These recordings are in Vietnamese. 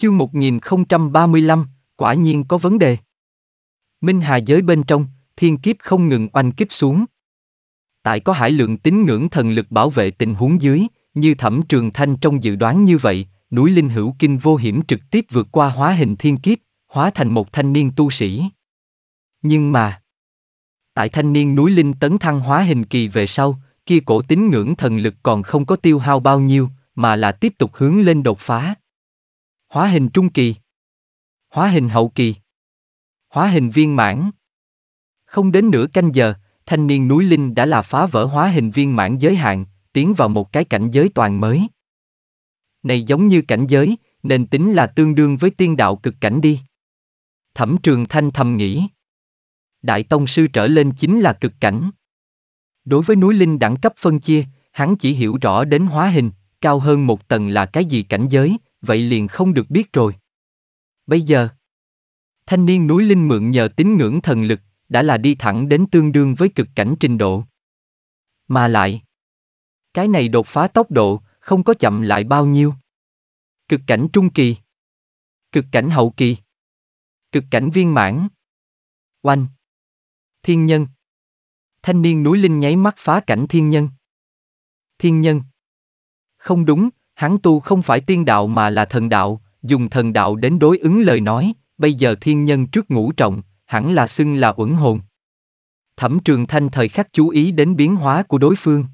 Chương 1035, quả nhiên có vấn đề. Minh Hà giới bên trong, thiên kiếp không ngừng oanh kích xuống. Tại có hải lượng tín ngưỡng thần lực bảo vệ tình huống dưới, như thẩm trường thanh trong dự đoán như vậy, núi linh hữu kinh vô hiểm trực tiếp vượt qua hóa hình thiên kiếp, hóa thành một thanh niên tu sĩ. Nhưng mà, tại thanh niên núi linh tấn thăng hóa hình kỳ về sau, kia cổ tín ngưỡng thần lực còn không có tiêu hao bao nhiêu, mà là tiếp tục hướng lên đột phá. Hóa hình trung kỳ. Hóa hình hậu kỳ. Hóa hình viên mãn. Không đến nửa canh giờ, thanh niên núi linh đã là phá vỡ hóa hình viên mãn giới hạn, tiến vào một cái cảnh giới toàn mới. Này giống như cảnh giới, nên tính là tương đương với tiên đạo cực cảnh đi. Thẩm trường thanh thầm nghĩ. Đại tông sư trở lên chính là cực cảnh. Đối với núi linh đẳng cấp phân chia, hắn chỉ hiểu rõ đến hóa hình, cao hơn một tầng là cái gì cảnh giới, vậy liền không được biết rồi. Bây giờ, thanh niên núi linh mượn nhờ tín ngưỡng thần lực, đã là đi thẳng đến tương đương với cực cảnh trình độ. Mà lại, cái này đột phá tốc độ, không có chậm lại bao nhiêu. Cực cảnh trung kỳ, cực cảnh hậu kỳ, cực cảnh viên mãn. Oanh, thiên nhân, thanh niên núi linh nháy mắt phá cảnh thiên nhân. Thiên nhân, không đúng, Hắn tu không phải tiên đạo mà là thần đạo, dùng thần đạo đến đối ứng lời nói, bây giờ thiên nhân trước ngũ trọng, hẳn là xưng là uẩn hồn. Thẩm Trường Thanh thời khắc chú ý đến biến hóa của đối phương.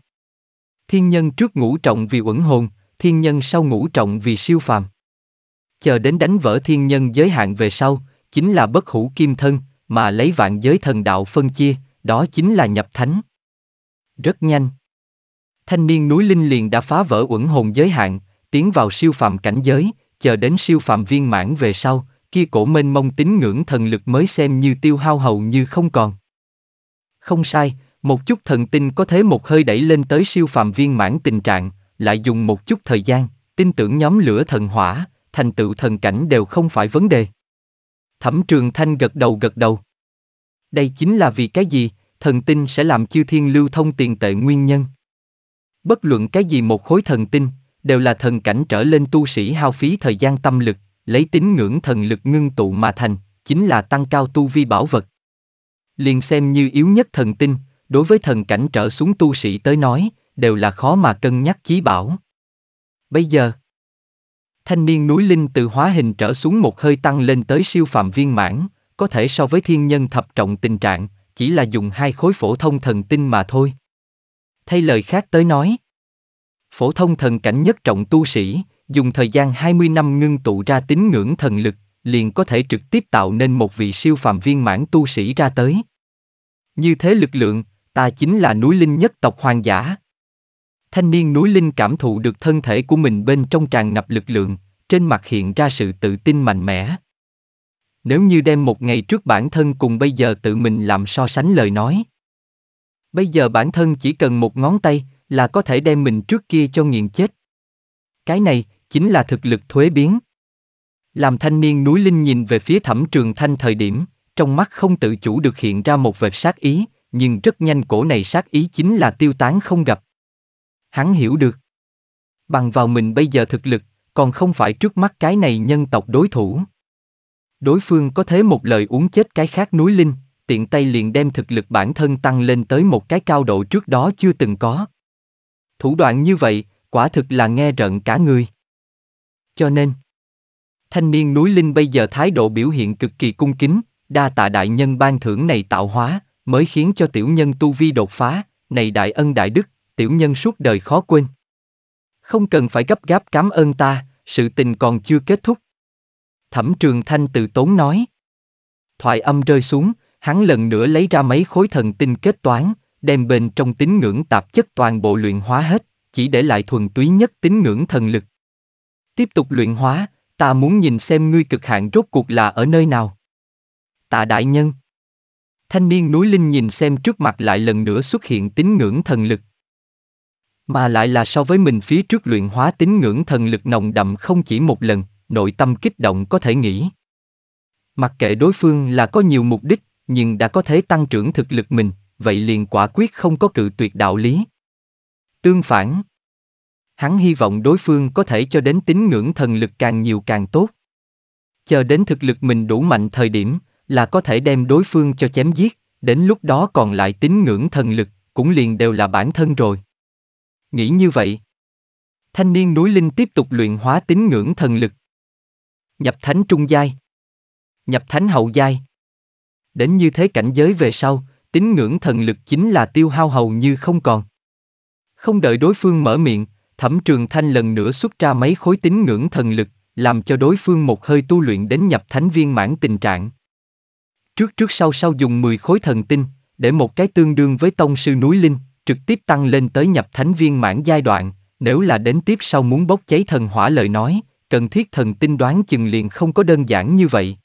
Thiên nhân trước ngũ trọng vì uẩn hồn, thiên nhân sau ngũ trọng vì siêu phàm. Chờ đến đánh vỡ thiên nhân giới hạn về sau, chính là bất hủ kim thân, mà lấy vạn giới thần đạo phân chia, đó chính là nhập thánh. Rất nhanh thanh niên núi linh liền đã phá vỡ uẩn hồn giới hạn, tiến vào siêu phàm cảnh giới, chờ đến siêu phàm viên mãn về sau, kia cổ mênh mông tín ngưỡng thần lực mới xem như tiêu hao hầu như không còn. Không sai, một chút thần tinh có thể một hơi đẩy lên tới siêu phàm viên mãn tình trạng, lại dùng một chút thời gian, tin tưởng nhóm lửa thần hỏa, thành tựu thần cảnh đều không phải vấn đề. Thẩm trường thanh gật đầu gật đầu. Đây chính là vì cái gì, thần tinh sẽ làm chư thiên lưu thông tiền tệ nguyên nhân, Bất luận cái gì một khối thần tinh, đều là thần cảnh trở lên tu sĩ hao phí thời gian tâm lực, lấy tín ngưỡng thần lực ngưng tụ mà thành, chính là tăng cao tu vi bảo vật. Liền xem như yếu nhất thần tinh, đối với thần cảnh trở xuống tu sĩ tới nói, đều là khó mà cân nhắc chí bảo. Bây giờ, thanh niên núi linh từ hóa hình trở xuống một hơi tăng lên tới siêu phạm viên mãn, có thể so với thiên nhân thập trọng tình trạng, chỉ là dùng hai khối phổ thông thần tinh mà thôi thay lời khác tới nói. Phổ thông thần cảnh nhất trọng tu sĩ, dùng thời gian 20 năm ngưng tụ ra tín ngưỡng thần lực, liền có thể trực tiếp tạo nên một vị siêu phàm viên mãn tu sĩ ra tới. Như thế lực lượng, ta chính là núi linh nhất tộc hoàng giả. Thanh niên núi linh cảm thụ được thân thể của mình bên trong tràn ngập lực lượng, trên mặt hiện ra sự tự tin mạnh mẽ. Nếu như đem một ngày trước bản thân cùng bây giờ tự mình làm so sánh lời nói. Bây giờ bản thân chỉ cần một ngón tay là có thể đem mình trước kia cho nghiền chết. Cái này chính là thực lực thuế biến. Làm thanh niên núi linh nhìn về phía thẩm trường thanh thời điểm, trong mắt không tự chủ được hiện ra một vệt sát ý, nhưng rất nhanh cổ này sát ý chính là tiêu tán không gặp. Hắn hiểu được. Bằng vào mình bây giờ thực lực, còn không phải trước mắt cái này nhân tộc đối thủ. Đối phương có thế một lời uống chết cái khác núi linh, tiện tay liền đem thực lực bản thân tăng lên tới một cái cao độ trước đó chưa từng có. Thủ đoạn như vậy, quả thực là nghe rợn cả người. Cho nên, thanh niên núi linh bây giờ thái độ biểu hiện cực kỳ cung kính, đa tạ đại nhân ban thưởng này tạo hóa, mới khiến cho tiểu nhân tu vi đột phá, này đại ân đại đức, tiểu nhân suốt đời khó quên. Không cần phải gấp gáp cảm ơn ta, sự tình còn chưa kết thúc. Thẩm Trường Thanh tự tốn nói. Thoại âm rơi xuống, Hắn lần nữa lấy ra mấy khối thần tinh kết toán, đem bên trong tín ngưỡng tạp chất toàn bộ luyện hóa hết, chỉ để lại thuần túy nhất tín ngưỡng thần lực. Tiếp tục luyện hóa, ta muốn nhìn xem ngươi cực hạn rốt cuộc là ở nơi nào. Tạ đại nhân. Thanh niên núi linh nhìn xem trước mặt lại lần nữa xuất hiện tín ngưỡng thần lực. Mà lại là so với mình phía trước luyện hóa tín ngưỡng thần lực nồng đậm không chỉ một lần, nội tâm kích động có thể nghĩ. Mặc kệ đối phương là có nhiều mục đích, nhưng đã có thể tăng trưởng thực lực mình, vậy liền quả quyết không có cự tuyệt đạo lý. Tương phản, hắn hy vọng đối phương có thể cho đến tín ngưỡng thần lực càng nhiều càng tốt. Chờ đến thực lực mình đủ mạnh thời điểm, là có thể đem đối phương cho chém giết, đến lúc đó còn lại tín ngưỡng thần lực, cũng liền đều là bản thân rồi. Nghĩ như vậy, thanh niên núi linh tiếp tục luyện hóa tín ngưỡng thần lực. Nhập thánh trung giai, nhập thánh hậu giai đến như thế cảnh giới về sau, tín ngưỡng thần lực chính là tiêu hao hầu như không còn. Không đợi đối phương mở miệng, Thẩm Trường Thanh lần nữa xuất ra mấy khối tín ngưỡng thần lực, làm cho đối phương một hơi tu luyện đến nhập thánh viên mãn tình trạng. Trước trước sau sau dùng 10 khối thần tinh, để một cái tương đương với tông sư núi linh, trực tiếp tăng lên tới nhập thánh viên mãn giai đoạn, nếu là đến tiếp sau muốn bốc cháy thần hỏa lời nói, cần thiết thần tinh đoán chừng liền không có đơn giản như vậy.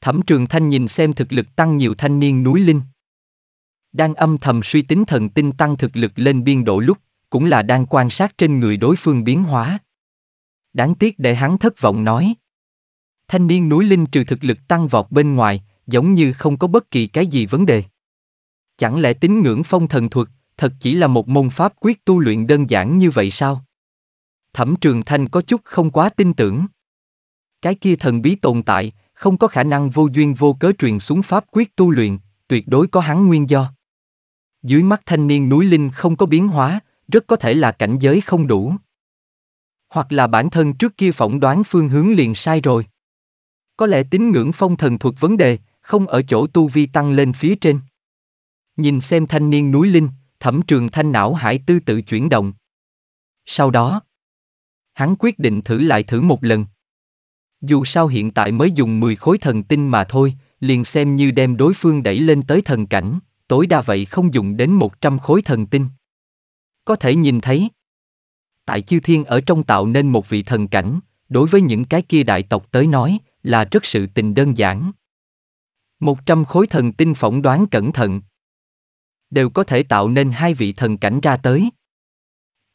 Thẩm Trường Thanh nhìn xem thực lực tăng nhiều thanh niên núi linh. Đang âm thầm suy tính thần tinh tăng thực lực lên biên độ lúc, cũng là đang quan sát trên người đối phương biến hóa. Đáng tiếc để hắn thất vọng nói. Thanh niên núi linh trừ thực lực tăng vọt bên ngoài, giống như không có bất kỳ cái gì vấn đề. Chẳng lẽ tín ngưỡng phong thần thuật, thật chỉ là một môn pháp quyết tu luyện đơn giản như vậy sao? Thẩm Trường Thanh có chút không quá tin tưởng. Cái kia thần bí tồn tại, không có khả năng vô duyên vô cớ truyền xuống pháp quyết tu luyện, tuyệt đối có hắn nguyên do. Dưới mắt thanh niên núi linh không có biến hóa, rất có thể là cảnh giới không đủ. Hoặc là bản thân trước kia phỏng đoán phương hướng liền sai rồi. Có lẽ tín ngưỡng phong thần thuộc vấn đề, không ở chỗ tu vi tăng lên phía trên. Nhìn xem thanh niên núi linh, thẩm trường thanh não hải tư tự chuyển động. Sau đó, hắn quyết định thử lại thử một lần. Dù sao hiện tại mới dùng 10 khối thần tinh mà thôi, liền xem như đem đối phương đẩy lên tới thần cảnh, tối đa vậy không dùng đến 100 khối thần tinh. Có thể nhìn thấy, tại chư thiên ở trong tạo nên một vị thần cảnh, đối với những cái kia đại tộc tới nói, là rất sự tình đơn giản. 100 khối thần tinh phỏng đoán cẩn thận, đều có thể tạo nên hai vị thần cảnh ra tới.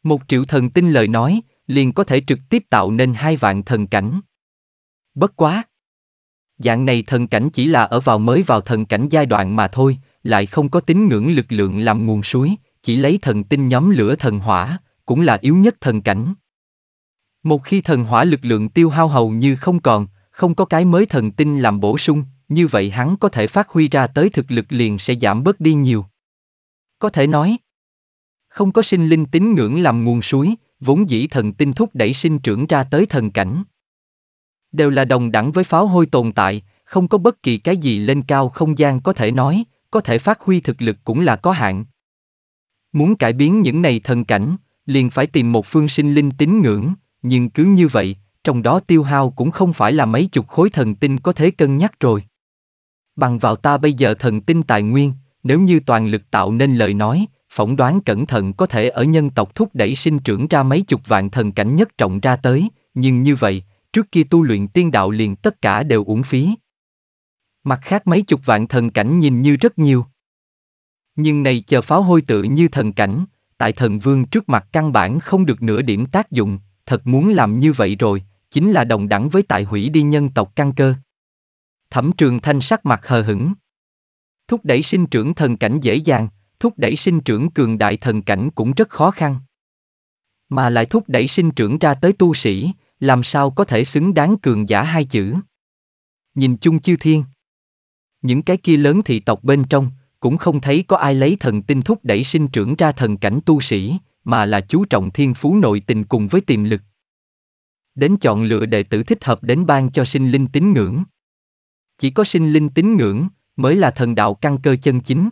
Một triệu thần tinh lời nói, liền có thể trực tiếp tạo nên hai vạn thần cảnh. Bất quá. Dạng này thần cảnh chỉ là ở vào mới vào thần cảnh giai đoạn mà thôi, lại không có tín ngưỡng lực lượng làm nguồn suối, chỉ lấy thần tinh nhóm lửa thần hỏa, cũng là yếu nhất thần cảnh. Một khi thần hỏa lực lượng tiêu hao hầu như không còn, không có cái mới thần tinh làm bổ sung, như vậy hắn có thể phát huy ra tới thực lực liền sẽ giảm bớt đi nhiều. Có thể nói, không có sinh linh tín ngưỡng làm nguồn suối, vốn dĩ thần tinh thúc đẩy sinh trưởng ra tới thần cảnh đều là đồng đẳng với pháo hôi tồn tại, không có bất kỳ cái gì lên cao không gian có thể nói, có thể phát huy thực lực cũng là có hạn. Muốn cải biến những này thần cảnh, liền phải tìm một phương sinh linh tín ngưỡng, nhưng cứ như vậy, trong đó tiêu hao cũng không phải là mấy chục khối thần tinh có thể cân nhắc rồi. Bằng vào ta bây giờ thần tinh tài nguyên, nếu như toàn lực tạo nên lời nói, phỏng đoán cẩn thận có thể ở nhân tộc thúc đẩy sinh trưởng ra mấy chục vạn thần cảnh nhất trọng ra tới, nhưng như vậy, trước kia tu luyện tiên đạo liền tất cả đều uổng phí. Mặt khác mấy chục vạn thần cảnh nhìn như rất nhiều. Nhưng này chờ pháo hôi tự như thần cảnh, tại thần vương trước mặt căn bản không được nửa điểm tác dụng, thật muốn làm như vậy rồi, chính là đồng đẳng với tại hủy đi nhân tộc căn cơ. Thẩm trường thanh sắc mặt hờ hững. Thúc đẩy sinh trưởng thần cảnh dễ dàng, thúc đẩy sinh trưởng cường đại thần cảnh cũng rất khó khăn. Mà lại thúc đẩy sinh trưởng ra tới tu sĩ, làm sao có thể xứng đáng cường giả hai chữ. Nhìn chung chư thiên, những cái kia lớn thị tộc bên trong, cũng không thấy có ai lấy thần tinh thúc đẩy sinh trưởng ra thần cảnh tu sĩ, mà là chú trọng thiên phú nội tình cùng với tiềm lực. Đến chọn lựa đệ tử thích hợp đến ban cho sinh linh tín ngưỡng. Chỉ có sinh linh tín ngưỡng, mới là thần đạo căn cơ chân chính.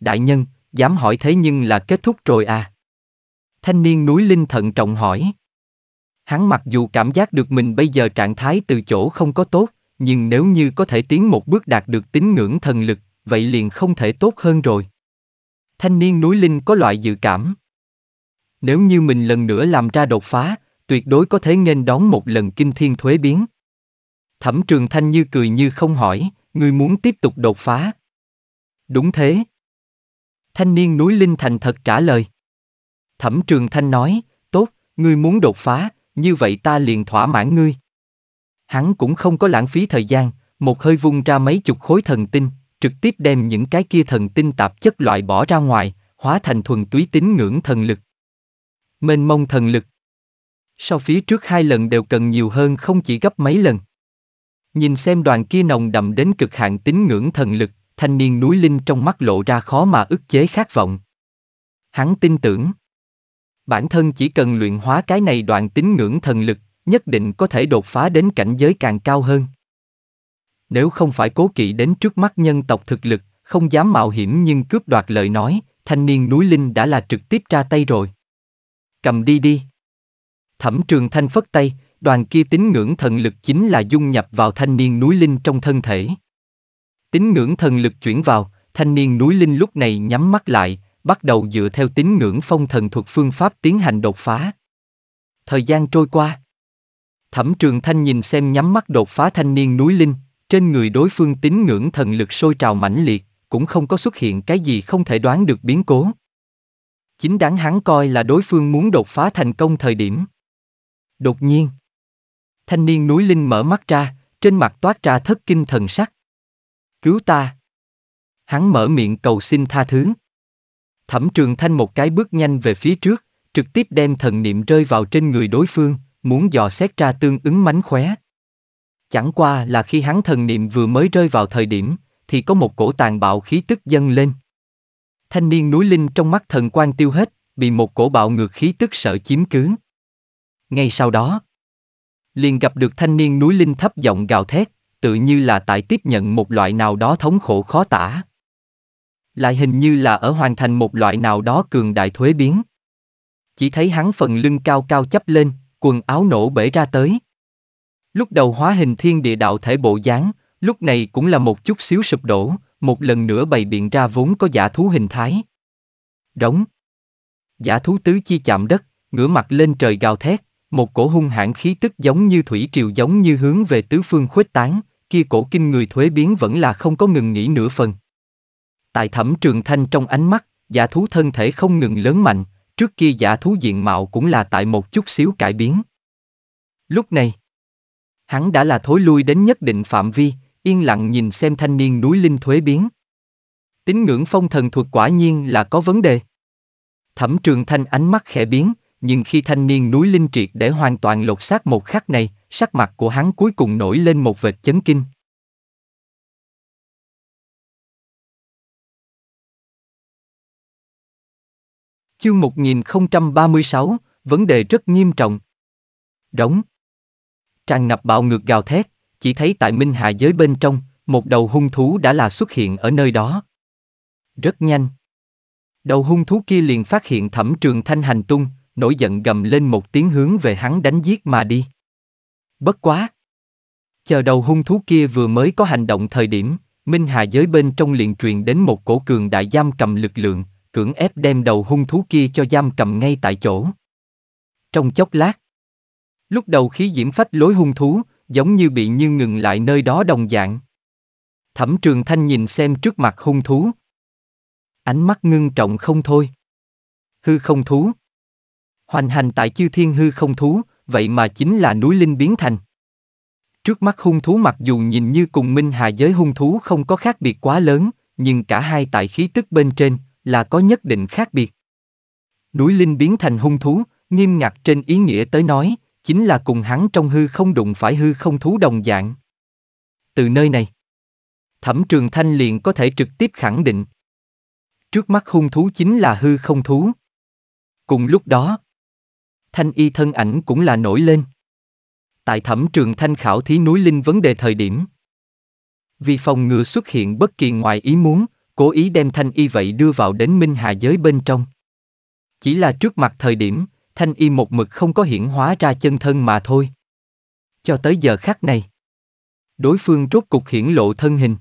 Đại nhân, dám hỏi thế nhưng là kết thúc rồi à? Thanh niên núi linh thận trọng hỏi. Hắn mặc dù cảm giác được mình bây giờ trạng thái từ chỗ không có tốt, nhưng nếu như có thể tiến một bước đạt được tín ngưỡng thần lực, vậy liền không thể tốt hơn rồi. Thanh niên núi linh có loại dự cảm. Nếu như mình lần nữa làm ra đột phá, tuyệt đối có thể nghênh đón một lần kinh thiên thuế biến. Thẩm trường thanh như cười như không hỏi, ngươi muốn tiếp tục đột phá. Đúng thế. Thanh niên núi Linh Thành thật trả lời. Thẩm trường thanh nói, tốt, ngươi muốn đột phá, như vậy ta liền thỏa mãn ngươi. Hắn cũng không có lãng phí thời gian, một hơi vung ra mấy chục khối thần tinh, trực tiếp đem những cái kia thần tinh tạp chất loại bỏ ra ngoài, hóa thành thuần túy tín ngưỡng thần lực. Mênh mông thần lực. Sau phía trước hai lần đều cần nhiều hơn không chỉ gấp mấy lần. Nhìn xem đoàn kia nồng đậm đến cực hạn tín ngưỡng thần lực, thanh niên núi linh trong mắt lộ ra khó mà ức chế khát vọng. Hắn tin tưởng bản thân chỉ cần luyện hóa cái này đoạn tín ngưỡng thần lực, nhất định có thể đột phá đến cảnh giới càng cao hơn. Nếu không phải cố kỵ đến trước mắt nhân tộc thực lực, không dám mạo hiểm nhưng cướp đoạt lời nói, thanh niên núi linh đã là trực tiếp ra tay rồi. Cầm đi đi. Thẩm trường thanh phất tay, đoàn kia tín ngưỡng thần lực chính là dung nhập vào thanh niên núi linh trong thân thể. Tín ngưỡng thần lực chuyển vào, thanh niên núi linh lúc này nhắm mắt lại, bắt đầu dựa theo tín ngưỡng phong thần thuật phương pháp tiến hành đột phá. Thời gian trôi qua. Thẩm Trường Thanh nhìn xem nhắm mắt đột phá thanh niên núi linh, trên người đối phương tín ngưỡng thần lực sôi trào mãnh liệt, cũng không có xuất hiện cái gì không thể đoán được biến cố. Chính đáng hắn coi là đối phương muốn đột phá thành công thời điểm. Đột nhiên, thanh niên núi linh mở mắt ra, trên mặt toát ra thất kinh thần sắc. Cứu ta! Hắn mở miệng cầu xin tha thứ. Thẩm Trường Thanh một cái bước nhanh về phía trước, trực tiếp đem thần niệm rơi vào trên người đối phương, muốn dò xét ra tương ứng mánh khóe. Chẳng qua là khi hắn thần niệm vừa mới rơi vào thời điểm, thì có một cổ tàn bạo khí tức dâng lên. Thanh niên núi linh trong mắt thần quan tiêu hết, bị một cổ bạo ngược khí tức sợ chiếm cứ. Ngay sau đó, liền gặp được thanh niên núi linh thấp giọng gào thét, tự như là tại tiếp nhận một loại nào đó thống khổ khó tả lại hình như là ở hoàn thành một loại nào đó cường đại thuế biến. Chỉ thấy hắn phần lưng cao cao chấp lên, quần áo nổ bể ra tới. Lúc đầu hóa hình thiên địa đạo thể bộ dáng, lúc này cũng là một chút xíu sụp đổ, một lần nữa bày biện ra vốn có giả thú hình thái. Rống. Giả thú tứ chi chạm đất, ngửa mặt lên trời gào thét, một cổ hung hãn khí tức giống như thủy triều giống như hướng về tứ phương khuếch tán, kia cổ kinh người thuế biến vẫn là không có ngừng nghỉ nửa phần. Tại thẩm trường thanh trong ánh mắt, giả thú thân thể không ngừng lớn mạnh, trước kia giả thú diện mạo cũng là tại một chút xíu cải biến. Lúc này, hắn đã là thối lui đến nhất định phạm vi, yên lặng nhìn xem thanh niên núi linh thuế biến. Tính ngưỡng phong thần thuật quả nhiên là có vấn đề. Thẩm trường thanh ánh mắt khẽ biến, nhưng khi thanh niên núi linh triệt để hoàn toàn lột xác một khắc này, sắc mặt của hắn cuối cùng nổi lên một vệt chấn kinh. Chương 1036, vấn đề rất nghiêm trọng. Đóng. Tràn ngập bạo ngược gào thét, chỉ thấy tại Minh Hà giới bên trong, một đầu hung thú đã là xuất hiện ở nơi đó. Rất nhanh. Đầu hung thú kia liền phát hiện thẩm trường thanh hành tung, nổi giận gầm lên một tiếng hướng về hắn đánh giết mà đi. Bất quá. Chờ đầu hung thú kia vừa mới có hành động thời điểm, Minh Hà giới bên trong liền truyền đến một cổ cường đại giam cầm lực lượng, cưỡng ép đem đầu hung thú kia cho giam cầm ngay tại chỗ. Trong chốc lát, lúc đầu khí diễm phách lối hung thú, giống như bị như ngừng lại nơi đó đồng dạng. Thẩm trường thanh nhìn xem trước mặt hung thú. Ánh mắt ngưng trọng không thôi. Hư không thú. Hoành hành tại chư thiên hư không thú, vậy mà chính là núi linh biến thành. Trước mắt hung thú mặc dù nhìn như cùng minh hà giới hung thú không có khác biệt quá lớn, nhưng cả hai tại khí tức bên trên, là có nhất định khác biệt. Núi Linh biến thành hung thú, nghiêm ngặt trên ý nghĩa tới nói, chính là cùng hắn trong hư không đụng phải hư không thú đồng dạng. Từ nơi này, Thẩm Trường Thanh liền có thể trực tiếp khẳng định. Trước mắt hung thú chính là hư không thú. Cùng lúc đó, Thanh y thân ảnh cũng là nổi lên. Tại Thẩm Trường Thanh khảo thí núi linh vấn đề thời điểm. Vì phòng ngừa xuất hiện bất kỳ ngoài ý muốn, cố ý đem thanh y vậy đưa vào đến minh hà giới bên trong. Chỉ là trước mặt thời điểm, thanh y một mực không có hiển hóa ra chân thân mà thôi. Cho tới giờ khắc này, đối phương rốt cục hiển lộ thân hình.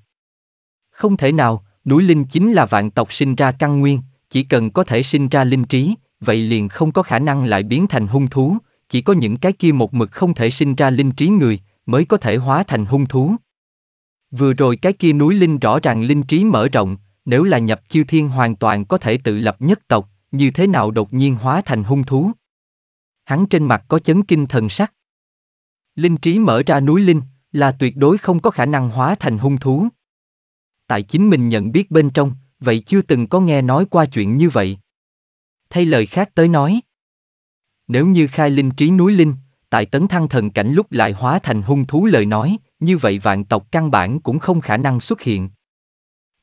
Không thể nào, núi linh chính là vạn tộc sinh ra căn nguyên, chỉ cần có thể sinh ra linh trí, vậy liền không có khả năng lại biến thành hung thú, chỉ có những cái kia một mực không thể sinh ra linh trí người, mới có thể hóa thành hung thú. Vừa rồi cái kia núi linh rõ ràng linh trí mở rộng, nếu là nhập chiêu thiên hoàn toàn có thể tự lập nhất tộc, như thế nào đột nhiên hóa thành hung thú. Hắn trên mặt có chấn kinh thần sắc. Linh trí mở ra núi linh, là tuyệt đối không có khả năng hóa thành hung thú. Tại chính mình nhận biết bên trong, vậy chưa từng có nghe nói qua chuyện như vậy. Thay lời khác tới nói. Nếu như khai linh trí núi linh, tại tấn thăng thần cảnh lúc lại hóa thành hung thú lời nói, như vậy vạn tộc căn bản cũng không khả năng xuất hiện.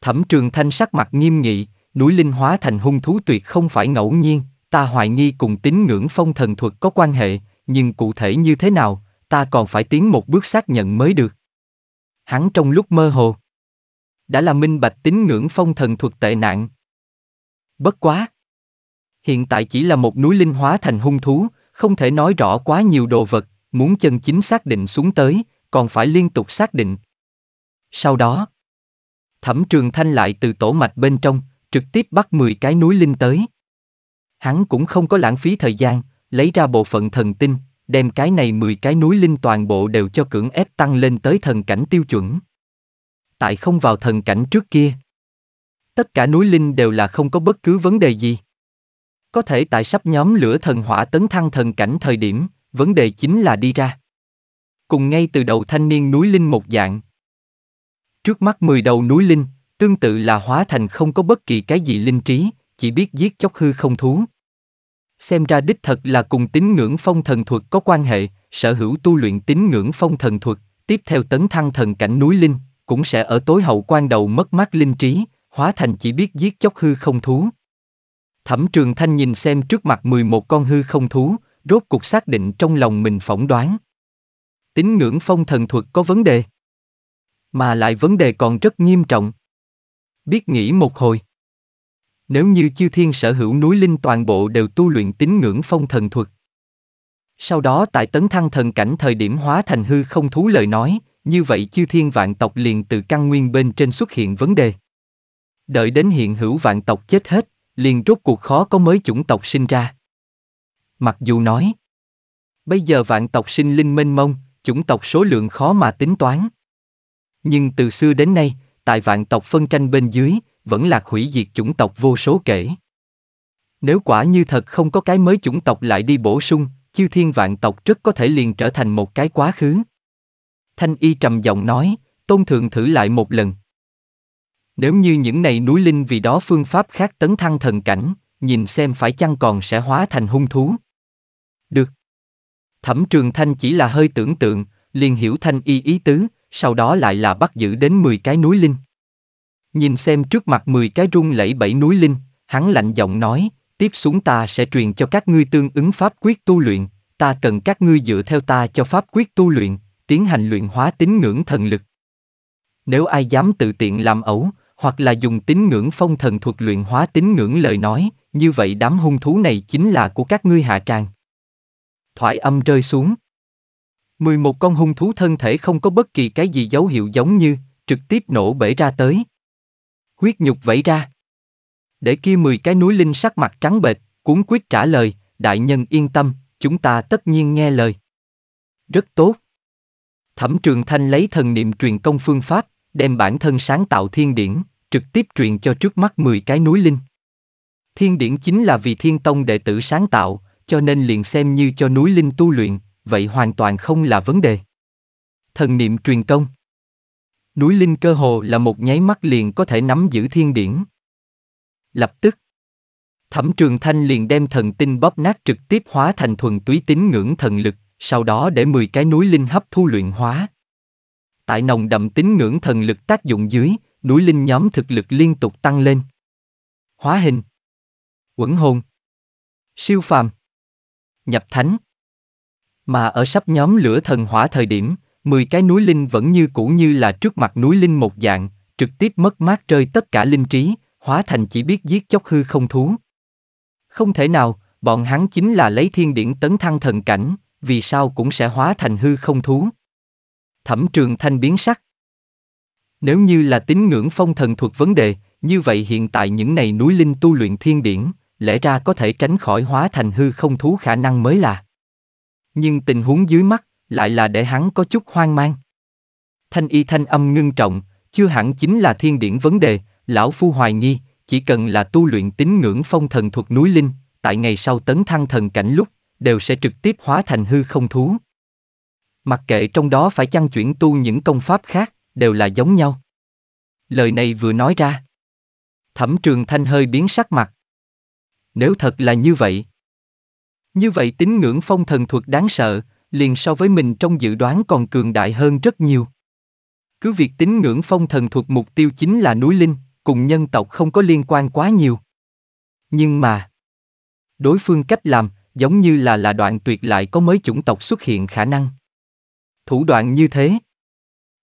Thẩm Trường Thanh sắc mặt nghiêm nghị, núi linh hóa thành hung thú tuyệt không phải ngẫu nhiên, ta hoài nghi cùng tín ngưỡng phong thần thuật có quan hệ, nhưng cụ thể như thế nào, ta còn phải tiến một bước xác nhận mới được. Hắn trong lúc mơ hồ, đã là minh bạch tín ngưỡng phong thần thuật tệ nạn. Bất quá. Hiện tại chỉ là một núi linh hóa thành hung thú, không thể nói rõ quá nhiều đồ vật, muốn chân chính xác định xuống tới, còn phải liên tục xác định. Sau đó, Thẩm Trường Thanh lại từ tổ mạch bên trong, trực tiếp bắt 10 cái núi linh tới. Hắn cũng không có lãng phí thời gian, lấy ra bộ phận thần tinh, đem cái này 10 cái núi linh toàn bộ đều cho cưỡng ép tăng lên tới thần cảnh tiêu chuẩn. Tại không vào thần cảnh trước kia. Tất cả núi linh đều là không có bất cứ vấn đề gì. Có thể tại sắp nhóm lửa thần hỏa tấn thăng thần cảnh thời điểm, vấn đề chính là đi ra. Cùng ngay từ đầu thanh niên núi linh một dạng, Trước mắt mười đầu núi linh, tương tự là hóa thành không có bất kỳ cái gì linh trí, chỉ biết giết chóc hư không thú. Xem ra đích thật là cùng tín ngưỡng phong thần thuật có quan hệ, sở hữu tu luyện tín ngưỡng phong thần thuật, tiếp theo tấn thăng thần cảnh núi linh, cũng sẽ ở tối hậu quan đầu mất mát linh trí, hóa thành chỉ biết giết chóc hư không thú. Thẩm Trường Thanh nhìn xem trước mặt 11 con hư không thú, rốt cuộc xác định trong lòng mình phỏng đoán. Tín ngưỡng phong thần thuật có vấn đề. Mà lại vấn đề còn rất nghiêm trọng. Biết nghĩ một hồi. Nếu như chư thiên sở hữu núi linh toàn bộ đều tu luyện tín ngưỡng phong thần thuật. Sau đó tại tấn thăng thần cảnh thời điểm hóa thành hư không thú lời nói, như vậy chư thiên vạn tộc liền từ căn nguyên bên trên xuất hiện vấn đề. Đợi đến hiện hữu vạn tộc chết hết, liền rốt cuộc khó có mới chủng tộc sinh ra. Mặc dù nói, bây giờ vạn tộc sinh linh mênh mông, chủng tộc số lượng khó mà tính toán. Nhưng từ xưa đến nay, tại vạn tộc phân tranh bên dưới, vẫn là hủy diệt chủng tộc vô số kể. Nếu quả như thật không có cái mới chủng tộc lại đi bổ sung, chư thiên vạn tộc rất có thể liền trở thành một cái quá khứ. Thanh y trầm giọng nói, tôn thượng thử lại một lần. Nếu như những này núi linh vì đó phương pháp khác tấn thăng thần cảnh, nhìn xem phải chăng còn sẽ hóa thành hung thú. Được. Thẩm trường thanh chỉ là hơi tưởng tượng, liền hiểu thanh y ý tứ, sau đó lại là bắt giữ đến 10 cái núi linh. Nhìn xem trước mặt 10 cái rung lẫy bảy núi linh, hắn lạnh giọng nói, tiếp xuống ta sẽ truyền cho các ngươi tương ứng pháp quyết tu luyện, ta cần các ngươi dựa theo ta cho pháp quyết tu luyện, tiến hành luyện hóa tín ngưỡng thần lực. Nếu ai dám tự tiện làm ẩu, hoặc là dùng tín ngưỡng phong thần thuật luyện hóa tín ngưỡng lời nói, như vậy đám hung thú này chính là của các ngươi hạ tràng. Thoại âm rơi xuống, 11 con hung thú thân thể không có bất kỳ cái gì dấu hiệu giống như, trực tiếp nổ bể ra tới. Huyết nhục vẫy ra. Để kia 10 cái núi linh sắc mặt trắng bệch, cuốn quyết trả lời, đại nhân yên tâm, chúng ta tất nhiên nghe lời. Rất tốt. Thẩm Trường Thanh lấy thần niệm truyền công phương pháp, đem bản thân sáng tạo thiên điển, trực tiếp truyền cho trước mắt 10 cái núi linh. Thiên điển chính là vì thiên tông đệ tử sáng tạo, cho nên liền xem như cho núi linh tu luyện, vậy hoàn toàn không là vấn đề. Thần niệm truyền công Núi Linh cơ hồ là một nháy mắt liền có thể nắm giữ thiên điển. Lập tức, Thẩm Trường Thanh liền đem thần tinh bóp nát trực tiếp hóa thành thuần túy tín ngưỡng thần lực, sau đó để 10 cái núi linh hấp thu luyện hóa. Tại nồng đậm tín ngưỡng thần lực tác dụng dưới, núi linh nhóm thực lực liên tục tăng lên. Hóa hình, quẩn hồn, siêu phàm, nhập thánh. Mà ở sắp nhóm lửa thần hỏa thời điểm, 10 cái núi linh vẫn như cũ như là trước mặt núi linh một dạng, trực tiếp mất mát rơi tất cả linh trí, hóa thành chỉ biết giết chóc hư không thú. Không thể nào, bọn hắn chính là lấy thiên điển tấn thăng thần cảnh, vì sao cũng sẽ hóa thành hư không thú. Thẩm trường thanh biến sắc. Nếu như là tín ngưỡng phong thần thuộc vấn đề, như vậy hiện tại những này núi linh tu luyện thiên điển, lẽ ra có thể tránh khỏi hóa thành hư không thú khả năng mới là nhưng tình huống dưới mắt lại là để hắn có chút hoang mang. Thanh y thanh âm ngưng trọng, chưa hẳn chính là thiên điển vấn đề, lão phu hoài nghi, chỉ cần là tu luyện tín ngưỡng phong thần thuộc núi linh, tại ngày sau tấn thăng thần cảnh lúc, đều sẽ trực tiếp hóa thành hư không thú. Mặc kệ trong đó phải chăng chuyển tu những công pháp khác, đều là giống nhau. Lời này vừa nói ra. Thẩm trường thanh hơi biến sắc mặt. Nếu thật là như vậy, như vậy tín ngưỡng phong thần thuật đáng sợ, liền so với mình trong dự đoán còn cường đại hơn rất nhiều. Cứ việc tín ngưỡng phong thần thuật mục tiêu chính là núi linh, cùng nhân tộc không có liên quan quá nhiều. Nhưng mà, đối phương cách làm, giống như là là đoạn tuyệt lại có mới chủng tộc xuất hiện khả năng. Thủ đoạn như thế,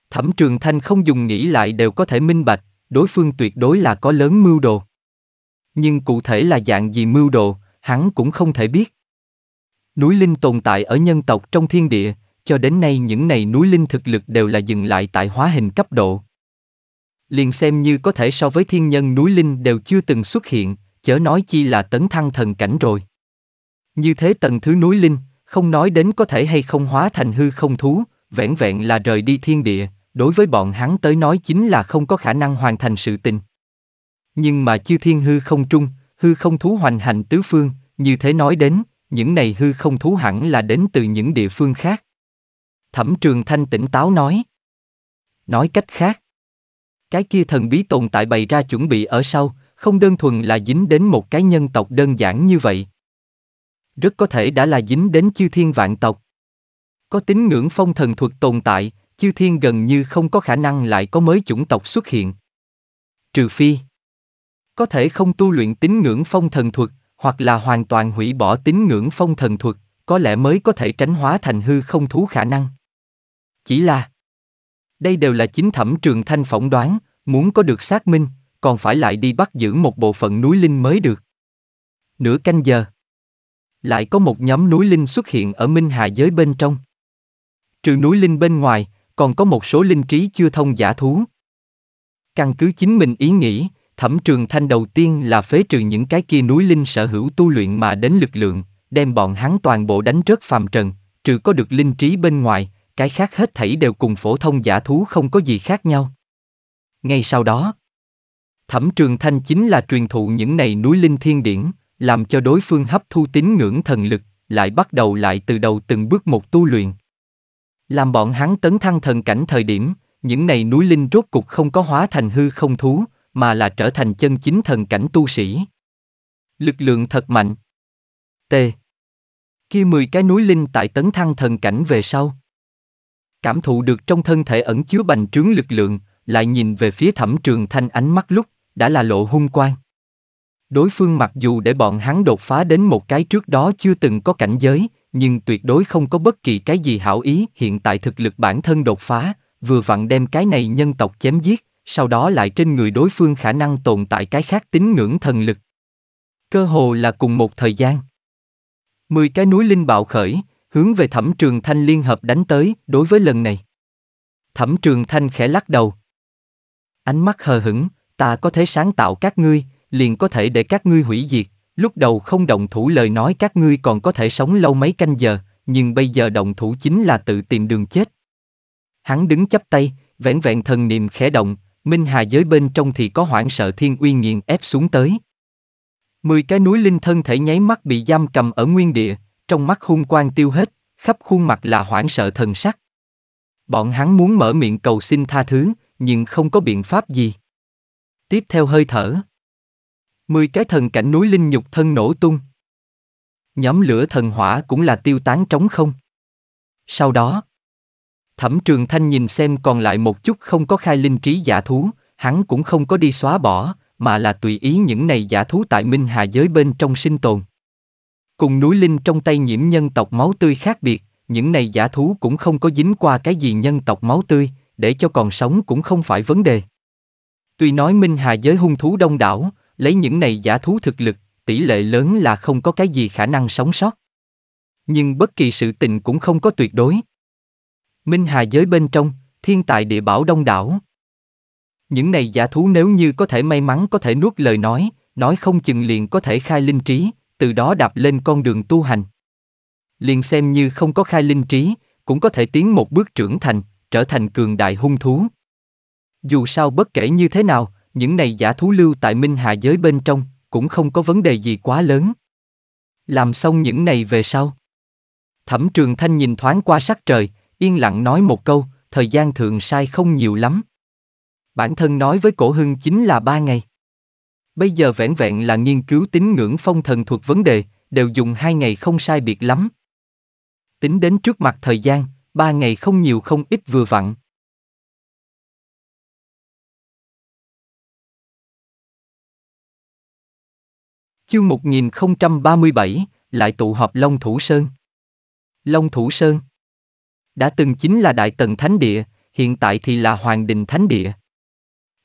Thẩm Trường Thanh không dùng nghĩ lại đều có thể minh bạch, đối phương tuyệt đối là có lớn mưu đồ. Nhưng cụ thể là dạng gì mưu đồ, hắn cũng không thể biết núi linh tồn tại ở nhân tộc trong thiên địa, cho đến nay những này núi linh thực lực đều là dừng lại tại hóa hình cấp độ. Liền xem như có thể so với thiên nhân núi linh đều chưa từng xuất hiện, chớ nói chi là tấn thăng thần cảnh rồi. Như thế tầng thứ núi linh, không nói đến có thể hay không hóa thành hư không thú, vẻn vẹn là rời đi thiên địa, đối với bọn hắn tới nói chính là không có khả năng hoàn thành sự tình. Nhưng mà chư thiên hư không trung, hư không thú hoành hành tứ phương, như thế nói đến, những này hư không thú hẳn là đến từ những địa phương khác. Thẩm Trường Thanh tỉnh táo nói. Nói cách khác, cái kia thần bí tồn tại bày ra chuẩn bị ở sau, không đơn thuần là dính đến một cái nhân tộc đơn giản như vậy. Rất có thể đã là dính đến chư thiên vạn tộc. Có tín ngưỡng phong thần thuật tồn tại, chư thiên gần như không có khả năng lại có mới chủng tộc xuất hiện. Trừ phi, có thể không tu luyện tín ngưỡng phong thần thuật, hoặc là hoàn toàn hủy bỏ tín ngưỡng phong thần thuật, có lẽ mới có thể tránh hóa thành hư không thú khả năng. Chỉ là Đây đều là chính thẩm trường thanh phỏng đoán, muốn có được xác minh, còn phải lại đi bắt giữ một bộ phận núi linh mới được. Nửa canh giờ Lại có một nhóm núi linh xuất hiện ở Minh Hà giới bên trong. Trừ núi linh bên ngoài, còn có một số linh trí chưa thông giả thú. Căn cứ chính mình ý nghĩ, Thẩm Trường Thanh đầu tiên là phế trừ những cái kia núi linh sở hữu tu luyện mà đến lực lượng, đem bọn hắn toàn bộ đánh rớt phàm trần, trừ có được linh trí bên ngoài, cái khác hết thảy đều cùng phổ thông giả thú không có gì khác nhau. Ngay sau đó, Thẩm Trường Thanh chính là truyền thụ những này núi linh thiên điển, làm cho đối phương hấp thu tín ngưỡng thần lực, lại bắt đầu lại từ đầu từng bước một tu luyện. Làm bọn hắn tấn thăng thần cảnh thời điểm, những này núi linh rốt cục không có hóa thành hư không thú, mà là trở thành chân chính thần cảnh tu sĩ. Lực lượng thật mạnh. T. Kia 10 cái núi linh tại tấn thăng thần cảnh về sau. Cảm thụ được trong thân thể ẩn chứa bành trướng lực lượng, lại nhìn về phía thẩm trường thanh ánh mắt lúc, đã là lộ hung quan. Đối phương mặc dù để bọn hắn đột phá đến một cái trước đó chưa từng có cảnh giới, nhưng tuyệt đối không có bất kỳ cái gì hảo ý hiện tại thực lực bản thân đột phá, vừa vặn đem cái này nhân tộc chém giết, sau đó lại trên người đối phương khả năng tồn tại cái khác tín ngưỡng thần lực. Cơ hồ là cùng một thời gian. Mười cái núi linh bạo khởi, hướng về thẩm trường thanh liên hợp đánh tới đối với lần này. Thẩm trường thanh khẽ lắc đầu. Ánh mắt hờ hững, ta có thể sáng tạo các ngươi, liền có thể để các ngươi hủy diệt, lúc đầu không động thủ lời nói các ngươi còn có thể sống lâu mấy canh giờ, nhưng bây giờ động thủ chính là tự tìm đường chết. Hắn đứng chắp tay, vẹn vẹn thần niệm khẽ động, Minh Hà giới bên trong thì có hoảng sợ thiên uy nghiền ép xuống tới. Mười cái núi linh thân thể nháy mắt bị giam cầm ở nguyên địa, trong mắt hung quang tiêu hết, khắp khuôn mặt là hoảng sợ thần sắc. Bọn hắn muốn mở miệng cầu xin tha thứ, nhưng không có biện pháp gì. Tiếp theo hơi thở. Mười cái thần cảnh núi linh nhục thân nổ tung. Nhóm lửa thần hỏa cũng là tiêu tán trống không. Sau đó, Thẩm Trường Thanh nhìn xem còn lại một chút không có khai linh trí giả thú, hắn cũng không có đi xóa bỏ, mà là tùy ý những này giả thú tại Minh Hà giới bên trong sinh tồn. Cùng núi linh trong tay nhiễm nhân tộc máu tươi khác biệt, những này giả thú cũng không có dính qua cái gì nhân tộc máu tươi, để cho còn sống cũng không phải vấn đề. Tuy nói Minh Hà giới hung thú đông đảo, lấy những này giả thú thực lực, tỷ lệ lớn là không có cái gì khả năng sống sót. Nhưng bất kỳ sự tình cũng không có tuyệt đối. Minh Hà giới bên trong, thiên tài địa bảo đông đảo. Những này giả thú nếu như có thể may mắn có thể nuốt lời nói, nói không chừng liền có thể khai linh trí, từ đó đạp lên con đường tu hành. Liền xem như không có khai linh trí, cũng có thể tiến một bước trưởng thành, trở thành cường đại hung thú. Dù sao bất kể như thế nào, những này giả thú lưu tại Minh Hà giới bên trong, cũng không có vấn đề gì quá lớn. Làm xong những này về sau. Thẩm Trường Thanh nhìn thoáng qua sắc trời, yên lặng nói một câu, thời gian thường sai không nhiều lắm. Bản thân nói với cổ hưng chính là ba ngày. Bây giờ vẻn vẹn là nghiên cứu tín ngưỡng phong thần thuộc vấn đề, đều dùng hai ngày không sai biệt lắm. Tính đến trước mặt thời gian, ba ngày không nhiều không ít vừa vặn. Chương 1037, lại tụ họp Long Thủ Sơn. Long Thủ Sơn đã từng chính là Đại Tần Thánh Địa, hiện tại thì là Hoàng Đình Thánh Địa.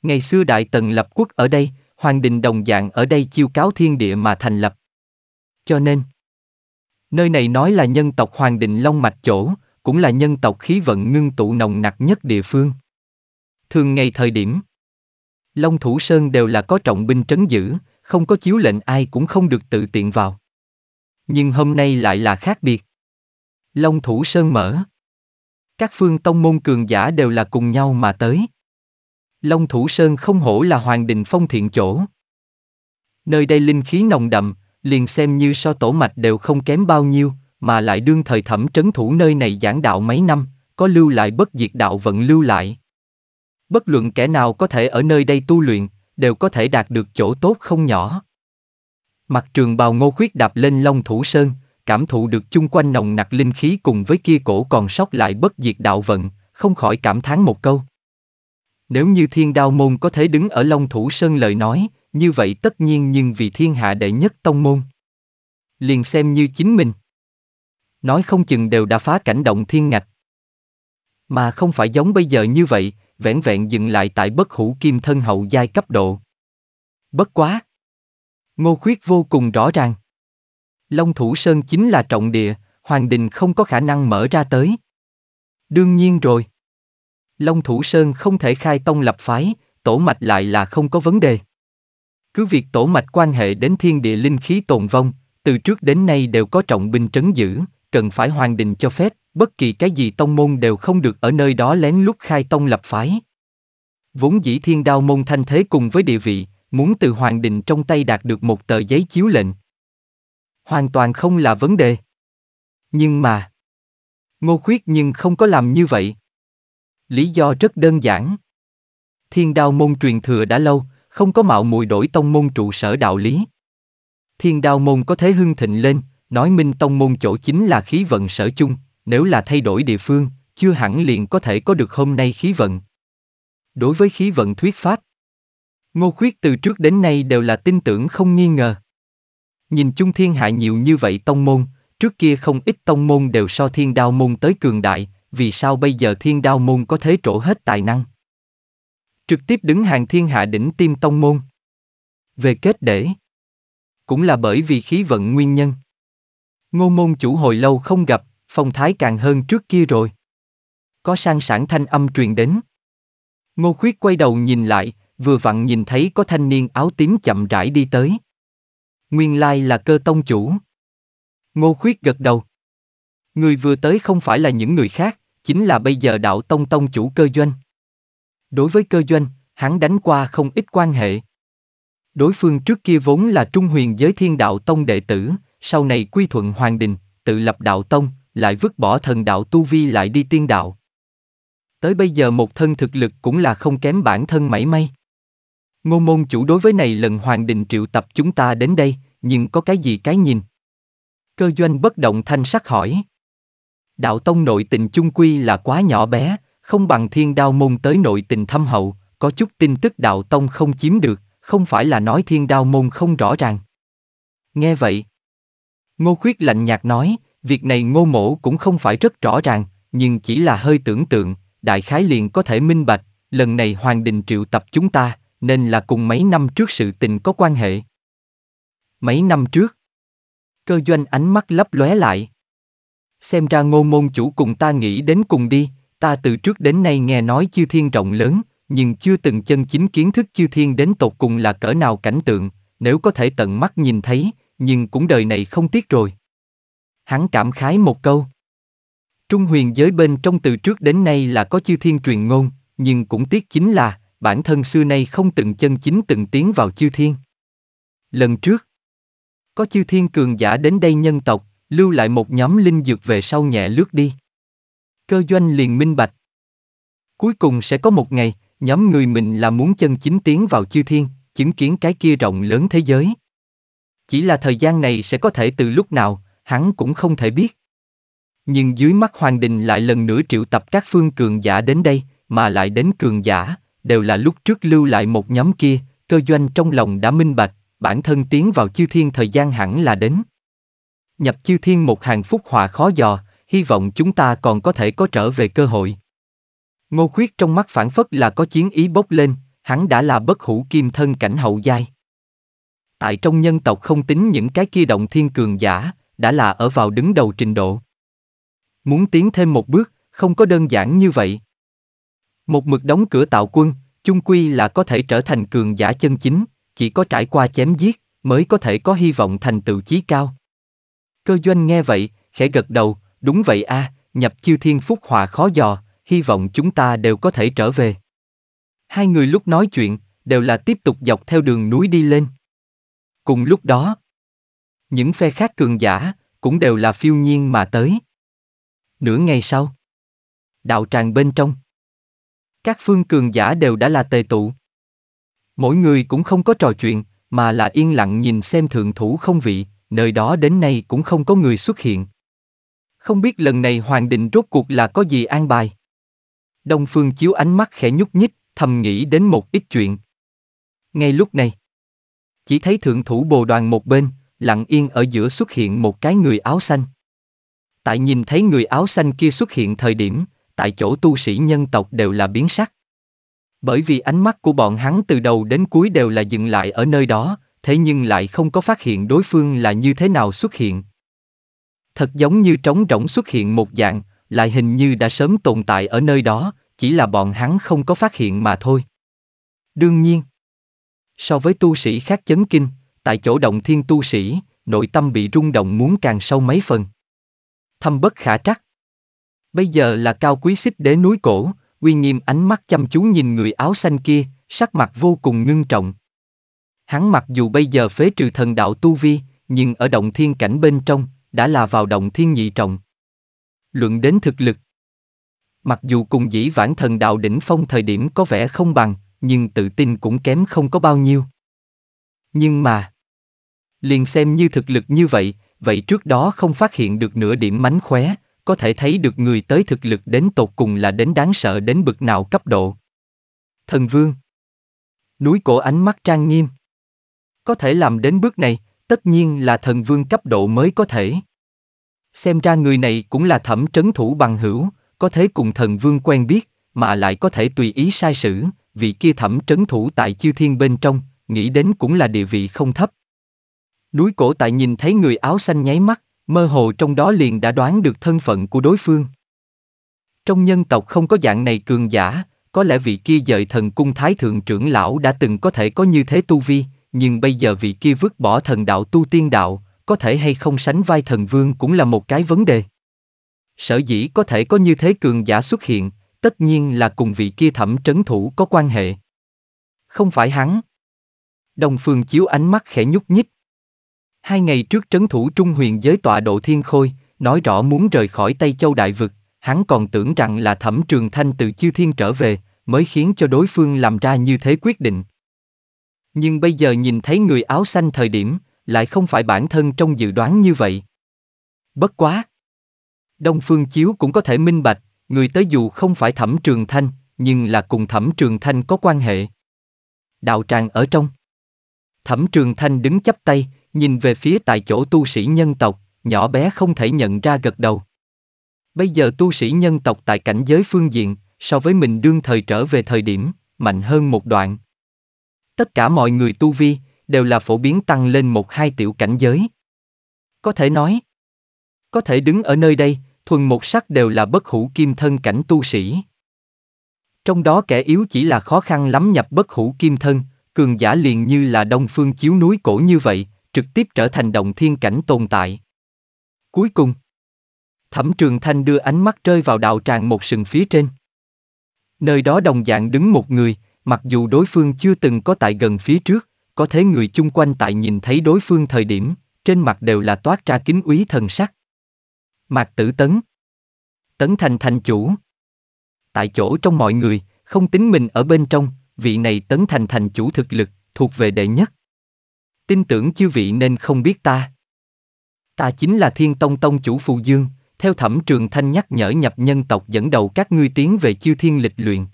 Ngày xưa Đại Tần lập quốc ở đây, Hoàng Đình đồng dạng ở đây chiêu cáo thiên địa mà thành lập. Cho nên, nơi này nói là nhân tộc Hoàng Đình Long Mạch chỗ, cũng là nhân tộc khí vận ngưng tụ nồng nặc nhất địa phương. Thường ngày thời điểm, Long Thủ Sơn đều là có trọng binh trấn giữ, không có chiếu lệnh ai cũng không được tự tiện vào. Nhưng hôm nay lại là khác biệt. Long Thủ Sơn mở. Các phương tông môn cường giả đều là cùng nhau mà tới. Long Thủ Sơn không hổ là hoàng đình phong thiện chỗ. Nơi đây linh khí nồng đậm, liền xem như so tổ mạch đều không kém bao nhiêu, mà lại đương thời thẩm trấn thủ nơi này giảng đạo mấy năm, có lưu lại bất diệt đạo vận lưu lại. Bất luận kẻ nào có thể ở nơi đây tu luyện, đều có thể đạt được chỗ tốt không nhỏ. Mặt trường bào ngô khuyết đạp lên long thủ sơn, cảm thụ được chung quanh nồng nặc linh khí cùng với kia cổ còn sót lại bất diệt đạo vận, không khỏi cảm thán một câu. Nếu như thiên đao môn có thể đứng ở Long Thủ Sơn lời nói, như vậy tất nhiên nhưng vì thiên hạ đệ nhất tông môn. Liền xem như chính mình. Nói không chừng đều đã phá cảnh động thiên ngạch. Mà không phải giống bây giờ như vậy, vẻn vẹn dừng lại tại bất hủ kim thân hậu giai cấp độ. Bất quá! Ngô khuyết vô cùng rõ ràng. Long Thủ Sơn chính là trọng địa, Hoàng Đình không có khả năng mở ra tới. Đương nhiên rồi. Long Thủ Sơn không thể khai tông lập phái, tổ mạch lại là không có vấn đề. Cứ việc tổ mạch quan hệ đến thiên địa linh khí tồn vong, từ trước đến nay đều có trọng binh trấn giữ, cần phải hoàng đình cho phép, bất kỳ cái gì tông môn đều không được ở nơi đó lén lút khai tông lập phái. Vốn dĩ thiên đao môn thanh thế cùng với địa vị, muốn từ hoàng đình trong tay đạt được một tờ giấy chiếu lệnh, hoàn toàn không là vấn đề. Nhưng mà... Ngô Khuyết nhưng không có làm như vậy. Lý do rất đơn giản. Thiên đao môn truyền thừa đã lâu, không có mạo muội đổi tông môn trụ sở đạo lý. Thiên đao môn có thế hưng thịnh lên, nói minh tông môn chỗ chính là khí vận sở chung, nếu là thay đổi địa phương, chưa hẳn liền có thể có được hôm nay khí vận. Đối với khí vận thuyết pháp, Ngô Khuyết từ trước đến nay đều là tin tưởng không nghi ngờ. Nhìn chung thiên hạ nhiều như vậy tông môn, trước kia không ít tông môn đều so thiên đao môn tới cường đại, vì sao bây giờ thiên đao môn có thế trổ hết tài năng? Trực tiếp đứng hàng thiên hạ đỉnh tim tông môn. Về kết để, cũng là bởi vì khí vận nguyên nhân. Ngô môn chủ hồi lâu không gặp, phong thái càng hơn trước kia rồi. Có sang sản thanh âm truyền đến. Ngô khuyết quay đầu nhìn lại, vừa vặn nhìn thấy có thanh niên áo tím chậm rãi đi tới. Nguyên lai là cơ tông chủ. Ngô Khuyết gật đầu. Người vừa tới không phải là những người khác, chính là bây giờ đạo tông tông chủ cơ doanh. Đối với cơ doanh, hắn đánh qua không ít quan hệ. Đối phương trước kia vốn là trung huyền giới thiên đạo tông đệ tử, sau này quy thuận hoàng đình, tự lập đạo tông, lại vứt bỏ thần đạo tu vi lại đi tiên đạo. Tới bây giờ một thân thực lực cũng là không kém bản thân mảy may. Ngô môn chủ đối với này lần hoàng đình triệu tập chúng ta đến đây, nhưng có cái gì cái nhìn? Cơ doanh bất động thanh sắc hỏi. Đạo tông nội tình chung quy là quá nhỏ bé, không bằng thiên đao môn tới nội tình thâm hậu, có chút tin tức đạo tông không chiếm được, không phải là nói thiên đao môn không rõ ràng. Nghe vậy. Ngô khuyết lạnh nhạt nói, việc này ngô mổ cũng không phải rất rõ ràng, nhưng chỉ là hơi tưởng tượng, đại khái liền có thể minh bạch, lần này hoàng đình triệu tập chúng ta, nên là cùng mấy năm trước sự tình có quan hệ. Mấy năm trước? Cơ doanh ánh mắt lấp lóe lại. Xem ra ngô môn chủ cùng ta nghĩ đến cùng đi, ta từ trước đến nay nghe nói chư thiên rộng lớn, nhưng chưa từng chân chính kiến thức chư thiên đến tột cùng là cỡ nào cảnh tượng, nếu có thể tận mắt nhìn thấy, nhưng cũng đời này không tiếc rồi. Hắn cảm khái một câu. Trung huyền giới bên trong từ trước đến nay là có chư thiên truyền ngôn, nhưng cũng tiếc chính là, bản thân xưa nay không từng chân chính từng tiến vào chư thiên. Lần trước, có chư thiên cường giả đến đây nhân tộc, lưu lại một nhóm linh dược về sau nhẹ lướt đi. Cơ doanh liền minh bạch. Cuối cùng sẽ có một ngày, nhóm người mình là muốn chân chính tiến vào chư thiên, chứng kiến cái kia rộng lớn thế giới. Chỉ là thời gian này sẽ có thể từ lúc nào, hắn cũng không thể biết. Nhưng dưới mắt Hoàng Đình lại lần nữa triệu tập các phương cường giả đến đây, mà lại đến cường giả, đều là lúc trước lưu lại một nhóm kia, cơ doanh trong lòng đã minh bạch, bản thân tiến vào chư thiên thời gian hẳn là đến. Nhập chư thiên một hàng phúc họa khó dò, hy vọng chúng ta còn có thể có trở về cơ hội. Ngô khuyết trong mắt phản phất là có chiến ý bốc lên, hắn đã là bất hủ kim thân cảnh hậu giai. Tại trong nhân tộc không tính những cái kia động thiên cường giả, đã là ở vào đứng đầu trình độ. Muốn tiến thêm một bước, không có đơn giản như vậy. Một mực đóng cửa tạo quân, chung quy là có thể trở thành cường giả chân chính, chỉ có trải qua chém giết, mới có thể có hy vọng thành tựu chí cao. Cơ doanh nghe vậy, khẽ gật đầu, đúng vậy a, à, nhập chiêu thiên phúc hòa khó dò, hy vọng chúng ta đều có thể trở về. Hai người lúc nói chuyện, đều là tiếp tục dọc theo đường núi đi lên. Cùng lúc đó, những phe khác cường giả, cũng đều là phiêu nhiên mà tới. Nửa ngày sau, đạo tràng bên trong, các phương cường giả đều đã là tề tụ. Mỗi người cũng không có trò chuyện, mà là yên lặng nhìn xem thượng thủ không vị, nơi đó đến nay cũng không có người xuất hiện. Không biết lần này hoàng đình rốt cuộc là có gì an bài. Đông Phương chiếu ánh mắt khẽ nhúc nhích, thầm nghĩ đến một ít chuyện. Ngay lúc này, chỉ thấy thượng thủ bồ đoàn một bên, lặng yên ở giữa xuất hiện một cái người áo xanh. Tại nhìn thấy người áo xanh kia xuất hiện thời điểm, tại chỗ tu sĩ nhân tộc đều là biến sắc. Bởi vì ánh mắt của bọn hắn từ đầu đến cuối đều là dừng lại ở nơi đó, thế nhưng lại không có phát hiện đối phương là như thế nào xuất hiện. Thật giống như trống rỗng xuất hiện một dạng, lại hình như đã sớm tồn tại ở nơi đó, chỉ là bọn hắn không có phát hiện mà thôi. Đương nhiên, so với tu sĩ khác chấn kinh, tại chỗ động thiên tu sĩ, nội tâm bị rung động muốn càng sâu mấy phần. Thâm bất khả trắc bây giờ là cao quý xích đế núi cổ, uy nghiêm ánh mắt chăm chú nhìn người áo xanh kia, sắc mặt vô cùng ngưng trọng. Hắn mặc dù bây giờ phế trừ thần đạo tu vi, nhưng ở động thiên cảnh bên trong, đã là vào động thiên nhị trọng. Luận đến thực lực. Mặc dù cùng dĩ vãng thần đạo đỉnh phong thời điểm có vẻ không bằng, nhưng tự tin cũng kém không có bao nhiêu. Nhưng mà, liền xem như thực lực như vậy, vậy trước đó không phát hiện được nửa điểm mánh khóe, có thể thấy được người tới thực lực đến tột cùng là đến đáng sợ đến bực nào cấp độ. Thần Vương Núi cổ ánh mắt trang nghiêm Có thể làm đến bước này, tất nhiên là thần vương cấp độ mới có thể. Xem ra người này cũng là thẩm trấn thủ bằng hữu, có thế cùng thần vương quen biết, mà lại có thể tùy ý sai sử, vị kia thẩm trấn thủ tại chư thiên bên trong, nghĩ đến cũng là địa vị không thấp. Núi cổ tại nhìn thấy người áo xanh nháy mắt, Mơ hồ trong đó liền đã đoán được thân phận của đối phương. Trong nhân tộc không có dạng này cường giả, có lẽ vị kia dời thần cung thái thượng trưởng lão đã từng có thể có như thế tu vi, nhưng bây giờ vị kia vứt bỏ thần đạo tu tiên đạo, có thể hay không sánh vai thần vương cũng là một cái vấn đề. Sở dĩ có thể có như thế cường giả xuất hiện, tất nhiên là cùng vị kia thẩm trấn thủ có quan hệ. Không phải hắn. Đồng phương chiếu ánh mắt khẽ nhúc nhích, Hai ngày trước trấn thủ trung Huyền giới tọa độ thiên khôi, nói rõ muốn rời khỏi Tây Châu Đại Vực, hắn còn tưởng rằng là thẩm trường thanh từ chư thiên trở về, mới khiến cho đối phương làm ra như thế quyết định. Nhưng bây giờ nhìn thấy người áo xanh thời điểm, lại không phải bản thân trong dự đoán như vậy. Bất quá. Đông Phương Chiếu cũng có thể minh bạch, người tới dù không phải thẩm trường thanh, nhưng là cùng thẩm trường thanh có quan hệ. Đạo tràng ở trong. Thẩm trường thanh đứng chắp tay, nhìn về phía tại chỗ tu sĩ nhân tộc, nhỏ bé không thể nhận ra gật đầu. Bây giờ tu sĩ nhân tộc tại cảnh giới phương diện, so với mình đương thời trở về thời điểm, mạnh hơn một đoạn. Tất cả mọi người tu vi, đều là phổ biến tăng lên một hai tiểu cảnh giới. Có thể nói, có thể đứng ở nơi đây, thuần một sắc đều là bất hủ kim thân cảnh tu sĩ. Trong đó kẻ yếu chỉ là khó khăn lắm nhập bất hủ kim thân, cường giả liền như là đông phương chiếu núi cổ như vậy, trực tiếp trở thành động thiên cảnh tồn tại. Cuối cùng, Thẩm Trường Thanh đưa ánh mắt rơi vào đạo tràng một sừng phía trên. Nơi đó đồng dạng đứng một người, mặc dù đối phương chưa từng có tại gần phía trước, có thế người chung quanh tại nhìn thấy đối phương thời điểm, trên mặt đều là toát ra kính úy thần sắc. Mạc tử tấn. Tấn thành thành chủ. Tại chỗ trong mọi người, không tính mình ở bên trong, vị này tấn thành thành chủ thực lực, thuộc về đệ nhất tin tưởng chư vị nên không biết ta. Ta chính là Thiên Tông Tông chủ Phù Dương, theo thẩm trường thanh nhắc nhở nhập nhân tộc dẫn đầu các ngươi tiến về chư thiên lịch luyện.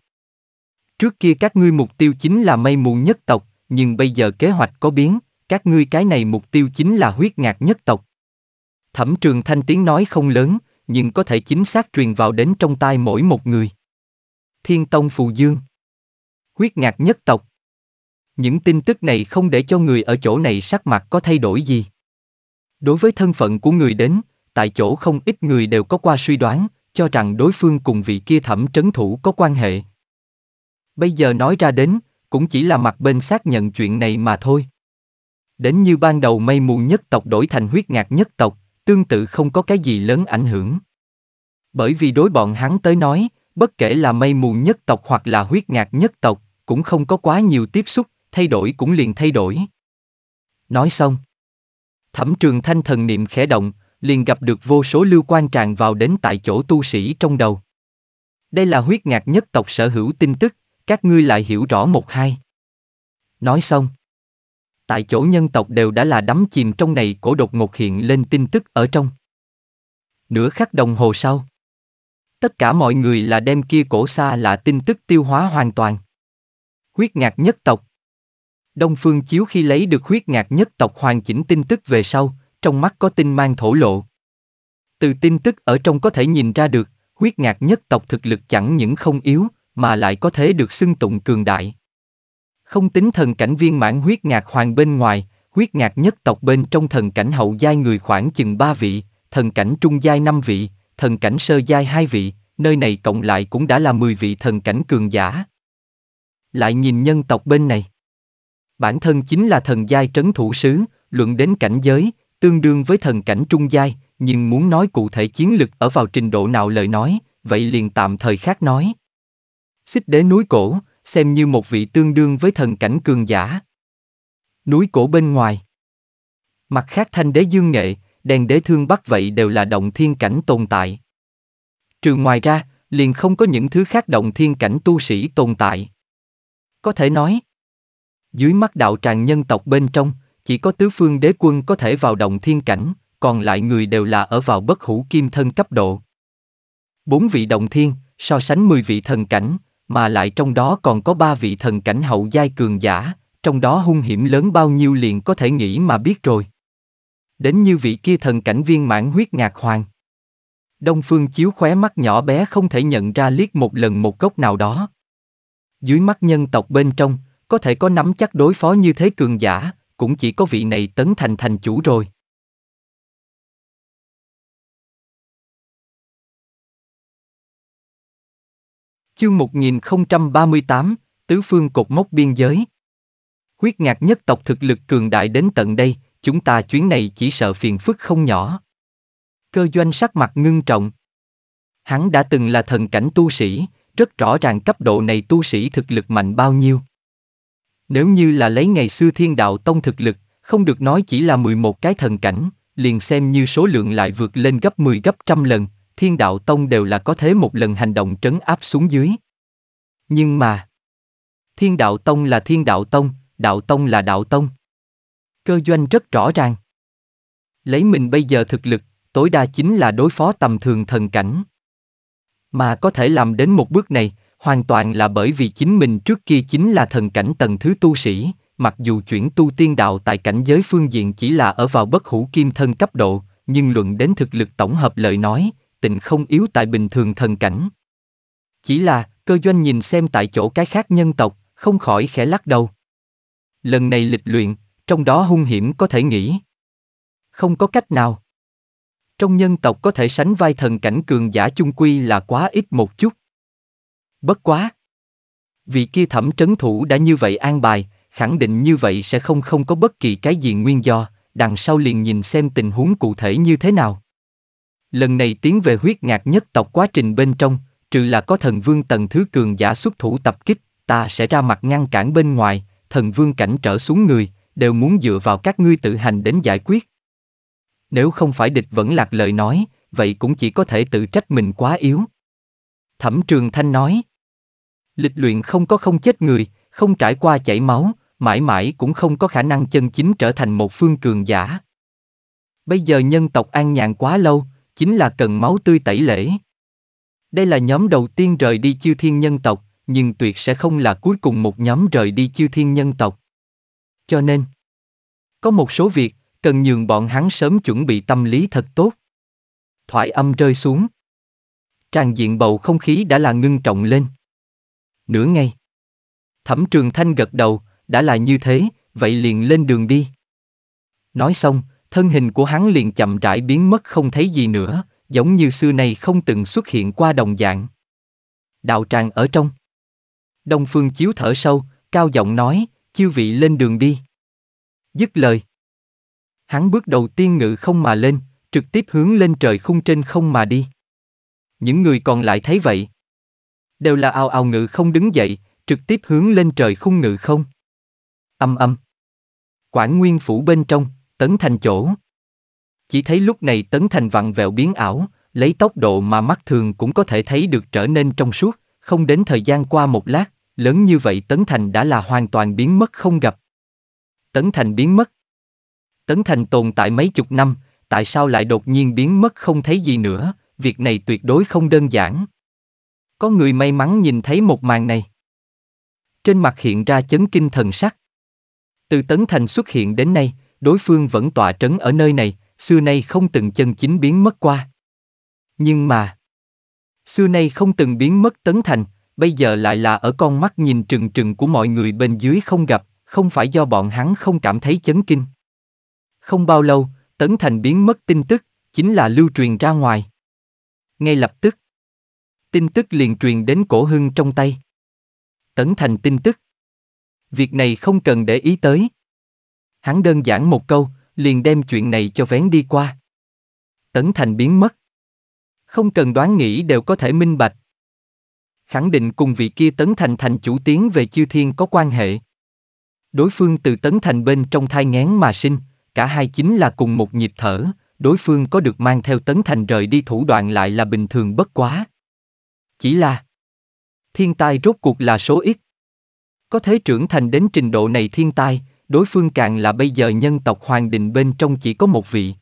Trước kia các ngươi mục tiêu chính là mây mù nhất tộc, nhưng bây giờ kế hoạch có biến, các ngươi cái này mục tiêu chính là huyết ngạc nhất tộc. Thẩm trường thanh tiếng nói không lớn, nhưng có thể chính xác truyền vào đến trong tai mỗi một người. Thiên Tông Phù Dương Huyết ngạc nhất tộc những tin tức này không để cho người ở chỗ này sắc mặt có thay đổi gì. Đối với thân phận của người đến, tại chỗ không ít người đều có qua suy đoán, cho rằng đối phương cùng vị kia thẩm trấn thủ có quan hệ. Bây giờ nói ra đến, cũng chỉ là mặt bên xác nhận chuyện này mà thôi. Đến như ban đầu mây mù nhất tộc đổi thành huyết ngạc nhất tộc, tương tự không có cái gì lớn ảnh hưởng. Bởi vì đối bọn hắn tới nói, bất kể là mây mù nhất tộc hoặc là huyết ngạc nhất tộc, cũng không có quá nhiều tiếp xúc, thay đổi cũng liền thay đổi. Nói xong. Thẩm trường thanh thần niệm khẽ động, liền gặp được vô số lưu quan tràn vào đến tại chỗ tu sĩ trong đầu. Đây là huyết ngạc nhất tộc sở hữu tin tức, các ngươi lại hiểu rõ một hai. Nói xong. Tại chỗ nhân tộc đều đã là đắm chìm trong này cổ đột ngột hiện lên tin tức ở trong. Nửa khắc đồng hồ sau. Tất cả mọi người là đem kia cổ xa là tin tức tiêu hóa hoàn toàn. Huyết ngạc nhất tộc. Đông Phương Chiếu khi lấy được huyết ngạc nhất tộc hoàn chỉnh tin tức về sau, trong mắt có tinh mang thổ lộ. Từ tin tức ở trong có thể nhìn ra được, huyết ngạc nhất tộc thực lực chẳng những không yếu, mà lại có thể được xưng tụng cường đại. Không tính thần cảnh viên mãn huyết ngạc hoàng bên ngoài, huyết ngạc nhất tộc bên trong thần cảnh hậu giai người khoảng chừng 3 vị, thần cảnh trung giai 5 vị, thần cảnh sơ giai 2 vị, nơi này cộng lại cũng đã là 10 vị thần cảnh cường giả. Lại nhìn nhân tộc bên này bản thân chính là thần giai trấn thủ sứ, luận đến cảnh giới, tương đương với thần cảnh trung giai, nhưng muốn nói cụ thể chiến lực ở vào trình độ nào lời nói, vậy liền tạm thời khác nói. Xích đế núi cổ, xem như một vị tương đương với thần cảnh cường giả. Núi cổ bên ngoài. Mặt khác thanh đế dương nghệ, đèn đế thương bắc vậy đều là động thiên cảnh tồn tại. Trừ ngoài ra, liền không có những thứ khác động thiên cảnh tu sĩ tồn tại. Có thể nói, dưới mắt đạo tràng nhân tộc bên trong, chỉ có tứ phương đế quân có thể vào đồng thiên cảnh, còn lại người đều là ở vào bất hủ kim thân cấp độ. Bốn vị đồng thiên, so sánh mười vị thần cảnh, mà lại trong đó còn có ba vị thần cảnh hậu giai cường giả, trong đó hung hiểm lớn bao nhiêu liền có thể nghĩ mà biết rồi. Đến như vị kia thần cảnh viên mãn huyết ngạc hoàng. Đông Phương Chiếu khóe mắt nhỏ bé không thể nhận ra liếc một lần một gốc nào đó. Dưới mắt nhân tộc bên trong, có thể có nắm chắc đối phó như thế cường giả, cũng chỉ có vị này tấn thành thành chủ rồi. Chương 1038, Tứ Phương Cột Mốc Biên Giới Huyết ngạc nhất tộc thực lực cường đại đến tận đây, chúng ta chuyến này chỉ sợ phiền phức không nhỏ. Cơ doanh sắc mặt ngưng trọng. Hắn đã từng là thần cảnh tu sĩ, rất rõ ràng cấp độ này tu sĩ thực lực mạnh bao nhiêu. Nếu như là lấy ngày xưa thiên đạo tông thực lực, không được nói chỉ là 11 cái thần cảnh, liền xem như số lượng lại vượt lên gấp 10 gấp trăm lần, thiên đạo tông đều là có thế một lần hành động trấn áp xuống dưới. Nhưng mà, thiên đạo tông là thiên đạo tông, đạo tông là đạo tông. Cơ doanh rất rõ ràng. Lấy mình bây giờ thực lực, tối đa chính là đối phó tầm thường thần cảnh. Mà có thể làm đến một bước này, hoàn toàn là bởi vì chính mình trước kia chính là thần cảnh tầng thứ tu sĩ, mặc dù chuyển tu tiên đạo tại cảnh giới phương diện chỉ là ở vào bất hủ kim thân cấp độ, nhưng luận đến thực lực tổng hợp lời nói, tình không yếu tại bình thường thần cảnh. Chỉ là, cơ doanh nhìn xem tại chỗ cái khác nhân tộc, không khỏi khẽ lắc đầu. Lần này lịch luyện, trong đó hung hiểm có thể nghĩ. Không có cách nào. Trong nhân tộc có thể sánh vai thần cảnh cường giả chung quy là quá ít một chút, Bất quá. Vị kia thẩm trấn thủ đã như vậy an bài, khẳng định như vậy sẽ không không có bất kỳ cái gì nguyên do, đằng sau liền nhìn xem tình huống cụ thể như thế nào. Lần này tiến về huyết ngạc nhất tộc quá trình bên trong, trừ là có thần vương tầng thứ cường giả xuất thủ tập kích, ta sẽ ra mặt ngăn cản bên ngoài, thần vương cảnh trở xuống người, đều muốn dựa vào các ngươi tự hành đến giải quyết. Nếu không phải địch vẫn lạc lời nói, vậy cũng chỉ có thể tự trách mình quá yếu. Thẩm Trường Thanh nói. Lịch luyện không có không chết người, không trải qua chảy máu, mãi mãi cũng không có khả năng chân chính trở thành một phương cường giả. Bây giờ nhân tộc an nhàn quá lâu, chính là cần máu tươi tẩy lễ. Đây là nhóm đầu tiên rời đi chư thiên nhân tộc, nhưng tuyệt sẽ không là cuối cùng một nhóm rời đi chư thiên nhân tộc. Cho nên, có một số việc, cần nhường bọn hắn sớm chuẩn bị tâm lý thật tốt. Thoại âm rơi xuống. Tràn diện bầu không khí đã là ngưng trọng lên nửa ngày. Thẩm Trường Thanh gật đầu, đã là như thế, vậy liền lên đường đi. Nói xong, thân hình của hắn liền chậm rãi biến mất không thấy gì nữa, giống như xưa nay không từng xuất hiện qua đồng dạng. Đạo tràng ở trong. Đông Phương Chiếu thở sâu, cao giọng nói, chiêu vị lên đường đi. Dứt lời. Hắn bước đầu tiên ngự không mà lên, trực tiếp hướng lên trời khung trên không mà đi. Những người còn lại thấy vậy, đều là ào ào ngự không đứng dậy, trực tiếp hướng lên trời khung ngự không. Âm âm. quản Nguyên Phủ bên trong, Tấn Thành chỗ. Chỉ thấy lúc này Tấn Thành vặn vẹo biến ảo, lấy tốc độ mà mắt thường cũng có thể thấy được trở nên trong suốt, không đến thời gian qua một lát, lớn như vậy Tấn Thành đã là hoàn toàn biến mất không gặp. Tấn Thành biến mất. Tấn Thành tồn tại mấy chục năm, tại sao lại đột nhiên biến mất không thấy gì nữa, việc này tuyệt đối không đơn giản. Có người may mắn nhìn thấy một màn này. Trên mặt hiện ra chấn kinh thần sắc. Từ Tấn Thành xuất hiện đến nay, đối phương vẫn tọa trấn ở nơi này, xưa nay không từng chân chính biến mất qua. Nhưng mà, xưa nay không từng biến mất Tấn Thành, bây giờ lại là ở con mắt nhìn trừng trừng của mọi người bên dưới không gặp, không phải do bọn hắn không cảm thấy chấn kinh. Không bao lâu, Tấn Thành biến mất tin tức, chính là lưu truyền ra ngoài. Ngay lập tức, tin tức liền truyền đến cổ hưng trong tay. Tấn thành tin tức. Việc này không cần để ý tới. Hắn đơn giản một câu, liền đem chuyện này cho vén đi qua. Tấn thành biến mất. Không cần đoán nghĩ đều có thể minh bạch. Khẳng định cùng vị kia Tấn Thành thành chủ tiến về chư thiên có quan hệ. Đối phương từ Tấn Thành bên trong thai ngán mà sinh, cả hai chính là cùng một nhịp thở, đối phương có được mang theo Tấn Thành rời đi thủ đoạn lại là bình thường bất quá. Chỉ là thiên tai rốt cuộc là số ít. Có thế trưởng thành đến trình độ này thiên tai, đối phương càng là bây giờ nhân tộc hoàng đình bên trong chỉ có một vị.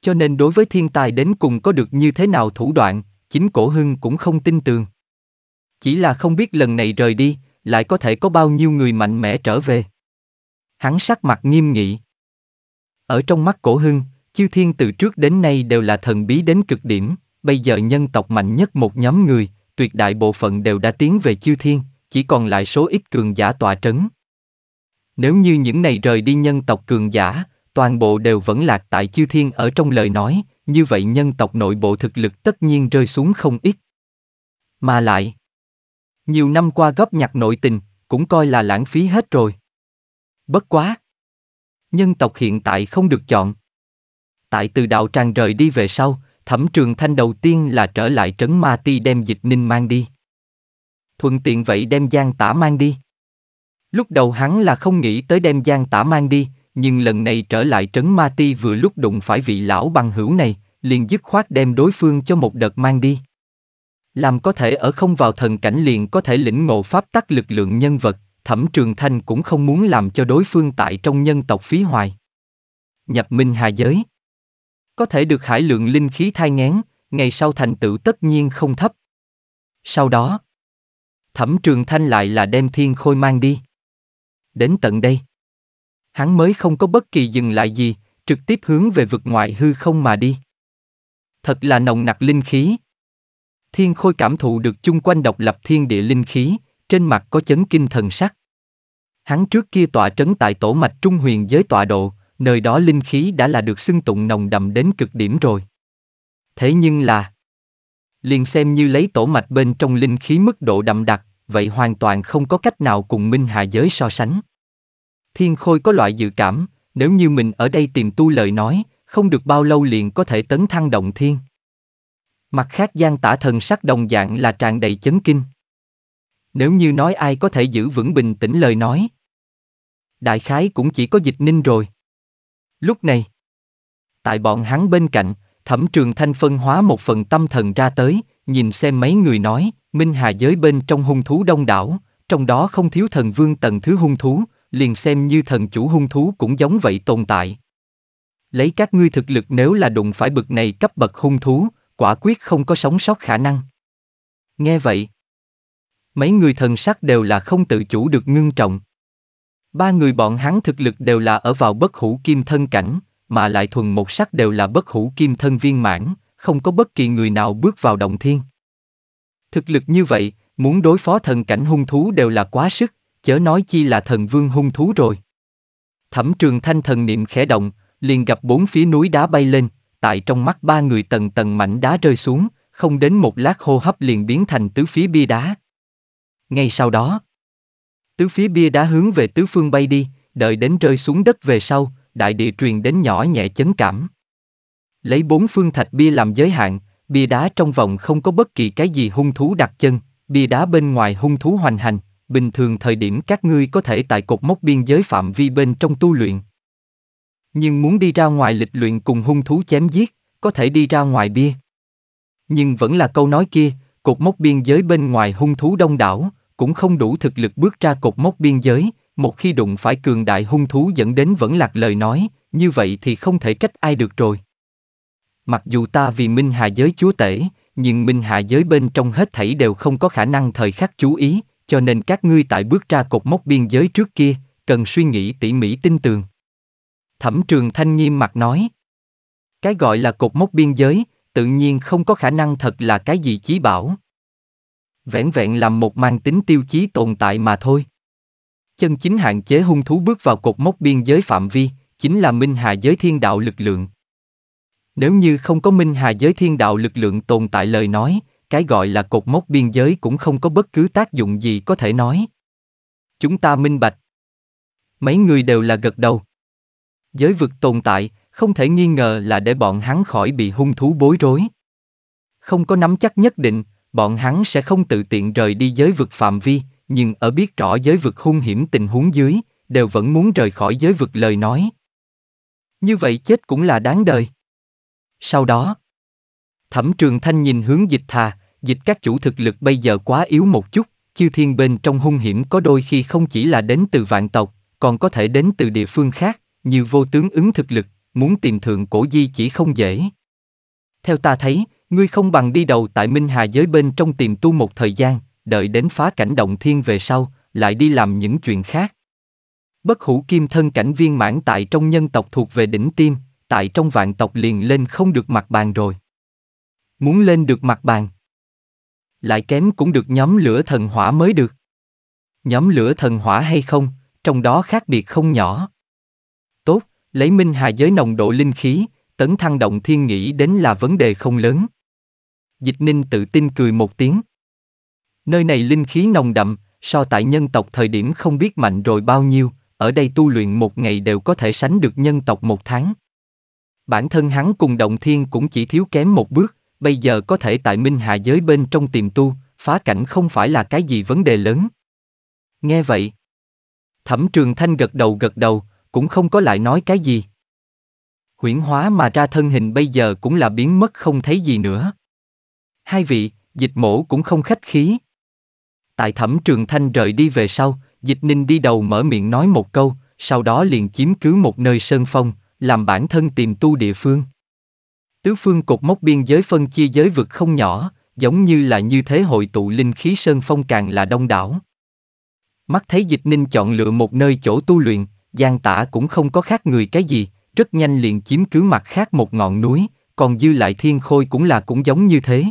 Cho nên đối với thiên tài đến cùng có được như thế nào thủ đoạn, chính cổ hưng cũng không tin tường. Chỉ là không biết lần này rời đi, lại có thể có bao nhiêu người mạnh mẽ trở về. Hắn sắc mặt nghiêm nghị. Ở trong mắt cổ hưng, chư thiên từ trước đến nay đều là thần bí đến cực điểm. Bây giờ nhân tộc mạnh nhất một nhóm người, tuyệt đại bộ phận đều đã tiến về chư thiên, chỉ còn lại số ít cường giả tọa trấn. Nếu như những này rời đi nhân tộc cường giả, toàn bộ đều vẫn lạc tại chư thiên ở trong lời nói, như vậy nhân tộc nội bộ thực lực tất nhiên rơi xuống không ít. Mà lại, nhiều năm qua góp nhặt nội tình, cũng coi là lãng phí hết rồi. Bất quá. Nhân tộc hiện tại không được chọn. Tại từ đạo tràng rời đi về sau, Thẩm Trường Thanh đầu tiên là trở lại trấn Ma Ti đem dịch ninh mang đi. Thuận tiện vậy đem Giang Tả mang đi. Lúc đầu hắn là không nghĩ tới đem Giang Tả mang đi, nhưng lần này trở lại trấn Ma Ti vừa lúc đụng phải vị lão bằng hữu này, liền dứt khoát đem đối phương cho một đợt mang đi. Làm có thể ở không vào thần cảnh liền có thể lĩnh ngộ pháp tắc lực lượng nhân vật, Thẩm Trường Thanh cũng không muốn làm cho đối phương tại trong nhân tộc phí hoài. Nhập Minh Hà Giới có thể được hải lượng linh khí thai ngén, ngày sau thành tựu tất nhiên không thấp. Sau đó, thẩm trường thanh lại là đem thiên khôi mang đi. Đến tận đây, hắn mới không có bất kỳ dừng lại gì, trực tiếp hướng về vực ngoại hư không mà đi. Thật là nồng nặc linh khí. Thiên khôi cảm thụ được chung quanh độc lập thiên địa linh khí, trên mặt có chấn kinh thần sắc. Hắn trước kia tọa trấn tại tổ mạch trung huyền giới tọa độ, nơi đó linh khí đã là được xưng tụng nồng đậm đến cực điểm rồi. Thế nhưng là, liền xem như lấy tổ mạch bên trong linh khí mức độ đậm đặc, vậy hoàn toàn không có cách nào cùng minh hà giới so sánh. Thiên Khôi có loại dự cảm, nếu như mình ở đây tìm tu lời nói, không được bao lâu liền có thể tấn thăng động thiên. Mặt khác gian tả thần sắc đồng dạng là tràn đầy chấn kinh. Nếu như nói ai có thể giữ vững bình tĩnh lời nói, đại khái cũng chỉ có dịch ninh rồi. Lúc này, tại bọn hắn bên cạnh, thẩm trường thanh phân hóa một phần tâm thần ra tới, nhìn xem mấy người nói, Minh Hà giới bên trong hung thú đông đảo, trong đó không thiếu thần vương tầng thứ hung thú, liền xem như thần chủ hung thú cũng giống vậy tồn tại. Lấy các ngươi thực lực nếu là đụng phải bực này cấp bậc hung thú, quả quyết không có sống sót khả năng. Nghe vậy, mấy người thần sắc đều là không tự chủ được ngưng trọng, Ba người bọn hắn thực lực đều là ở vào bất hủ kim thân cảnh, mà lại thuần một sắc đều là bất hủ kim thân viên mãn, không có bất kỳ người nào bước vào động thiên. Thực lực như vậy, muốn đối phó thần cảnh hung thú đều là quá sức, chớ nói chi là thần vương hung thú rồi. Thẩm trường thanh thần niệm khẽ động, liền gặp bốn phía núi đá bay lên, tại trong mắt ba người tầng tầng mảnh đá rơi xuống, không đến một lát hô hấp liền biến thành tứ phía bia đá. Ngay sau đó, Tứ phía bia đá hướng về tứ phương bay đi, đợi đến rơi xuống đất về sau, đại địa truyền đến nhỏ nhẹ chấn cảm. Lấy bốn phương thạch bia làm giới hạn, bia đá trong vòng không có bất kỳ cái gì hung thú đặt chân, bia đá bên ngoài hung thú hoành hành, bình thường thời điểm các ngươi có thể tại cột mốc biên giới phạm vi bên trong tu luyện. Nhưng muốn đi ra ngoài lịch luyện cùng hung thú chém giết, có thể đi ra ngoài bia. Nhưng vẫn là câu nói kia, cột mốc biên giới bên ngoài hung thú đông đảo, cũng không đủ thực lực bước ra cột mốc biên giới, một khi đụng phải cường đại hung thú dẫn đến vẫn lạc lời nói, như vậy thì không thể trách ai được rồi. Mặc dù ta vì Minh Hà giới chúa tể, nhưng Minh Hà giới bên trong hết thảy đều không có khả năng thời khắc chú ý, cho nên các ngươi tại bước ra cột mốc biên giới trước kia, cần suy nghĩ tỉ mỉ tin tường. Thẩm trường thanh nghiêm mặt nói, cái gọi là cột mốc biên giới, tự nhiên không có khả năng thật là cái gì chí bảo vẻn vẹn làm một mang tính tiêu chí tồn tại mà thôi. Chân chính hạn chế hung thú bước vào cột mốc biên giới phạm vi, chính là minh hà giới thiên đạo lực lượng. Nếu như không có minh hà giới thiên đạo lực lượng tồn tại lời nói, cái gọi là cột mốc biên giới cũng không có bất cứ tác dụng gì có thể nói. Chúng ta minh bạch. Mấy người đều là gật đầu. Giới vực tồn tại, không thể nghi ngờ là để bọn hắn khỏi bị hung thú bối rối. Không có nắm chắc nhất định, bọn hắn sẽ không tự tiện rời đi giới vực phạm vi, nhưng ở biết rõ giới vực hung hiểm tình huống dưới, đều vẫn muốn rời khỏi giới vực lời nói. Như vậy chết cũng là đáng đời. Sau đó, Thẩm Trường Thanh nhìn hướng dịch thà, dịch các chủ thực lực bây giờ quá yếu một chút, chư thiên bên trong hung hiểm có đôi khi không chỉ là đến từ vạn tộc, còn có thể đến từ địa phương khác, như vô tướng ứng thực lực, muốn tìm thượng cổ di chỉ không dễ. Theo ta thấy, ngươi không bằng đi đầu tại Minh Hà giới bên trong tìm tu một thời gian, đợi đến phá cảnh động thiên về sau, lại đi làm những chuyện khác. Bất hủ kim thân cảnh viên mãn tại trong nhân tộc thuộc về đỉnh tim, tại trong vạn tộc liền lên không được mặt bàn rồi. Muốn lên được mặt bàn, lại kém cũng được nhóm lửa thần hỏa mới được. Nhóm lửa thần hỏa hay không, trong đó khác biệt không nhỏ. Tốt, lấy minh hà giới nồng độ linh khí, tấn thăng động thiên nghĩ đến là vấn đề không lớn. Dịch Ninh tự tin cười một tiếng. Nơi này linh khí nồng đậm, so tại nhân tộc thời điểm không biết mạnh rồi bao nhiêu, ở đây tu luyện một ngày đều có thể sánh được nhân tộc một tháng. Bản thân hắn cùng Động Thiên cũng chỉ thiếu kém một bước, bây giờ có thể tại Minh Hạ giới bên trong tìm tu, phá cảnh không phải là cái gì vấn đề lớn. Nghe vậy, Thẩm Trường Thanh gật đầu gật đầu, cũng không có lại nói cái gì. Huyễn hóa mà ra thân hình bây giờ cũng là biến mất không thấy gì nữa hai vị, dịch mổ cũng không khách khí. Tại thẩm trường thanh rời đi về sau, dịch ninh đi đầu mở miệng nói một câu, sau đó liền chiếm cứ một nơi sơn phong, làm bản thân tìm tu địa phương. Tứ phương cột mốc biên giới phân chia giới vực không nhỏ, giống như là như thế hội tụ linh khí sơn phong càng là đông đảo. Mắt thấy dịch ninh chọn lựa một nơi chỗ tu luyện, gian tả cũng không có khác người cái gì, rất nhanh liền chiếm cứ mặt khác một ngọn núi, còn dư lại thiên khôi cũng là cũng giống như thế.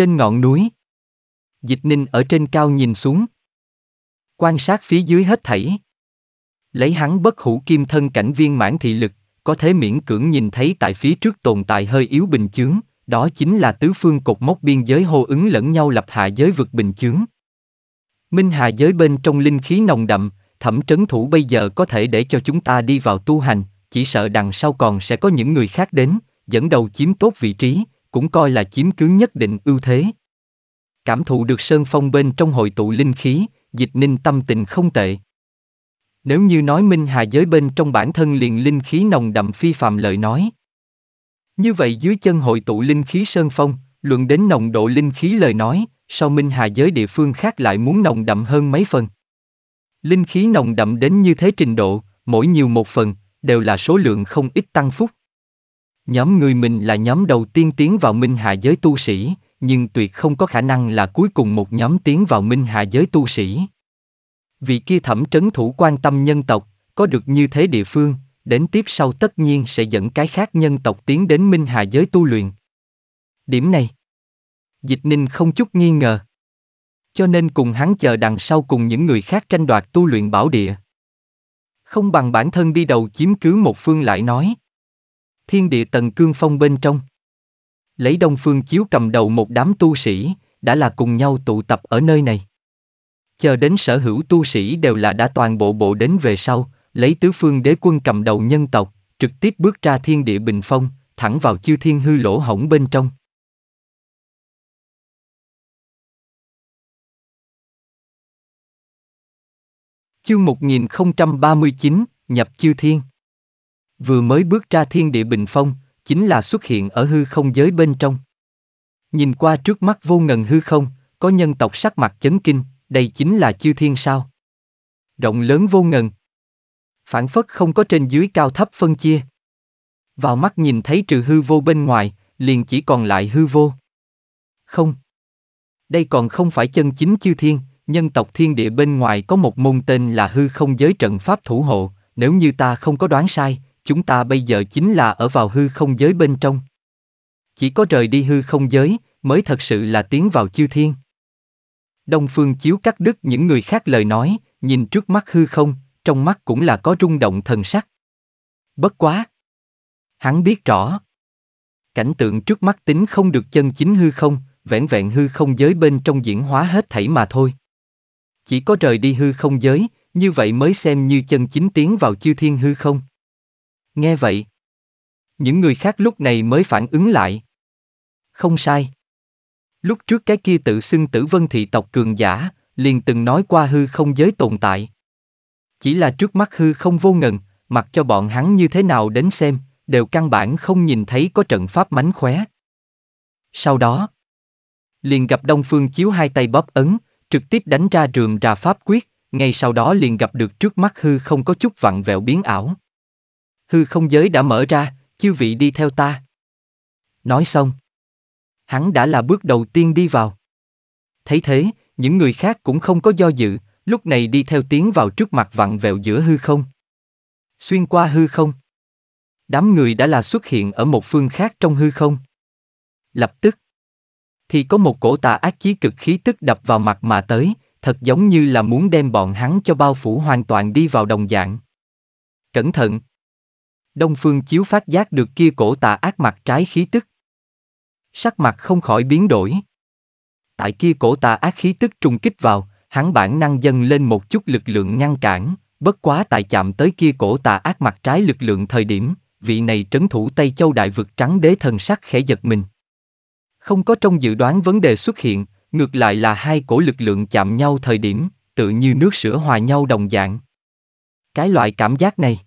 Trên ngọn núi, Dịch Ninh ở trên cao nhìn xuống, quan sát phía dưới hết thảy. Lấy hắn bất hủ kim thân cảnh viên mãn thị lực, có thể miễn cưỡng nhìn thấy tại phía trước tồn tại hơi yếu bình chướng, đó chính là tứ phương cột mốc biên giới hô ứng lẫn nhau lập hạ giới vực bình chướng. Minh hà giới bên trong linh khí nồng đậm, thẩm trấn thủ bây giờ có thể để cho chúng ta đi vào tu hành, chỉ sợ đằng sau còn sẽ có những người khác đến, dẫn đầu chiếm tốt vị trí, cũng coi là chiếm cứ nhất định ưu thế. Cảm thụ được Sơn Phong bên trong hội tụ linh khí, dịch ninh tâm tình không tệ. Nếu như nói Minh Hà giới bên trong bản thân liền linh khí nồng đậm phi phàm lợi nói. Như vậy dưới chân hội tụ linh khí Sơn Phong, luận đến nồng độ linh khí lời nói, sau Minh Hà giới địa phương khác lại muốn nồng đậm hơn mấy phần. Linh khí nồng đậm đến như thế trình độ, mỗi nhiều một phần, đều là số lượng không ít tăng phúc. Nhóm người mình là nhóm đầu tiên tiến vào minh hạ giới tu sĩ, nhưng tuyệt không có khả năng là cuối cùng một nhóm tiến vào minh hạ giới tu sĩ. Vị kia thẩm trấn thủ quan tâm nhân tộc, có được như thế địa phương, đến tiếp sau tất nhiên sẽ dẫn cái khác nhân tộc tiến đến minh hạ giới tu luyện. Điểm này, Dịch Ninh không chút nghi ngờ. Cho nên cùng hắn chờ đằng sau cùng những người khác tranh đoạt tu luyện bảo địa. Không bằng bản thân đi đầu chiếm cứ một phương lại nói thiên địa tần cương phong bên trong. Lấy Đông Phương Chiếu cầm đầu một đám tu sĩ, đã là cùng nhau tụ tập ở nơi này. Chờ đến sở hữu tu sĩ đều là đã toàn bộ bộ đến về sau, lấy tứ phương đế quân cầm đầu nhân tộc, trực tiếp bước ra thiên địa bình phong, thẳng vào chư thiên hư lỗ hổng bên trong. Chương 1039, Nhập Chư Thiên Vừa mới bước ra thiên địa bình phong, chính là xuất hiện ở hư không giới bên trong. Nhìn qua trước mắt vô ngần hư không, có nhân tộc sắc mặt chấn kinh, đây chính là chư thiên sao. Rộng lớn vô ngần. Phản phất không có trên dưới cao thấp phân chia. Vào mắt nhìn thấy trừ hư vô bên ngoài, liền chỉ còn lại hư vô. Không. Đây còn không phải chân chính chư thiên, nhân tộc thiên địa bên ngoài có một môn tên là hư không giới trận pháp thủ hộ, nếu như ta không có đoán sai, chúng ta bây giờ chính là ở vào hư không giới bên trong. Chỉ có rời đi hư không giới, mới thật sự là tiến vào chư thiên. Đông Phương Chiếu cắt đứt những người khác lời nói, nhìn trước mắt hư không, trong mắt cũng là có rung động thần sắc. Bất quá. Hắn biết rõ. Cảnh tượng trước mắt tính không được chân chính hư không, vẹn vẹn hư không giới bên trong diễn hóa hết thảy mà thôi. Chỉ có rời đi hư không giới, như vậy mới xem như chân chính tiến vào chư thiên hư không. Nghe vậy. Những người khác lúc này mới phản ứng lại. Không sai. Lúc trước cái kia tự xưng tử vân thị tộc cường giả, liền từng nói qua hư không giới tồn tại. Chỉ là trước mắt hư không vô ngần, mặc cho bọn hắn như thế nào đến xem, đều căn bản không nhìn thấy có trận pháp mánh khóe. Sau đó, liền gặp Đông Phương Chiếu hai tay bóp ấn, trực tiếp đánh ra rườm ra pháp quyết, ngay sau đó liền gặp được trước mắt hư không có chút vặn vẹo biến ảo hư không giới đã mở ra, chư vị đi theo ta. Nói xong. Hắn đã là bước đầu tiên đi vào. Thấy thế, những người khác cũng không có do dự, lúc này đi theo tiến vào trước mặt vặn vẹo giữa hư không. Xuyên qua hư không. Đám người đã là xuất hiện ở một phương khác trong hư không. Lập tức. Thì có một cổ tà ác chí cực khí tức đập vào mặt mà tới, thật giống như là muốn đem bọn hắn cho bao phủ hoàn toàn đi vào đồng dạng. Cẩn thận, Đông Phương Chiếu phát giác được kia cổ tà ác mặt trái khí tức. Sắc mặt không khỏi biến đổi. Tại kia cổ tà ác khí tức trùng kích vào, hắn bản năng dâng lên một chút lực lượng ngăn cản, bất quá tại chạm tới kia cổ tà ác mặt trái lực lượng thời điểm, vị này trấn thủ Tây Châu đại vực trắng đế thần sắc khẽ giật mình. Không có trong dự đoán vấn đề xuất hiện, ngược lại là hai cổ lực lượng chạm nhau thời điểm, tự như nước sữa hòa nhau đồng dạng. Cái loại cảm giác này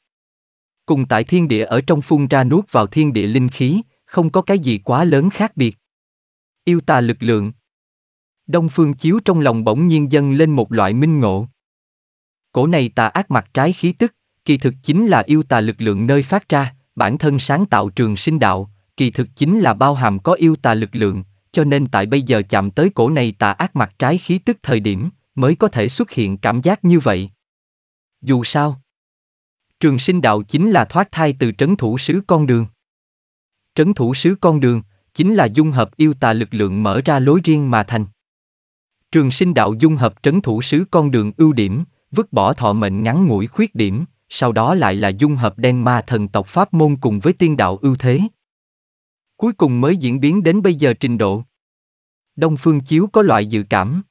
Cùng tại thiên địa ở trong phun ra nuốt vào thiên địa linh khí, không có cái gì quá lớn khác biệt. Yêu tà lực lượng. Đông Phương Chiếu trong lòng bỗng nhiên dâng lên một loại minh ngộ. Cổ này tà ác mặt trái khí tức, kỳ thực chính là yêu tà lực lượng nơi phát ra, bản thân sáng tạo trường sinh đạo, kỳ thực chính là bao hàm có yêu tà lực lượng, cho nên tại bây giờ chạm tới cổ này tà ác mặt trái khí tức thời điểm, mới có thể xuất hiện cảm giác như vậy. Dù sao, Trường sinh đạo chính là thoát thai từ trấn thủ sứ con đường. Trấn thủ sứ con đường, chính là dung hợp yêu tà lực lượng mở ra lối riêng mà thành. Trường sinh đạo dung hợp trấn thủ sứ con đường ưu điểm, vứt bỏ thọ mệnh ngắn ngủi khuyết điểm, sau đó lại là dung hợp đen ma thần tộc Pháp môn cùng với tiên đạo ưu thế. Cuối cùng mới diễn biến đến bây giờ trình độ. Đông Phương Chiếu có loại dự cảm.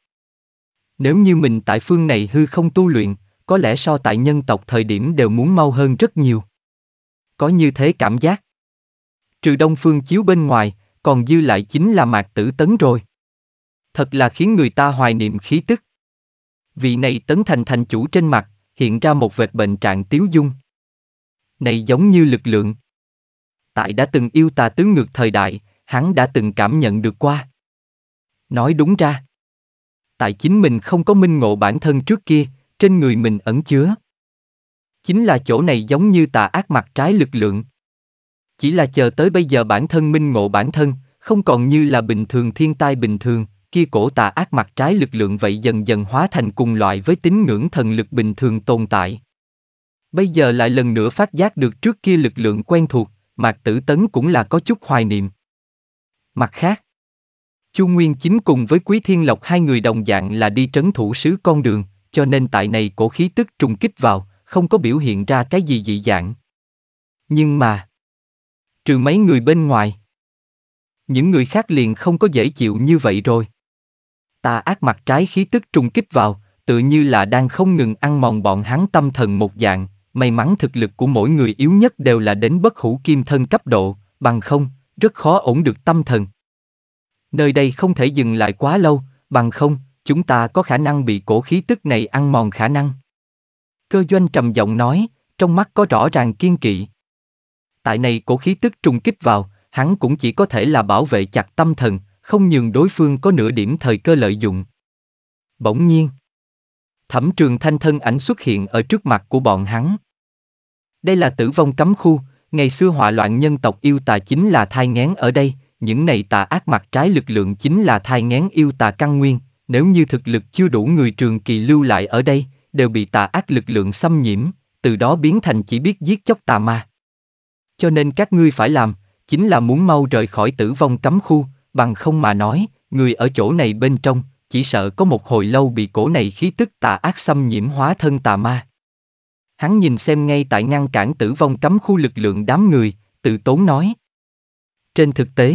Nếu như mình tại phương này hư không tu luyện, có lẽ so tại nhân tộc thời điểm đều muốn mau hơn rất nhiều. Có như thế cảm giác. Trừ đông phương chiếu bên ngoài, còn dư lại chính là mạc tử tấn rồi. Thật là khiến người ta hoài niệm khí tức. Vị này tấn thành thành chủ trên mặt, hiện ra một vệt bệnh trạng tiếu dung. Này giống như lực lượng. Tại đã từng yêu tà tướng ngược thời đại, hắn đã từng cảm nhận được qua. Nói đúng ra, tại chính mình không có minh ngộ bản thân trước kia, trên người mình ẩn chứa. Chính là chỗ này giống như tà ác mặt trái lực lượng. Chỉ là chờ tới bây giờ bản thân minh ngộ bản thân, không còn như là bình thường thiên tai bình thường, kia cổ tà ác mặt trái lực lượng vậy dần dần hóa thành cùng loại với tín ngưỡng thần lực bình thường tồn tại. Bây giờ lại lần nữa phát giác được trước kia lực lượng quen thuộc, Mạc Tử Tấn cũng là có chút hoài niệm. Mặt khác, Chu Nguyên Chính cùng với Quý Thiên Lộc hai người đồng dạng là đi trấn thủ sứ con đường cho nên tại này cổ khí tức trùng kích vào, không có biểu hiện ra cái gì dị dạng. Nhưng mà, trừ mấy người bên ngoài, những người khác liền không có dễ chịu như vậy rồi. Ta ác mặt trái khí tức trùng kích vào, tự như là đang không ngừng ăn mòn bọn hắn tâm thần một dạng, may mắn thực lực của mỗi người yếu nhất đều là đến bất hủ kim thân cấp độ, bằng không, rất khó ổn được tâm thần. Nơi đây không thể dừng lại quá lâu, bằng không, chúng ta có khả năng bị cổ khí tức này ăn mòn khả năng. Cơ doanh trầm giọng nói, trong mắt có rõ ràng kiên kỵ. Tại này cổ khí tức trùng kích vào, hắn cũng chỉ có thể là bảo vệ chặt tâm thần, không nhường đối phương có nửa điểm thời cơ lợi dụng. Bỗng nhiên, thẩm trường thanh thân ảnh xuất hiện ở trước mặt của bọn hắn. Đây là tử vong cấm khu, ngày xưa họa loạn nhân tộc yêu tà chính là thai ngén ở đây, những này tà ác mặt trái lực lượng chính là thai ngén yêu tà căn nguyên, nếu như thực lực chưa đủ người trường kỳ lưu lại ở đây, đều bị tà ác lực lượng xâm nhiễm, từ đó biến thành chỉ biết giết chóc tà ma. Cho nên các ngươi phải làm, chính là muốn mau rời khỏi tử vong cấm khu, bằng không mà nói, người ở chỗ này bên trong, chỉ sợ có một hồi lâu bị cổ này khí tức tà ác xâm nhiễm hóa thân tà ma. Hắn nhìn xem ngay tại ngăn cản tử vong cấm khu lực lượng đám người, tự tốn nói. Trên thực tế,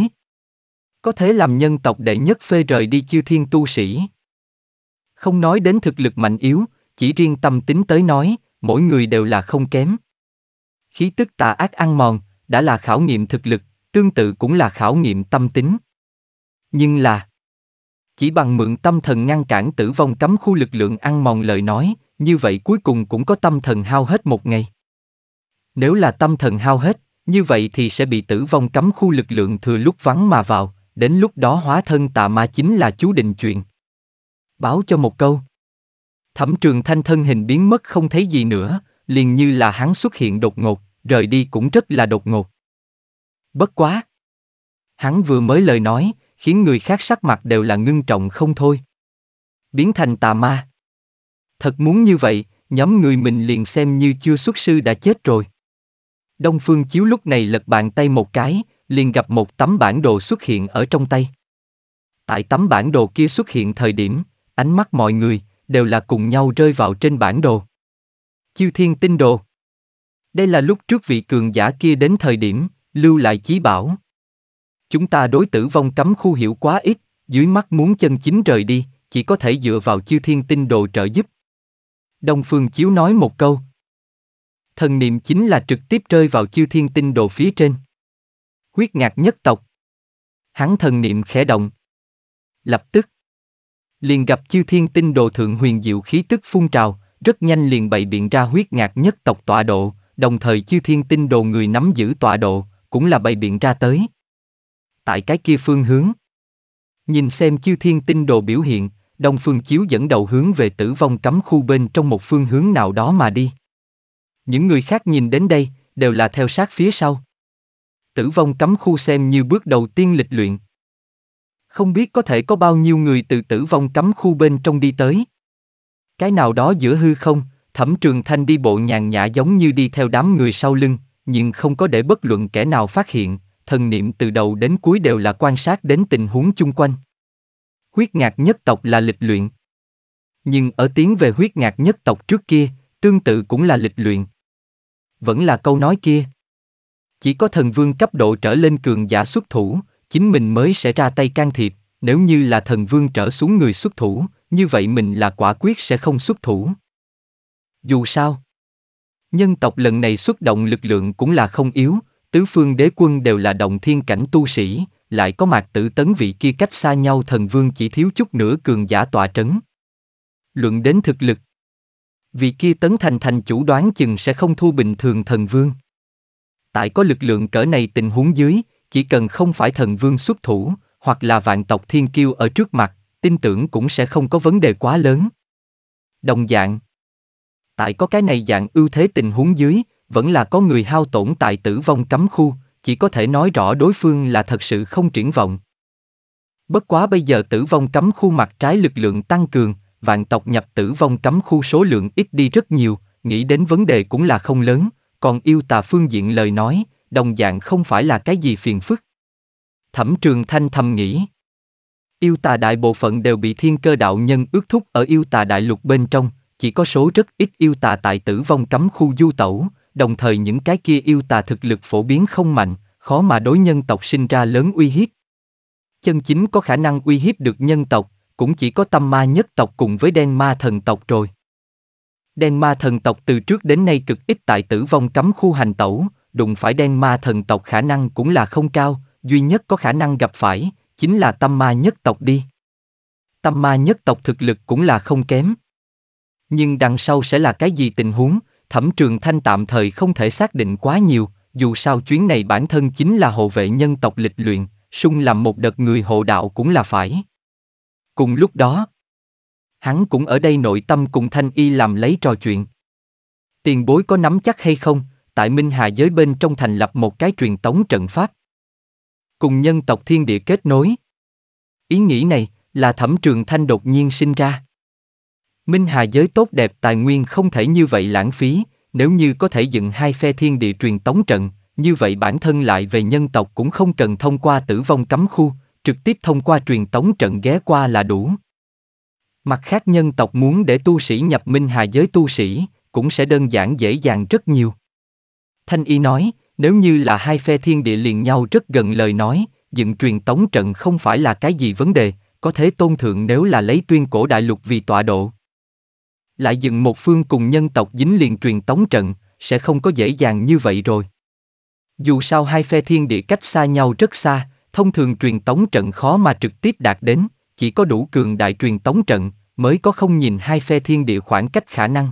có thể làm nhân tộc đệ nhất phê rời đi chư thiên tu sĩ. Không nói đến thực lực mạnh yếu, chỉ riêng tâm tính tới nói, mỗi người đều là không kém. Khí tức tà ác ăn mòn, đã là khảo nghiệm thực lực, tương tự cũng là khảo nghiệm tâm tính. Nhưng là, chỉ bằng mượn tâm thần ngăn cản tử vong cấm khu lực lượng ăn mòn lời nói, như vậy cuối cùng cũng có tâm thần hao hết một ngày. Nếu là tâm thần hao hết, như vậy thì sẽ bị tử vong cấm khu lực lượng thừa lúc vắng mà vào, đến lúc đó hóa thân tà ma chính là chú định chuyện. Báo cho một câu. Thẩm trường thanh thân hình biến mất không thấy gì nữa, liền như là hắn xuất hiện đột ngột, rời đi cũng rất là đột ngột. Bất quá. Hắn vừa mới lời nói, khiến người khác sắc mặt đều là ngưng trọng không thôi. Biến thành tà ma. Thật muốn như vậy, nhóm người mình liền xem như chưa xuất sư đã chết rồi. Đông Phương Chiếu lúc này lật bàn tay một cái, liền gặp một tấm bản đồ xuất hiện ở trong tay. Tại tấm bản đồ kia xuất hiện thời điểm, ánh mắt mọi người đều là cùng nhau rơi vào trên bản đồ. Chiêu thiên tinh đồ. Đây là lúc trước vị cường giả kia đến thời điểm, lưu lại chí bảo. Chúng ta đối tử vong cấm khu hiểu quá ít, dưới mắt muốn chân chính rời đi, chỉ có thể dựa vào chiêu thiên tinh đồ trợ giúp. Đông Phương Chiếu nói một câu. Thần niệm chính là trực tiếp rơi vào chiêu thiên tinh đồ phía trên huyết ngạc nhất tộc. Hắn thần niệm khẽ động. Lập tức, liền gặp chư thiên tinh đồ thượng huyền diệu khí tức phun trào, rất nhanh liền bày biện ra huyết ngạc nhất tộc tọa độ, đồng thời chư thiên tinh đồ người nắm giữ tọa độ, cũng là bày biện ra tới. Tại cái kia phương hướng, nhìn xem chư thiên tinh đồ biểu hiện, Đông Phương Chiếu dẫn đầu hướng về tử vong cấm khu bên trong một phương hướng nào đó mà đi. Những người khác nhìn đến đây, đều là theo sát phía sau tử vong cấm khu xem như bước đầu tiên lịch luyện. Không biết có thể có bao nhiêu người từ tử vong cấm khu bên trong đi tới. Cái nào đó giữa hư không, thẩm trường thanh đi bộ nhàn nhã giống như đi theo đám người sau lưng, nhưng không có để bất luận kẻ nào phát hiện, thần niệm từ đầu đến cuối đều là quan sát đến tình huống chung quanh. Huyết ngạc nhất tộc là lịch luyện. Nhưng ở tiếng về huyết ngạc nhất tộc trước kia, tương tự cũng là lịch luyện. Vẫn là câu nói kia. Chỉ có thần vương cấp độ trở lên cường giả xuất thủ, chính mình mới sẽ ra tay can thiệp, nếu như là thần vương trở xuống người xuất thủ, như vậy mình là quả quyết sẽ không xuất thủ. Dù sao, nhân tộc lần này xuất động lực lượng cũng là không yếu, tứ phương đế quân đều là đồng thiên cảnh tu sĩ, lại có mạc tử tấn vị kia cách xa nhau thần vương chỉ thiếu chút nữa cường giả tọa trấn. Luận đến thực lực, vị kia tấn thành thành chủ đoán chừng sẽ không thu bình thường thần vương tại có lực lượng cỡ này tình huống dưới, chỉ cần không phải thần vương xuất thủ, hoặc là vạn tộc thiên kiêu ở trước mặt, tin tưởng cũng sẽ không có vấn đề quá lớn. Đồng dạng Tại có cái này dạng ưu thế tình huống dưới, vẫn là có người hao tổn tại tử vong cấm khu, chỉ có thể nói rõ đối phương là thật sự không triển vọng. Bất quá bây giờ tử vong cấm khu mặt trái lực lượng tăng cường, vạn tộc nhập tử vong cấm khu số lượng ít đi rất nhiều, nghĩ đến vấn đề cũng là không lớn, còn yêu tà phương diện lời nói, đồng dạng không phải là cái gì phiền phức. Thẩm trường thanh thầm nghĩ. Yêu tà đại bộ phận đều bị thiên cơ đạo nhân ước thúc ở yêu tà đại lục bên trong, chỉ có số rất ít yêu tà tại tử vong cấm khu du tẩu, đồng thời những cái kia yêu tà thực lực phổ biến không mạnh, khó mà đối nhân tộc sinh ra lớn uy hiếp. Chân chính có khả năng uy hiếp được nhân tộc, cũng chỉ có tâm ma nhất tộc cùng với đen ma thần tộc rồi. Đen ma thần tộc từ trước đến nay cực ít tại tử vong cấm khu hành tẩu, đụng phải đen ma thần tộc khả năng cũng là không cao, duy nhất có khả năng gặp phải, chính là tâm ma nhất tộc đi. Tâm ma nhất tộc thực lực cũng là không kém. Nhưng đằng sau sẽ là cái gì tình huống, thẩm trường thanh tạm thời không thể xác định quá nhiều, dù sao chuyến này bản thân chính là hộ vệ nhân tộc lịch luyện, sung làm một đợt người hộ đạo cũng là phải. Cùng lúc đó, Hắn cũng ở đây nội tâm cùng Thanh Y làm lấy trò chuyện. Tiền bối có nắm chắc hay không, tại Minh Hà giới bên trong thành lập một cái truyền tống trận pháp. Cùng nhân tộc thiên địa kết nối. Ý nghĩ này là thẩm trường thanh đột nhiên sinh ra. Minh Hà giới tốt đẹp tài nguyên không thể như vậy lãng phí, nếu như có thể dựng hai phe thiên địa truyền tống trận, như vậy bản thân lại về nhân tộc cũng không cần thông qua tử vong cấm khu, trực tiếp thông qua truyền tống trận ghé qua là đủ. Mặt khác nhân tộc muốn để tu sĩ nhập minh hà giới tu sĩ, cũng sẽ đơn giản dễ dàng rất nhiều. Thanh Y nói, nếu như là hai phe thiên địa liền nhau rất gần lời nói, dựng truyền tống trận không phải là cái gì vấn đề, có thể tôn thượng nếu là lấy tuyên cổ đại lục vì tọa độ. Lại dựng một phương cùng nhân tộc dính liền truyền tống trận, sẽ không có dễ dàng như vậy rồi. Dù sao hai phe thiên địa cách xa nhau rất xa, thông thường truyền tống trận khó mà trực tiếp đạt đến chỉ có đủ cường đại truyền tống trận, mới có không nhìn hai phe thiên địa khoảng cách khả năng.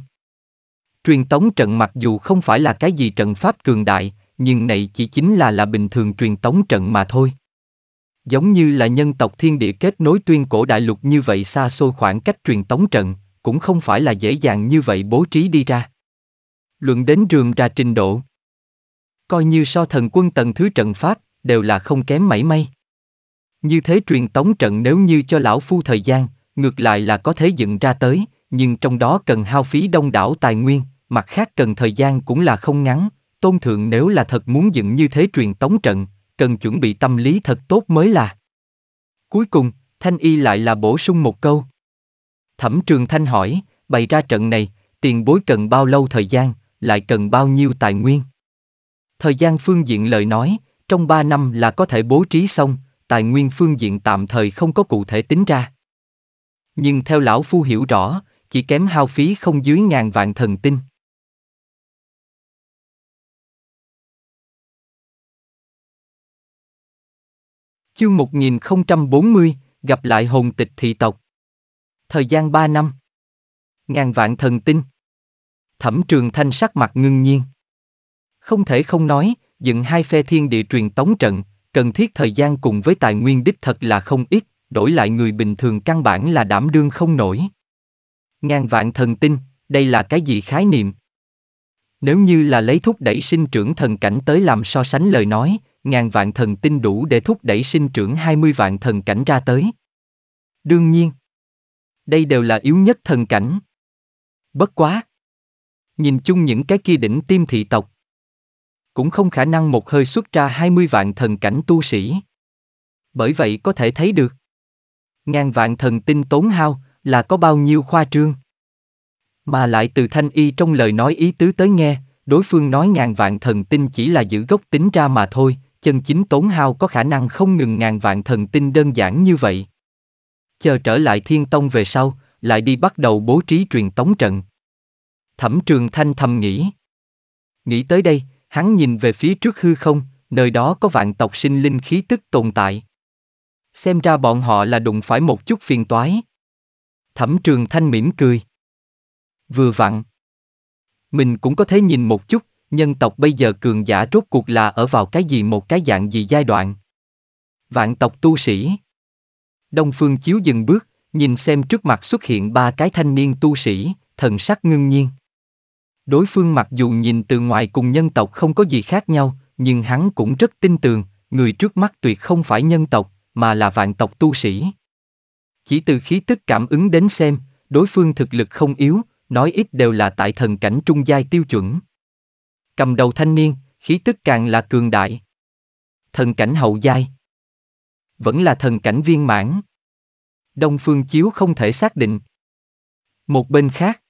Truyền tống trận mặc dù không phải là cái gì trận pháp cường đại, nhưng này chỉ chính là là bình thường truyền tống trận mà thôi. Giống như là nhân tộc thiên địa kết nối tuyên cổ đại lục như vậy xa xôi khoảng cách truyền tống trận, cũng không phải là dễ dàng như vậy bố trí đi ra. Luận đến rườm ra trình độ. Coi như so thần quân tầng thứ trận pháp, đều là không kém mảy may. Như thế truyền tống trận nếu như cho lão phu thời gian, ngược lại là có thể dựng ra tới, nhưng trong đó cần hao phí đông đảo tài nguyên, mặt khác cần thời gian cũng là không ngắn. Tôn thượng nếu là thật muốn dựng như thế truyền tống trận, cần chuẩn bị tâm lý thật tốt mới là. Cuối cùng, Thanh Y lại là bổ sung một câu. Thẩm Trường Thanh hỏi, bày ra trận này, tiền bối cần bao lâu thời gian, lại cần bao nhiêu tài nguyên? Thời gian phương diện lời nói, trong ba năm là có thể bố trí xong, tài nguyên phương diện tạm thời không có cụ thể tính ra. Nhưng theo lão phu hiểu rõ, chỉ kém hao phí không dưới ngàn vạn thần tinh. Chương 1040, gặp lại hồn tịch thị tộc. Thời gian 3 năm. Ngàn vạn thần tinh. Thẩm trường thanh sắc mặt ngưng nhiên. Không thể không nói, dựng hai phe thiên địa truyền tống trận, Cần thiết thời gian cùng với tài nguyên đích thật là không ít, đổi lại người bình thường căn bản là đảm đương không nổi. Ngàn vạn thần tinh, đây là cái gì khái niệm? Nếu như là lấy thúc đẩy sinh trưởng thần cảnh tới làm so sánh lời nói, ngàn vạn thần tinh đủ để thúc đẩy sinh trưởng 20 vạn thần cảnh ra tới. Đương nhiên, đây đều là yếu nhất thần cảnh. Bất quá. Nhìn chung những cái kia đỉnh tiêm thị tộc, cũng không khả năng một hơi xuất ra 20 vạn thần cảnh tu sĩ. Bởi vậy có thể thấy được, ngàn vạn thần tinh tốn hao là có bao nhiêu khoa trương. Mà lại từ thanh y trong lời nói ý tứ tới nghe, đối phương nói ngàn vạn thần tinh chỉ là giữ gốc tính ra mà thôi, chân chính tốn hao có khả năng không ngừng ngàn vạn thần tinh đơn giản như vậy. Chờ trở lại thiên tông về sau, lại đi bắt đầu bố trí truyền tống trận. Thẩm trường thanh thầm nghĩ. Nghĩ tới đây, Hắn nhìn về phía trước hư không, nơi đó có vạn tộc sinh linh khí tức tồn tại. Xem ra bọn họ là đụng phải một chút phiền toái. Thẩm trường thanh mỉm cười. Vừa vặn. Mình cũng có thể nhìn một chút, nhân tộc bây giờ cường giả rốt cuộc là ở vào cái gì một cái dạng gì giai đoạn. Vạn tộc tu sĩ. Đông Phương Chiếu dừng bước, nhìn xem trước mặt xuất hiện ba cái thanh niên tu sĩ, thần sắc ngưng nhiên. Đối phương mặc dù nhìn từ ngoài cùng nhân tộc không có gì khác nhau, nhưng hắn cũng rất tin tưởng, người trước mắt tuyệt không phải nhân tộc, mà là vạn tộc tu sĩ. Chỉ từ khí tức cảm ứng đến xem, đối phương thực lực không yếu, nói ít đều là tại thần cảnh trung giai tiêu chuẩn. Cầm đầu thanh niên, khí tức càng là cường đại. Thần cảnh hậu giai. Vẫn là thần cảnh viên mãn. Đông Phương Chiếu không thể xác định. Một bên khác,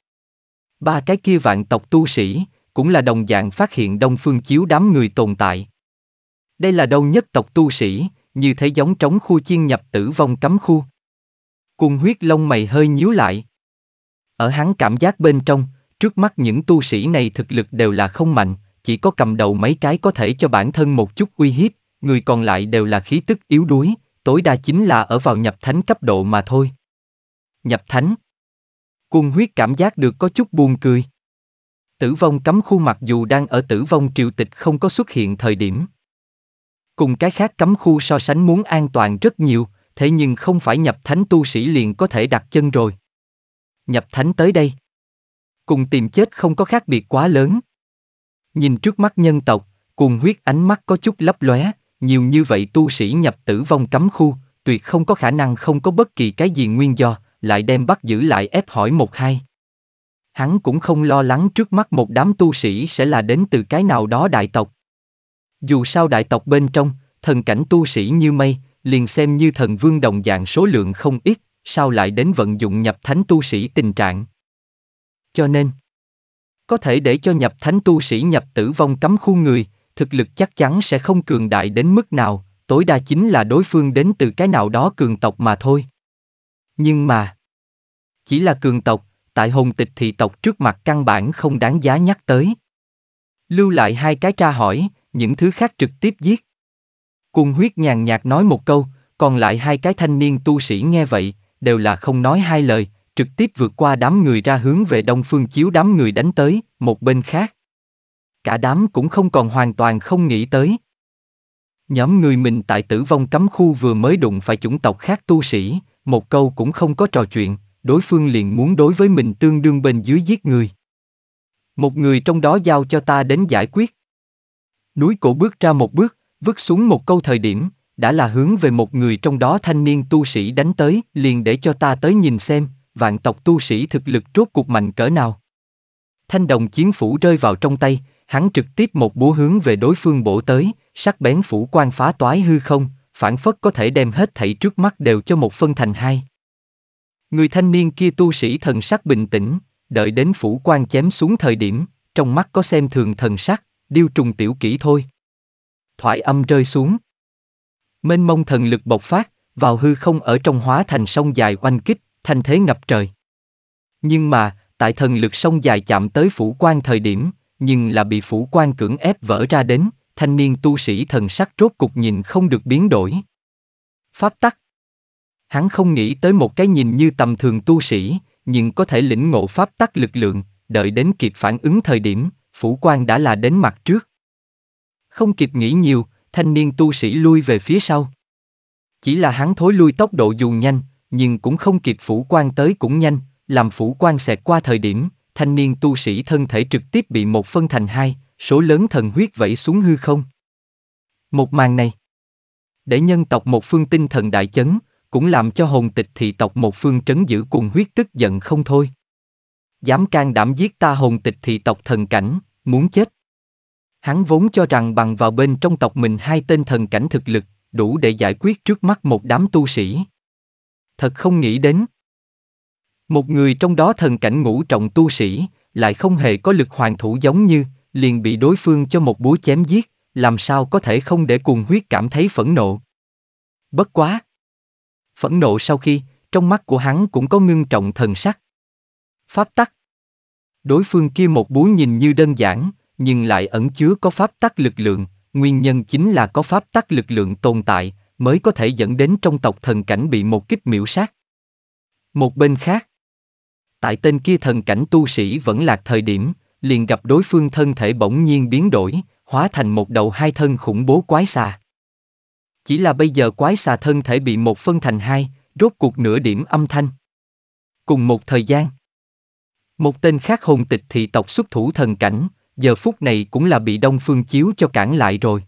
Ba cái kia vạn tộc tu sĩ, cũng là đồng dạng phát hiện Đông Phương Chiếu đám người tồn tại. Đây là đâu nhất tộc tu sĩ, như thế giống trống khu chiên nhập tử vong cấm khu. Cùng huyết lông mày hơi nhíu lại. Ở hắn cảm giác bên trong, trước mắt những tu sĩ này thực lực đều là không mạnh, chỉ có cầm đầu mấy cái có thể cho bản thân một chút uy hiếp, người còn lại đều là khí tức yếu đuối, tối đa chính là ở vào nhập thánh cấp độ mà thôi. Nhập thánh Quân huyết cảm giác được có chút buồn cười. Tử vong cấm khu mặc dù đang ở tử vong triều tịch không có xuất hiện thời điểm. Cùng cái khác cấm khu so sánh muốn an toàn rất nhiều, thế nhưng không phải nhập thánh tu sĩ liền có thể đặt chân rồi. Nhập thánh tới đây. Cùng tìm chết không có khác biệt quá lớn. Nhìn trước mắt nhân tộc, cùng huyết ánh mắt có chút lấp lóe, nhiều như vậy tu sĩ nhập tử vong cấm khu, tuyệt không có khả năng không có bất kỳ cái gì nguyên do, lại đem bắt giữ lại ép hỏi một hai. Hắn cũng không lo lắng trước mắt một đám tu sĩ sẽ là đến từ cái nào đó đại tộc. Dù sao đại tộc bên trong, thần cảnh tu sĩ như mây, liền xem như thần vương đồng dạng số lượng không ít, sao lại đến vận dụng nhập thánh tu sĩ tình trạng. Cho nên, có thể để cho nhập thánh tu sĩ nhập tử vong cấm khu người, thực lực chắc chắn sẽ không cường đại đến mức nào, tối đa chính là đối phương đến từ cái nào đó cường tộc mà thôi. Nhưng mà... Chỉ là cường tộc, tại hồn tịch thị tộc trước mặt căn bản không đáng giá nhắc tới. Lưu lại hai cái tra hỏi, những thứ khác trực tiếp giết. Cùng huyết nhàn nhạt nói một câu, còn lại hai cái thanh niên tu sĩ nghe vậy, đều là không nói hai lời, trực tiếp vượt qua đám người ra hướng về đông phương chiếu đám người đánh tới, một bên khác. Cả đám cũng không còn hoàn toàn không nghĩ tới. Nhóm người mình tại tử vong cấm khu vừa mới đụng phải chủng tộc khác tu sĩ, một câu cũng không có trò chuyện, đối phương liền muốn đối với mình tương đương bên dưới giết người. Một người trong đó giao cho ta đến giải quyết. Núi cổ bước ra một bước, vứt xuống một câu thời điểm, đã là hướng về một người trong đó thanh niên tu sĩ đánh tới, liền để cho ta tới nhìn xem, vạn tộc tu sĩ thực lực trốt cục mạnh cỡ nào. Thanh đồng chiến phủ rơi vào trong tay, hắn trực tiếp một búa hướng về đối phương bổ tới, sắc bén phủ quan phá toái hư không, phản phất có thể đem hết thảy trước mắt đều cho một phân thành hai. Người thanh niên kia tu sĩ thần sắc bình tĩnh, đợi đến phủ quan chém xuống thời điểm, trong mắt có xem thường thần sắc, điêu trùng tiểu kỹ thôi. Thoại âm rơi xuống. Mênh mông thần lực bộc phát, vào hư không ở trong hóa thành sông dài oanh kích, thanh thế ngập trời. Nhưng mà, tại thần lực sông dài chạm tới phủ quan thời điểm, nhưng là bị phủ quan cưỡng ép vỡ ra đến, thanh niên tu sĩ thần sắc rốt cục nhìn không được biến đổi. Pháp tắc Hắn không nghĩ tới một cái nhìn như tầm thường tu sĩ, nhưng có thể lĩnh ngộ pháp tắc lực lượng, đợi đến kịp phản ứng thời điểm, phủ quan đã là đến mặt trước. Không kịp nghĩ nhiều, thanh niên tu sĩ lui về phía sau. Chỉ là hắn thối lui tốc độ dù nhanh, nhưng cũng không kịp phủ quan tới cũng nhanh, làm phủ quan xẹt qua thời điểm, thanh niên tu sĩ thân thể trực tiếp bị một phân thành hai, số lớn thần huyết vẫy xuống hư không. Một màn này, để nhân tộc một phương tinh thần đại chấn, cũng làm cho hồn tịch thị tộc một phương trấn giữ cùng huyết tức giận không thôi. Dám can đảm giết ta hồn tịch thị tộc thần cảnh, muốn chết. Hắn vốn cho rằng bằng vào bên trong tộc mình hai tên thần cảnh thực lực, đủ để giải quyết trước mắt một đám tu sĩ. Thật không nghĩ đến. Một người trong đó thần cảnh ngũ trọng tu sĩ, lại không hề có lực hoàng thủ giống như liền bị đối phương cho một búa chém giết, làm sao có thể không để cuồng huyết cảm thấy phẫn nộ. Bất quá. Phẫn nộ sau khi, trong mắt của hắn cũng có ngưng trọng thần sắc. Pháp tắc. Đối phương kia một búa nhìn như đơn giản, nhưng lại ẩn chứa có pháp tắc lực lượng, nguyên nhân chính là có pháp tắc lực lượng tồn tại, mới có thể dẫn đến trong tộc thần cảnh bị một kích miễu sát. Một bên khác, tại tên kia thần cảnh tu sĩ vẫn lạc thời điểm, liền gặp đối phương thân thể bỗng nhiên biến đổi, hóa thành một đầu hai thân khủng bố quái xà. Chỉ là bây giờ quái xà thân thể bị một phân thành hai, rốt cuộc nửa điểm âm thanh. Cùng một thời gian, một tên khác hồn tịch thị tộc xuất thủ thần cảnh, giờ phút này cũng là bị Đông Phương Chiếu cho cản lại rồi.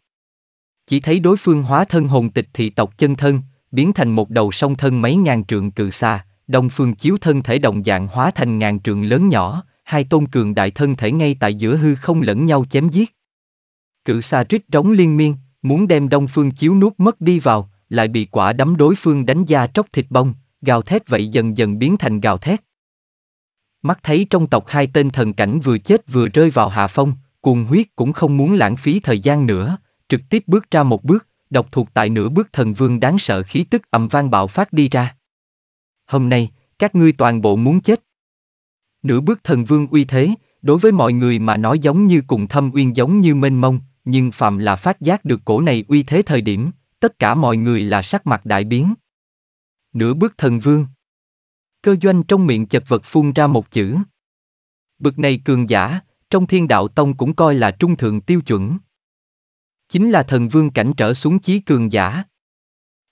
Chỉ thấy đối phương hóa thân hồn tịch thị tộc chân thân, biến thành một đầu song thân mấy ngàn trượng cự xa, Đông Phương Chiếu thân thể đồng dạng hóa thành ngàn trượng lớn nhỏ, hai tôn cường đại thân thể ngay tại giữa hư không lẫn nhau chém giết. Cự xà trích rống liên miên, muốn đem đông phương chiếu nuốt mất đi vào, lại bị quả đấm đối phương đánh da tróc thịt bông, gào thét vậy dần dần biến thành gào thét. Mắt thấy trong tộc hai tên thần cảnh vừa chết vừa rơi vào hạ phong, cuồng huyết cũng không muốn lãng phí thời gian nữa, trực tiếp bước ra một bước, độc thuộc tại nửa bước thần vương đáng sợ khí tức ầm vang bạo phát đi ra. Hôm nay, các ngươi toàn bộ muốn chết. Nửa bước thần vương uy thế, đối với mọi người mà nói giống như cùng thâm uyên giống như mênh mông, nhưng phàm là phát giác được cổ này uy thế thời điểm, tất cả mọi người là sắc mặt đại biến. Nửa bước thần vương. Cơ doanh trong miệng chật vật phun ra một chữ. Bực này cường giả, trong thiên đạo tông cũng coi là trung thượng tiêu chuẩn. Chính là thần vương cảnh trở xuống chí cường giả.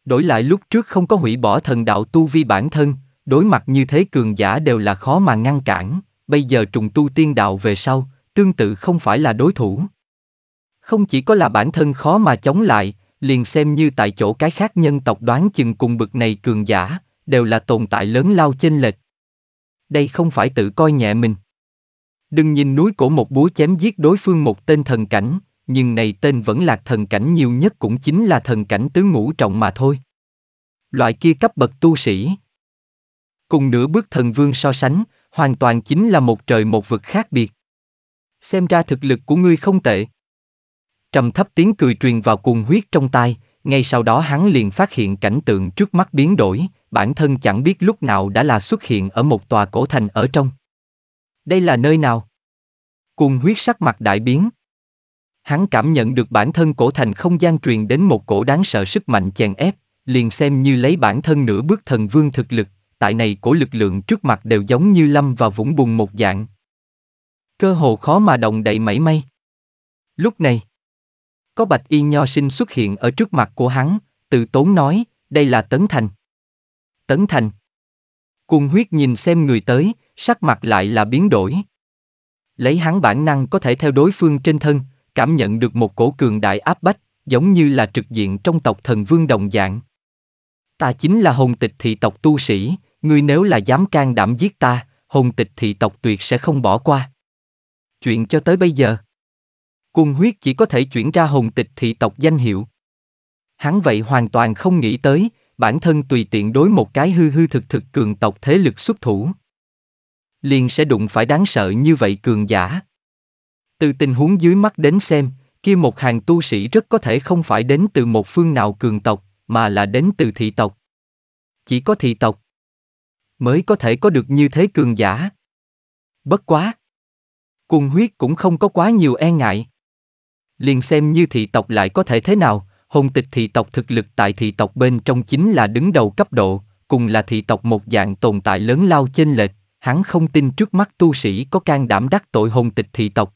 Đổi lại lúc trước không có hủy bỏ thần đạo tu vi bản thân, Đối mặt như thế cường giả đều là khó mà ngăn cản, bây giờ trùng tu tiên đạo về sau, tương tự không phải là đối thủ. Không chỉ có là bản thân khó mà chống lại, liền xem như tại chỗ cái khác nhân tộc đoán chừng cùng bực này cường giả, đều là tồn tại lớn lao chênh lệch. Đây không phải tự coi nhẹ mình. Đừng nhìn núi cổ một búa chém giết đối phương một tên thần cảnh, nhưng này tên vẫn là thần cảnh nhiều nhất cũng chính là thần cảnh tứ ngũ trọng mà thôi. Loại kia cấp bậc tu sĩ, Cùng nửa bước thần vương so sánh, hoàn toàn chính là một trời một vực khác biệt. Xem ra thực lực của ngươi không tệ. Trầm thấp tiếng cười truyền vào cuồng huyết trong tai, ngay sau đó hắn liền phát hiện cảnh tượng trước mắt biến đổi, bản thân chẳng biết lúc nào đã là xuất hiện ở một tòa cổ thành ở trong. Đây là nơi nào? Cuồng huyết sắc mặt đại biến. Hắn cảm nhận được bản thân cổ thành không gian truyền đến một cổ đáng sợ sức mạnh chèn ép, liền xem như lấy bản thân nửa bước thần vương thực lực tại này cổ lực lượng trước mặt đều giống như lâm vào vũng bùn một dạng. Cơ hồ khó mà động đậy mảy may. Lúc này, có bạch y nho sinh xuất hiện ở trước mặt của hắn, từ tốn nói, đây là Tấn Thành. Tấn Thành. Cùng huyết nhìn xem người tới, sắc mặt lại là biến đổi. Lấy hắn bản năng có thể theo đối phương trên thân, cảm nhận được một cổ cường đại áp bách, giống như là trực diện trong tộc thần vương đồng dạng. Ta chính là hồn tịch thị tộc tu sĩ, ngươi nếu là dám can đảm giết ta, hồn tịch thị tộc tuyệt sẽ không bỏ qua. Chuyện cho tới bây giờ, cung huyết chỉ có thể chuyển ra hồn tịch thị tộc danh hiệu. Hắn vậy hoàn toàn không nghĩ tới, bản thân tùy tiện đối một cái hư hư thực thực cường tộc thế lực xuất thủ. Liền sẽ đụng phải đáng sợ như vậy cường giả. Từ tình huống dưới mắt đến xem, kia một hàng tu sĩ rất có thể không phải đến từ một phương nào cường tộc, mà là đến từ thị tộc. Chỉ có thị tộc, mới có thể có được như thế cường giả. Bất quá. Cùng huyết cũng không có quá nhiều e ngại. Liền xem như thị tộc lại có thể thế nào, hồn tịch thị tộc thực lực tại thị tộc bên trong chính là đứng đầu cấp độ, cùng là thị tộc một dạng tồn tại lớn lao chênh lệch, hắn không tin trước mắt tu sĩ có can đảm đắc tội hồn tịch thị tộc.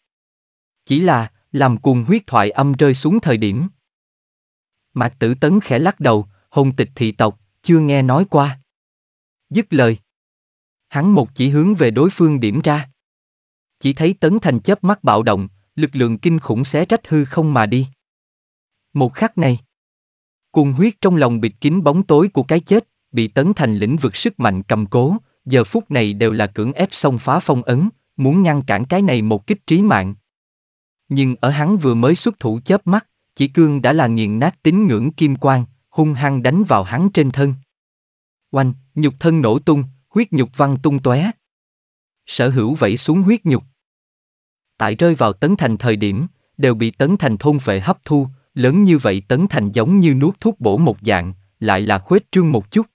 Chỉ là, làm cuồng huyết thoại âm rơi xuống thời điểm. Mạc tử tấn khẽ lắc đầu, hồn tịch thị tộc, chưa nghe nói qua. Dứt lời. Hắn một chỉ hướng về đối phương điểm ra. Chỉ thấy Tấn Thành chớp mắt bạo động, lực lượng kinh khủng xé rách hư không mà đi. Một khắc này. cuồng huyết trong lòng bịt kín bóng tối của cái chết, bị Tấn Thành lĩnh vực sức mạnh cầm cố, giờ phút này đều là cưỡng ép xông phá phong ấn, muốn ngăn cản cái này một kích trí mạng. Nhưng ở hắn vừa mới xuất thủ chớp mắt, chỉ cương đã là nghiền nát tín ngưỡng kim quang, hung hăng đánh vào hắn trên thân. Oanh, nhục thân nổ tung, huyết nhục văng tung tóe. Sở hữu vẫy xuống huyết nhục. Tại rơi vào tấn thành thời điểm, đều bị tấn thành thôn vệ hấp thu, lớn như vậy tấn thành giống như nuốt thuốc bổ một dạng, lại là khuếch trương một chút.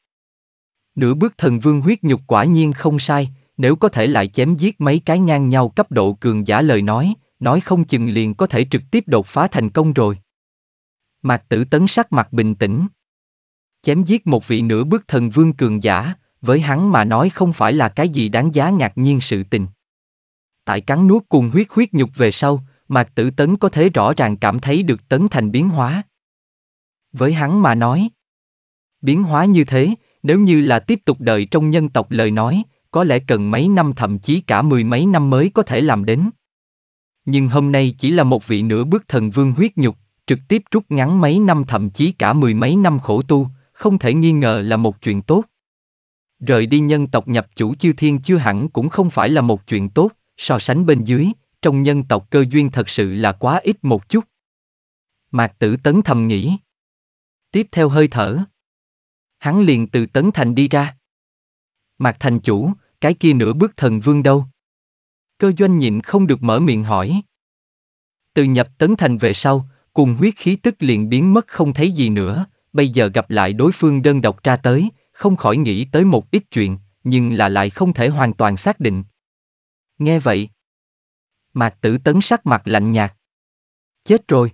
Nửa bước thần vương huyết nhục quả nhiên không sai, nếu có thể lại chém giết mấy cái ngang nhau cấp độ cường giả lời nói, nói không chừng liền có thể trực tiếp đột phá thành công rồi. Mạc tử tấn sắc mặt bình tĩnh, chém giết một vị nửa bước thần vương cường giả, với hắn mà nói không phải là cái gì đáng giá ngạc nhiên sự tình. Tại cắn nuốt cùng huyết huyết nhục về sau, Mạc Tử Tấn có thể rõ ràng cảm thấy được Tấn Thành biến hóa. Với hắn mà nói, biến hóa như thế, nếu như là tiếp tục đợi trong nhân tộc lời nói, có lẽ cần mấy năm thậm chí cả mười mấy năm mới có thể làm đến. Nhưng hôm nay chỉ là một vị nửa bước thần vương huyết nhục, trực tiếp rút ngắn mấy năm thậm chí cả mười mấy năm khổ tu, không thể nghi ngờ là một chuyện tốt. Rời đi nhân tộc nhập chủ chư thiên chưa hẳn cũng không phải là một chuyện tốt, so sánh bên dưới, trong nhân tộc cơ duyên thật sự là quá ít một chút. Mạc tử tấn thầm nghĩ. Tiếp theo hơi thở. Hắn liền từ tấn thành đi ra. Mạc thành chủ, cái kia nửa bước thần vương đâu? Cơ doanh nhịn không được mở miệng hỏi. Từ nhập tấn thành về sau, cùng huyết khí tức liền biến mất không thấy gì nữa, bây giờ gặp lại đối phương đơn độc ra tới, không khỏi nghĩ tới một ít chuyện, nhưng là lại không thể hoàn toàn xác định. Nghe vậy, Mạc Tử Tấn sắc mặt lạnh nhạt. Chết rồi.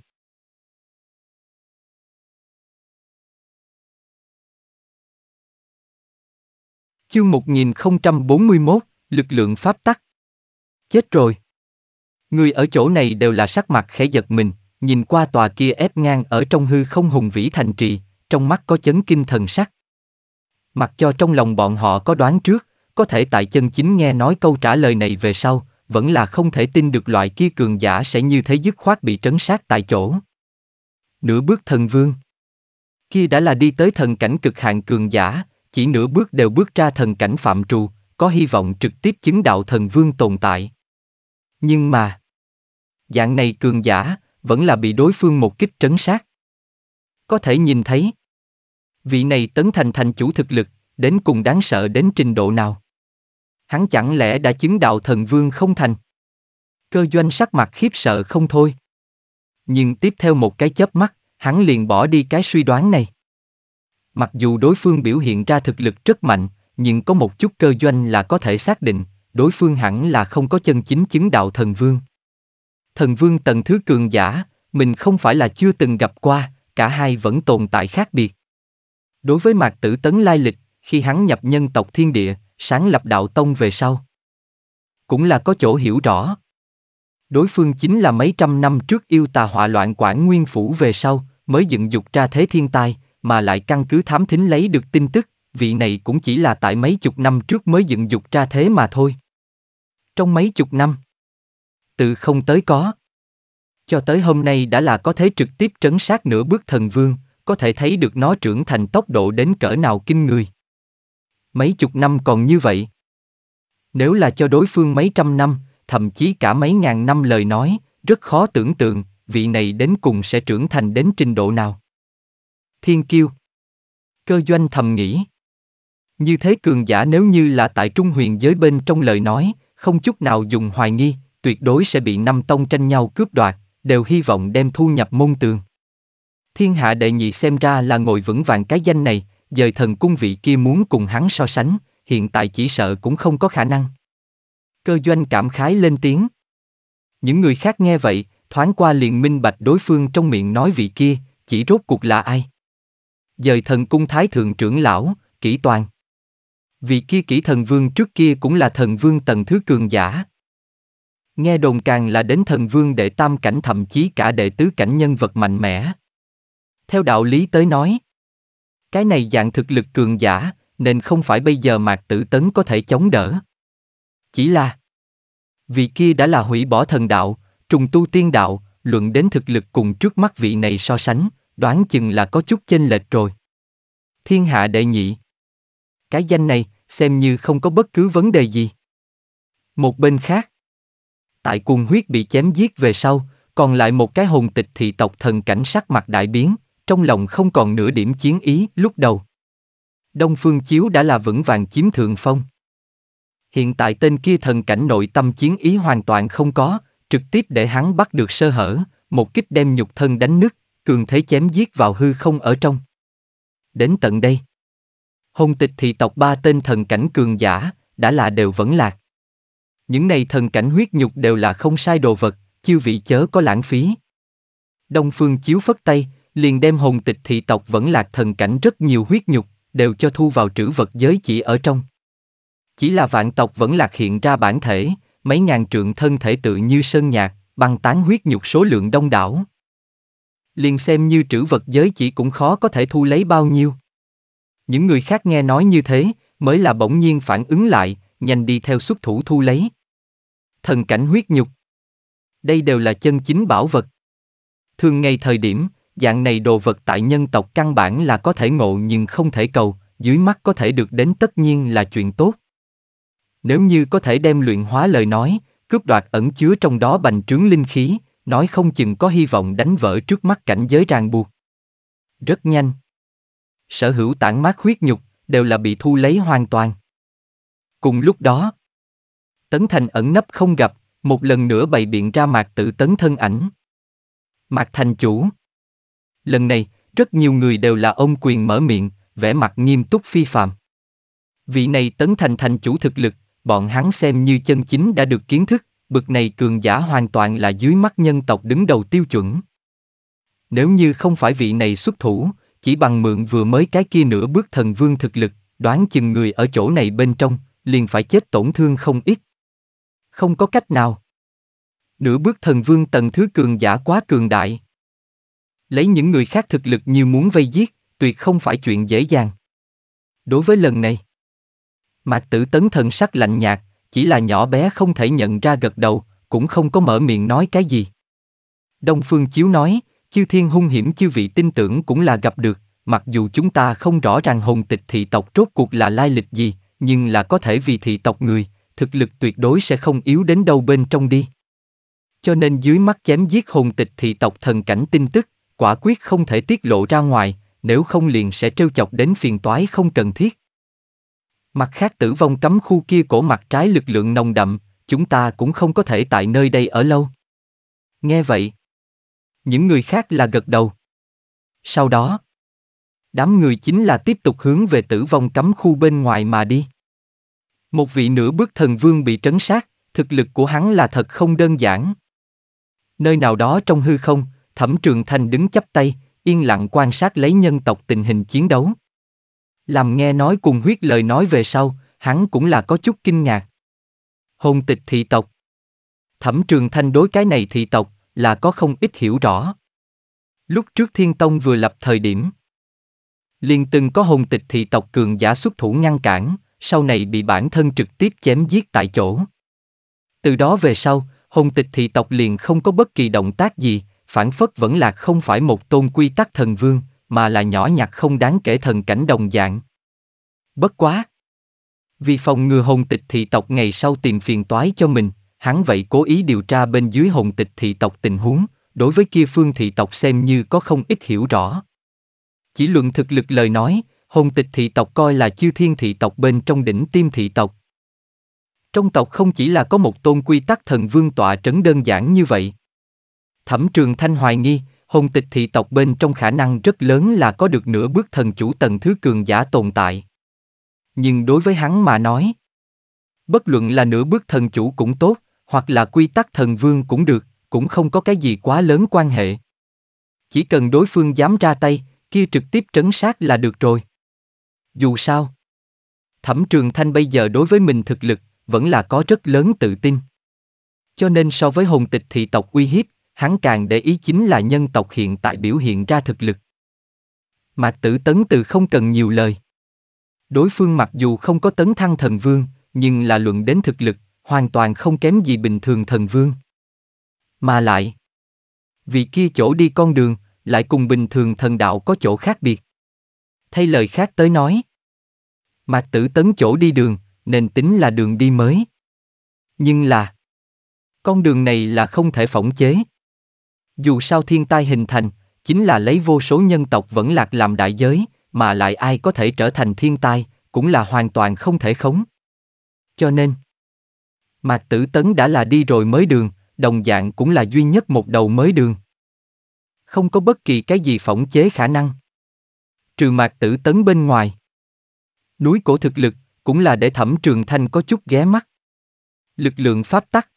Chương 1041, lực lượng pháp tắc. Chết rồi. Người ở chỗ này đều là sắc mặt khẽ giật mình, nhìn qua tòa kia ép ngang ở trong hư không hùng vĩ thành trì, trong mắt có chấn kinh thần sắc. Mặc cho trong lòng bọn họ có đoán trước, có thể tại chân chính nghe nói câu trả lời này về sau, vẫn là không thể tin được loại kia cường giả sẽ như thế dứt khoát bị trấn sát tại chỗ. Nửa bước thần vương Kia đã là đi tới thần cảnh cực hạn cường giả, chỉ nửa bước đều bước ra thần cảnh phạm trù, có hy vọng trực tiếp chứng đạo thần vương tồn tại. Nhưng mà, dạng này cường giả, vẫn là bị đối phương một kích trấn sát. Có thể nhìn thấy, Vị này tấn thành thành chủ thực lực, đến cùng đáng sợ đến trình độ nào? Hắn chẳng lẽ đã chứng đạo thần vương không thành? Cơ doanh sắc mặt khiếp sợ không thôi. Nhưng tiếp theo một cái chớp mắt, hắn liền bỏ đi cái suy đoán này. Mặc dù đối phương biểu hiện ra thực lực rất mạnh, nhưng có một chút cơ doanh là có thể xác định, đối phương hẳn là không có chân chính chứng đạo thần vương. Thần vương tầng thứ cường giả, mình không phải là chưa từng gặp qua, cả hai vẫn tồn tại khác biệt. Đối với Mạc Tử Tấn lai lịch, khi hắn nhập nhân tộc thiên địa, sáng lập đạo tông về sau. Cũng là có chỗ hiểu rõ. Đối phương chính là mấy trăm năm trước yêu tà họa loạn quản nguyên phủ về sau, mới dựng dục ra thế thiên tai, mà lại căn cứ thám thính lấy được tin tức, vị này cũng chỉ là tại mấy chục năm trước mới dựng dục ra thế mà thôi. Trong mấy chục năm, từ không tới có. Cho tới hôm nay đã là có thể trực tiếp trấn sát nửa bước thần vương, có thể thấy được nó trưởng thành tốc độ đến cỡ nào kinh người. Mấy chục năm còn như vậy. Nếu là cho đối phương mấy trăm năm, thậm chí cả mấy ngàn năm lời nói, rất khó tưởng tượng, vị này đến cùng sẽ trưởng thành đến trình độ nào. Thiên kiêu. Cơ doanh thầm nghĩ. Như thế cường giả nếu như là tại trung huyền giới bên trong lời nói, không chút nào dùng hoài nghi, tuyệt đối sẽ bị năm tông tranh nhau cướp đoạt, đều hy vọng đem thu nhập môn tường. Thiên hạ đệ nhị xem ra là ngồi vững vàng cái danh này, dời thần cung vị kia muốn cùng hắn so sánh, hiện tại chỉ sợ cũng không có khả năng. Cơ doanh cảm khái lên tiếng. Những người khác nghe vậy, thoáng qua liền minh bạch đối phương trong miệng nói vị kia, chỉ rốt cuộc là ai. Dời thần cung thái thượng trưởng lão, kỹ toàn. Vị kia kỹ thần vương trước kia cũng là thần vương tầng thứ cường giả. Nghe đồn càng là đến thần vương đệ tam cảnh thậm chí cả đệ tứ cảnh nhân vật mạnh mẽ theo đạo lý tới nói. Cái này dạng thực lực cường giả, nên không phải bây giờ Mạc Tử Tấn có thể chống đỡ. Chỉ là vị kia đã là hủy bỏ thần đạo, trùng tu tiên đạo, luận đến thực lực cùng trước mắt vị này so sánh, đoán chừng là có chút chênh lệch rồi. Thiên hạ đệ nhị. Cái danh này, xem như không có bất cứ vấn đề gì. Một bên khác, tại cuồng huyết bị chém giết về sau, còn lại một cái hồn tịch thị tộc thần cảnh sắc mặt đại biến, trong lòng không còn nửa điểm chiến ý lúc đầu. Đông Phương Chiếu đã là vững vàng chiếm thượng phong. Hiện tại tên kia thần cảnh nội tâm chiến ý hoàn toàn không có, trực tiếp để hắn bắt được sơ hở, một kích đem nhục thân đánh nứt, cường thế chém giết vào hư không ở trong. Đến tận đây, hôn tịch thị tộc ba tên thần cảnh cường giả, đã là đều vẫn lạc. Những này thần cảnh huyết nhục đều là không sai đồ vật, chiêu vị chớ có lãng phí. Đông Phương Chiếu phất tay, liền đem hồn tịch thị tộc vẫn lạc thần cảnh rất nhiều huyết nhục, đều cho thu vào trữ vật giới chỉ ở trong. Chỉ là vạn tộc vẫn lạc hiện ra bản thể, mấy ngàn trượng thân thể tự như sơn nhạc, băng tán huyết nhục số lượng đông đảo. Liền xem như trữ vật giới chỉ cũng khó có thể thu lấy bao nhiêu. Những người khác nghe nói như thế, mới là bỗng nhiên phản ứng lại, nhanh đi theo xuất thủ thu lấy. Thần cảnh huyết nhục. Đây đều là chân chính bảo vật. Thường ngày thời điểm, Dạng này đồ vật tại nhân tộc căn bản là có thể ngộ nhưng không thể cầu, dưới mắt có thể được đến tất nhiên là chuyện tốt. Nếu như có thể đem luyện hóa lời nói, cướp đoạt ẩn chứa trong đó bành trướng linh khí, nói không chừng có hy vọng đánh vỡ trước mắt cảnh giới ràng buộc. Rất nhanh. Sở hữu tản mát huyết nhục, đều là bị thu lấy hoàn toàn. Cùng lúc đó, Tấn Thành ẩn nấp không gặp, một lần nữa bày biện ra mạc tự tấn thân ảnh. Mạc Thành chủ. Lần này, rất nhiều người đều là ông quyền mở miệng, vẻ mặt nghiêm túc phi phạm. Vị này tấn thành thành chủ thực lực, bọn hắn xem như chân chính đã được kiến thức, bực này cường giả hoàn toàn là dưới mắt nhân tộc đứng đầu tiêu chuẩn. Nếu như không phải vị này xuất thủ, chỉ bằng mượn vừa mới cái kia nửa bước thần vương thực lực, đoán chừng người ở chỗ này bên trong, liền phải chết tổn thương không ít. Không có cách nào. Nửa bước thần vương tầng thứ cường giả quá cường đại. Lấy những người khác thực lực như muốn vây giết, tuyệt không phải chuyện dễ dàng. Đối với lần này, Mạc Tử Tấn thần sắc lạnh nhạt, chỉ là nhỏ bé không thể nhận ra gật đầu, cũng không có mở miệng nói cái gì. Đông Phương Chiếu nói, chư thiên hung hiểm chư vị tin tưởng cũng là gặp được, mặc dù chúng ta không rõ ràng hồn tịch thị tộc rốt cuộc là lai lịch gì, nhưng là có thể vì thị tộc người, thực lực tuyệt đối sẽ không yếu đến đâu bên trong đi. Cho nên dưới mắt chém giết hồn tịch thị tộc thần cảnh tin tức, Quả quyết không thể tiết lộ ra ngoài, nếu không liền sẽ trêu chọc đến phiền toái không cần thiết. Mặt khác tử vong cấm khu kia cổ mặt trái lực lượng nồng đậm, chúng ta cũng không có thể tại nơi đây ở lâu. Nghe vậy, những người khác là gật đầu. Sau đó, đám người chính là tiếp tục hướng về tử vong cấm khu bên ngoài mà đi. Một vị nửa bước thần vương bị trấn sát, thực lực của hắn là thật không đơn giản. Nơi nào đó trong hư không, Thẩm Trường Thanh đứng chắp tay, yên lặng quan sát lấy nhân tộc tình hình chiến đấu. Làm nghe nói cùng huyết lời nói về sau, hắn cũng là có chút kinh ngạc. Hồn tịch thị tộc Thẩm Trường Thanh đối cái này thị tộc là có không ít hiểu rõ. Lúc trước Thiên Tông vừa lập thời điểm, liền từng có hồn tịch thị tộc cường giả xuất thủ ngăn cản, sau này bị bản thân trực tiếp chém giết tại chỗ. Từ đó về sau, hồn tịch thị tộc liền không có bất kỳ động tác gì, phản phất vẫn lạc không phải một tôn quy tắc thần vương, mà là nhỏ nhặt không đáng kể thần cảnh đồng dạng. Bất quá! Vì phòng ngừa hồn tịch thị tộc ngày sau tìm phiền toái cho mình, hắn vậy cố ý điều tra bên dưới hồn tịch thị tộc tình huống, đối với kia phương thị tộc xem như có không ít hiểu rõ. Chỉ luận thực lực lời nói, hồn tịch thị tộc coi là chư thiên thị tộc bên trong đỉnh tiêm thị tộc. Trong tộc không chỉ là có một tôn quy tắc thần vương tọa trấn đơn giản như vậy. Thẩm Trường Thanh hoài nghi, hồn tịch thị tộc bên trong khả năng rất lớn là có được nửa bước thần chủ tầng thứ cường giả tồn tại. Nhưng đối với hắn mà nói, bất luận là nửa bước thần chủ cũng tốt, hoặc là quy tắc thần vương cũng được, cũng không có cái gì quá lớn quan hệ. Chỉ cần đối phương dám ra tay, kia trực tiếp trấn sát là được rồi. Dù sao, Thẩm Trường Thanh bây giờ đối với mình thực lực, vẫn là có rất lớn tự tin. Cho nên so với hồn tịch thị tộc uy hiếp, hắn càng để ý chính là nhân tộc hiện tại biểu hiện ra thực lực. Mạc tử tấn từ không cần nhiều lời. Đối phương mặc dù không có tấn thăng thần vương, nhưng là luận đến thực lực, hoàn toàn không kém gì bình thường thần vương. Mà lại, vì kia chỗ đi con đường, lại cùng bình thường thần đạo có chỗ khác biệt. Thay lời khác tới nói, Mạc tử tấn chỗ đi đường, nên tính là đường đi mới. Nhưng là, con đường này là không thể phỏng chế, dù sao thiên tai hình thành, chính là lấy vô số nhân tộc vẫn lạc làm đại giới, mà lại ai có thể trở thành thiên tai, cũng là hoàn toàn không thể khống. Cho nên, Mạc Tử Tấn đã là đi rồi mới đường, đồng dạng cũng là duy nhất một đầu mới đường. Không có bất kỳ cái gì phỏng chế khả năng. Trừ Mạc Tử Tấn bên ngoài. Núi cổ thực lực, cũng là để thẩm trường thanh có chút ghé mắt. Lực lượng pháp tắc.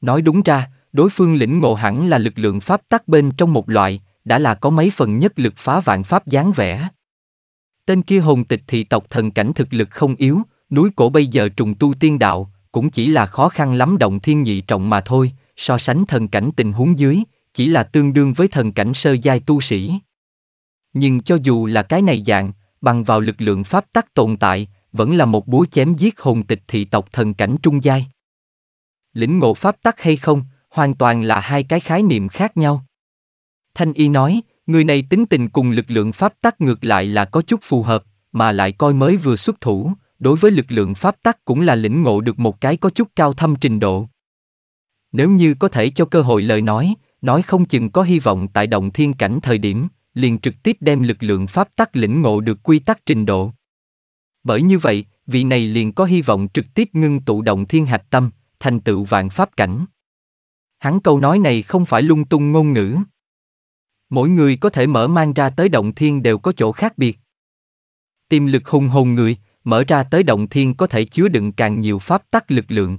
Nói đúng ra, đối phương lĩnh ngộ hẳn là lực lượng pháp tắc bên trong một loại, đã là có mấy phần nhất lực phá vạn pháp dáng vẻ. Tên kia hồn tịch thị tộc thần cảnh thực lực không yếu, núi cổ bây giờ trùng tu tiên đạo, cũng chỉ là khó khăn lắm động thiên nhị trọng mà thôi, so sánh thần cảnh tình huống dưới, chỉ là tương đương với thần cảnh sơ giai tu sĩ. Nhưng cho dù là cái này dạng, bằng vào lực lượng pháp tắc tồn tại, vẫn là một búa chém giết hồn tịch thị tộc thần cảnh trung giai. Lĩnh ngộ pháp tắc hay không, hoàn toàn là hai cái khái niệm khác nhau. Thanh y nói, người này tính tình cùng lực lượng pháp tắc ngược lại là có chút phù hợp, mà lại coi mới vừa xuất thủ, đối với lực lượng pháp tắc cũng là lĩnh ngộ được một cái có chút cao thâm trình độ. Nếu như có thể cho cơ hội lời nói, nói không chừng có hy vọng tại động thiên cảnh thời điểm, liền trực tiếp đem lực lượng pháp tắc lĩnh ngộ được quy tắc trình độ. Bởi như vậy, vị này liền có hy vọng trực tiếp ngưng tụ động thiên hạch tâm, thành tựu vạn pháp cảnh. Hắn câu nói này không phải lung tung ngôn ngữ. Mỗi người có thể mở mang ra tới động thiên đều có chỗ khác biệt. Tiềm lực hùng hồn người, mở ra tới động thiên có thể chứa đựng càng nhiều pháp tắc lực lượng.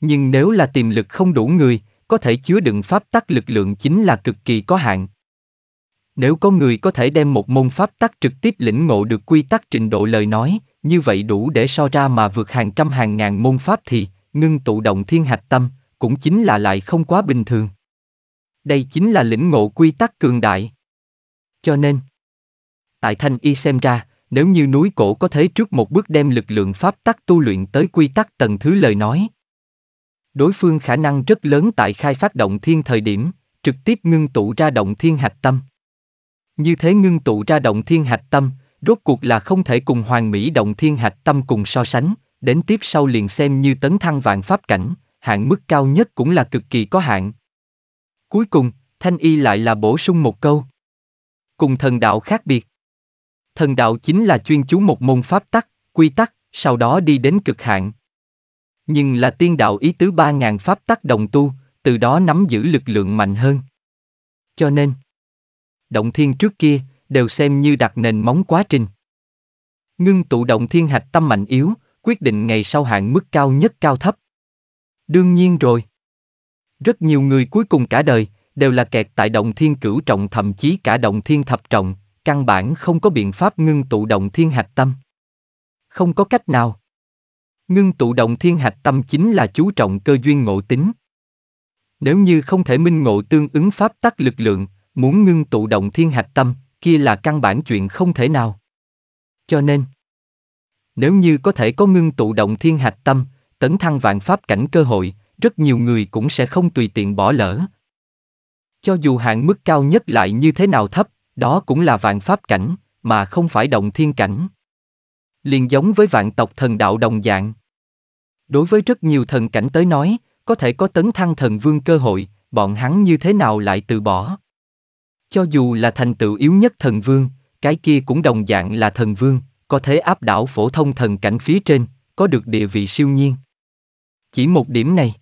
Nhưng nếu là tiềm lực không đủ người, có thể chứa đựng pháp tắc lực lượng chính là cực kỳ có hạn. Nếu có người có thể đem một môn pháp tắc trực tiếp lĩnh ngộ được quy tắc trình độ lời nói, như vậy đủ để so ra mà vượt hàng trăm hàng ngàn môn pháp thì, ngưng tụ động thiên hạch tâm, cũng chính là lại không quá bình thường. Đây chính là lĩnh ngộ quy tắc cường đại. Cho nên, tại Thanh Y xem ra, nếu như núi cổ có thể trước một bước đem lực lượng pháp tắc tu luyện tới quy tắc tầng thứ lời nói. Đối phương khả năng rất lớn tại khai phát động thiên thời điểm, trực tiếp ngưng tụ ra động thiên hạch tâm. Như thế ngưng tụ ra động thiên hạch tâm, rốt cuộc là không thể cùng hoàng mỹ động thiên hạch tâm cùng so sánh, đến tiếp sau liền xem như tấn thăng vạn pháp cảnh, hạn mức cao nhất cũng là cực kỳ có hạn. Cuối cùng, Thanh Y lại là bổ sung một câu. Cùng thần đạo khác biệt. Thần đạo chính là chuyên chú một môn pháp tắc, quy tắc, sau đó đi đến cực hạn. Nhưng là tiên đạo ý tứ ba ngàn pháp tắc đồng tu, từ đó nắm giữ lực lượng mạnh hơn. Cho nên, động thiên trước kia, đều xem như đặt nền móng quá trình. Ngưng tụ động thiên hạch tâm mạnh yếu, quyết định ngày sau hạn mức cao nhất cao thấp. Đương nhiên rồi. Rất nhiều người cuối cùng cả đời, đều là kẹt tại động thiên cửu trọng thậm chí cả động thiên thập trọng, căn bản không có biện pháp ngưng tụ động thiên hạch tâm. Không có cách nào. Ngưng tụ động thiên hạch tâm chính là chú trọng cơ duyên ngộ tính. Nếu như không thể minh ngộ tương ứng pháp tắc lực lượng, muốn ngưng tụ động thiên hạch tâm, kia là căn bản chuyện không thể nào. Cho nên, nếu như có thể có ngưng tụ động thiên hạch tâm, tấn thăng vạn pháp cảnh cơ hội, rất nhiều người cũng sẽ không tùy tiện bỏ lỡ. Cho dù hạn mức cao nhất lại như thế nào thấp, đó cũng là vạn pháp cảnh, mà không phải động thiên cảnh. Liên giống với vạn tộc thần đạo đồng dạng. Đối với rất nhiều thần cảnh tới nói, có thể có tấn thăng thần vương cơ hội, bọn hắn như thế nào lại từ bỏ. Cho dù là thành tựu yếu nhất thần vương, cái kia cũng đồng dạng là thần vương, có thể áp đảo phổ thông thần cảnh phía trên, có được địa vị siêu nhiên. Chỉ một điểm này.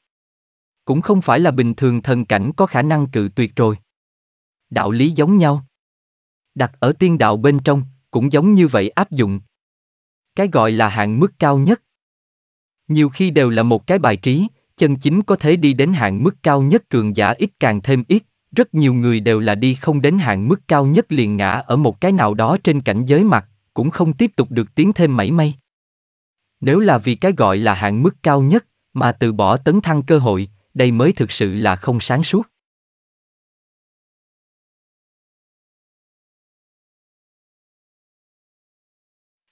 Cũng không phải là bình thường thần cảnh có khả năng cự tuyệt rồi. Đạo lý giống nhau. Đặt ở tiên đạo bên trong, cũng giống như vậy áp dụng. Cái gọi là hạng mức cao nhất. Nhiều khi đều là một cái bài trí, chân chính có thể đi đến hạng mức cao nhất cường giả ít càng thêm ít, rất nhiều người đều là đi không đến hạng mức cao nhất liền ngã ở một cái nào đó trên cảnh giới mặt, cũng không tiếp tục được tiến thêm mảy may. Nếu là vì cái gọi là hạng mức cao nhất, mà từ bỏ tấn thăng cơ hội, đây mới thực sự là không sáng suốt.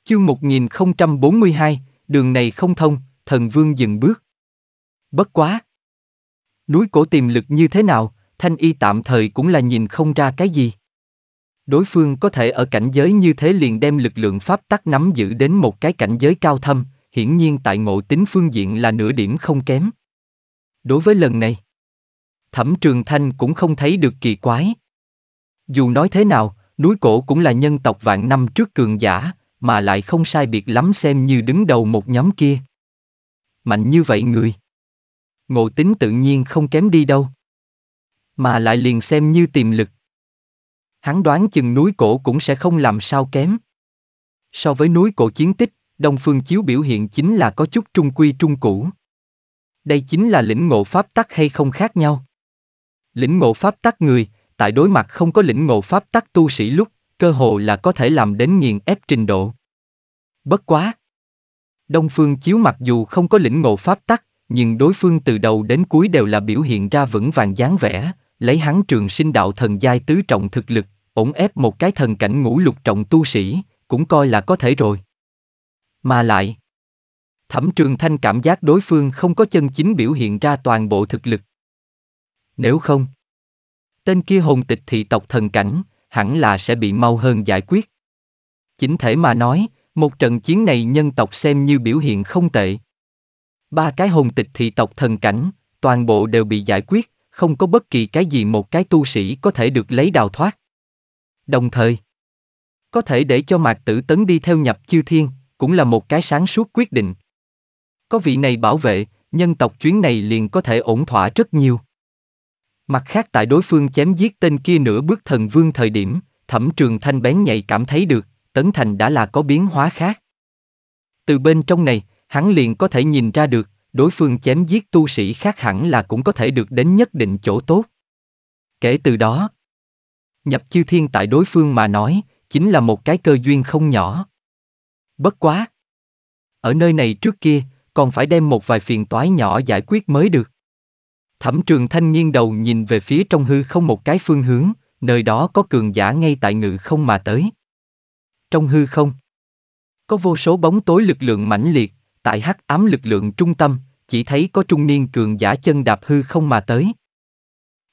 Chương 1042, đường này không thông, thần vương dừng bước. Bất quá. Núi cổ tiềm lực như thế nào, thanh y tạm thời cũng là nhìn không ra cái gì. Đối phương có thể ở cảnh giới như thế liền đem lực lượng pháp tắc nắm giữ đến một cái cảnh giới cao thâm, hiển nhiên tại ngộ tính phương diện là nửa điểm không kém. Đối với lần này, Thẩm Trường Thanh cũng không thấy được kỳ quái. Dù nói thế nào, núi cổ cũng là nhân tộc vạn năm trước cường giả, mà lại không sai biệt lắm xem như đứng đầu một nhóm kia. Mạnh như vậy người. Ngộ tính tự nhiên không kém đi đâu. Mà lại liền xem như tiềm lực. Hắn đoán chừng núi cổ cũng sẽ không làm sao kém. So với núi cổ chiến tích, Đông Phương Chiếu biểu hiện chính là có chút trung quy trung cũ. Đây chính là lĩnh ngộ pháp tắc hay không khác nhau. Lĩnh ngộ pháp tắc người, tại đối mặt không có lĩnh ngộ pháp tắc tu sĩ lúc, cơ hồ là có thể làm đến nghiền ép trình độ. Bất quá. Đông Phương Chiếu mặc dù không có lĩnh ngộ pháp tắc, nhưng đối phương từ đầu đến cuối đều là biểu hiện ra vững vàng dáng vẻ, lấy hắn trường sinh đạo thần giai tứ trọng thực lực, ổn ép một cái thần cảnh ngũ lục trọng tu sĩ, cũng coi là có thể rồi. Mà lại, Thẩm Trường Thanh cảm giác đối phương không có chân chính biểu hiện ra toàn bộ thực lực. Nếu không, tên kia hồn tịch thị tộc thần cảnh, hẳn là sẽ bị mau hơn giải quyết. Chính thể mà nói, một trận chiến này nhân tộc xem như biểu hiện không tệ. Ba cái hồn tịch thị tộc thần cảnh, toàn bộ đều bị giải quyết, không có bất kỳ cái gì một cái tu sĩ có thể được lấy đào thoát. Đồng thời, có thể để cho mạc tử tấn đi theo nhập chư thiên, cũng là một cái sáng suốt quyết định. Có vị này bảo vệ, nhân tộc chuyến này liền có thể ổn thỏa rất nhiều. Mặt khác tại đối phương chém giết tên kia nửa bước thần vương thời điểm, thẩm trường thanh bén nhạy cảm thấy được, Tấn Thành đã là có biến hóa khác. Từ bên trong này, hắn liền có thể nhìn ra được, đối phương chém giết tu sĩ khác hẳn là cũng có thể được đến nhất định chỗ tốt. Kể từ đó, nhập chư thiên tại đối phương mà nói, chính là một cái cơ duyên không nhỏ. Bất quá. Ở nơi này trước kia, còn phải đem một vài phiền toái nhỏ giải quyết mới được. Thẩm trường thanh nghiêng đầu nhìn về phía trong hư không một cái phương hướng, nơi đó có cường giả ngay tại ngự không mà tới. Trong hư không, có vô số bóng tối lực lượng mãnh liệt, tại hắc ám lực lượng trung tâm, chỉ thấy có trung niên cường giả chân đạp hư không mà tới.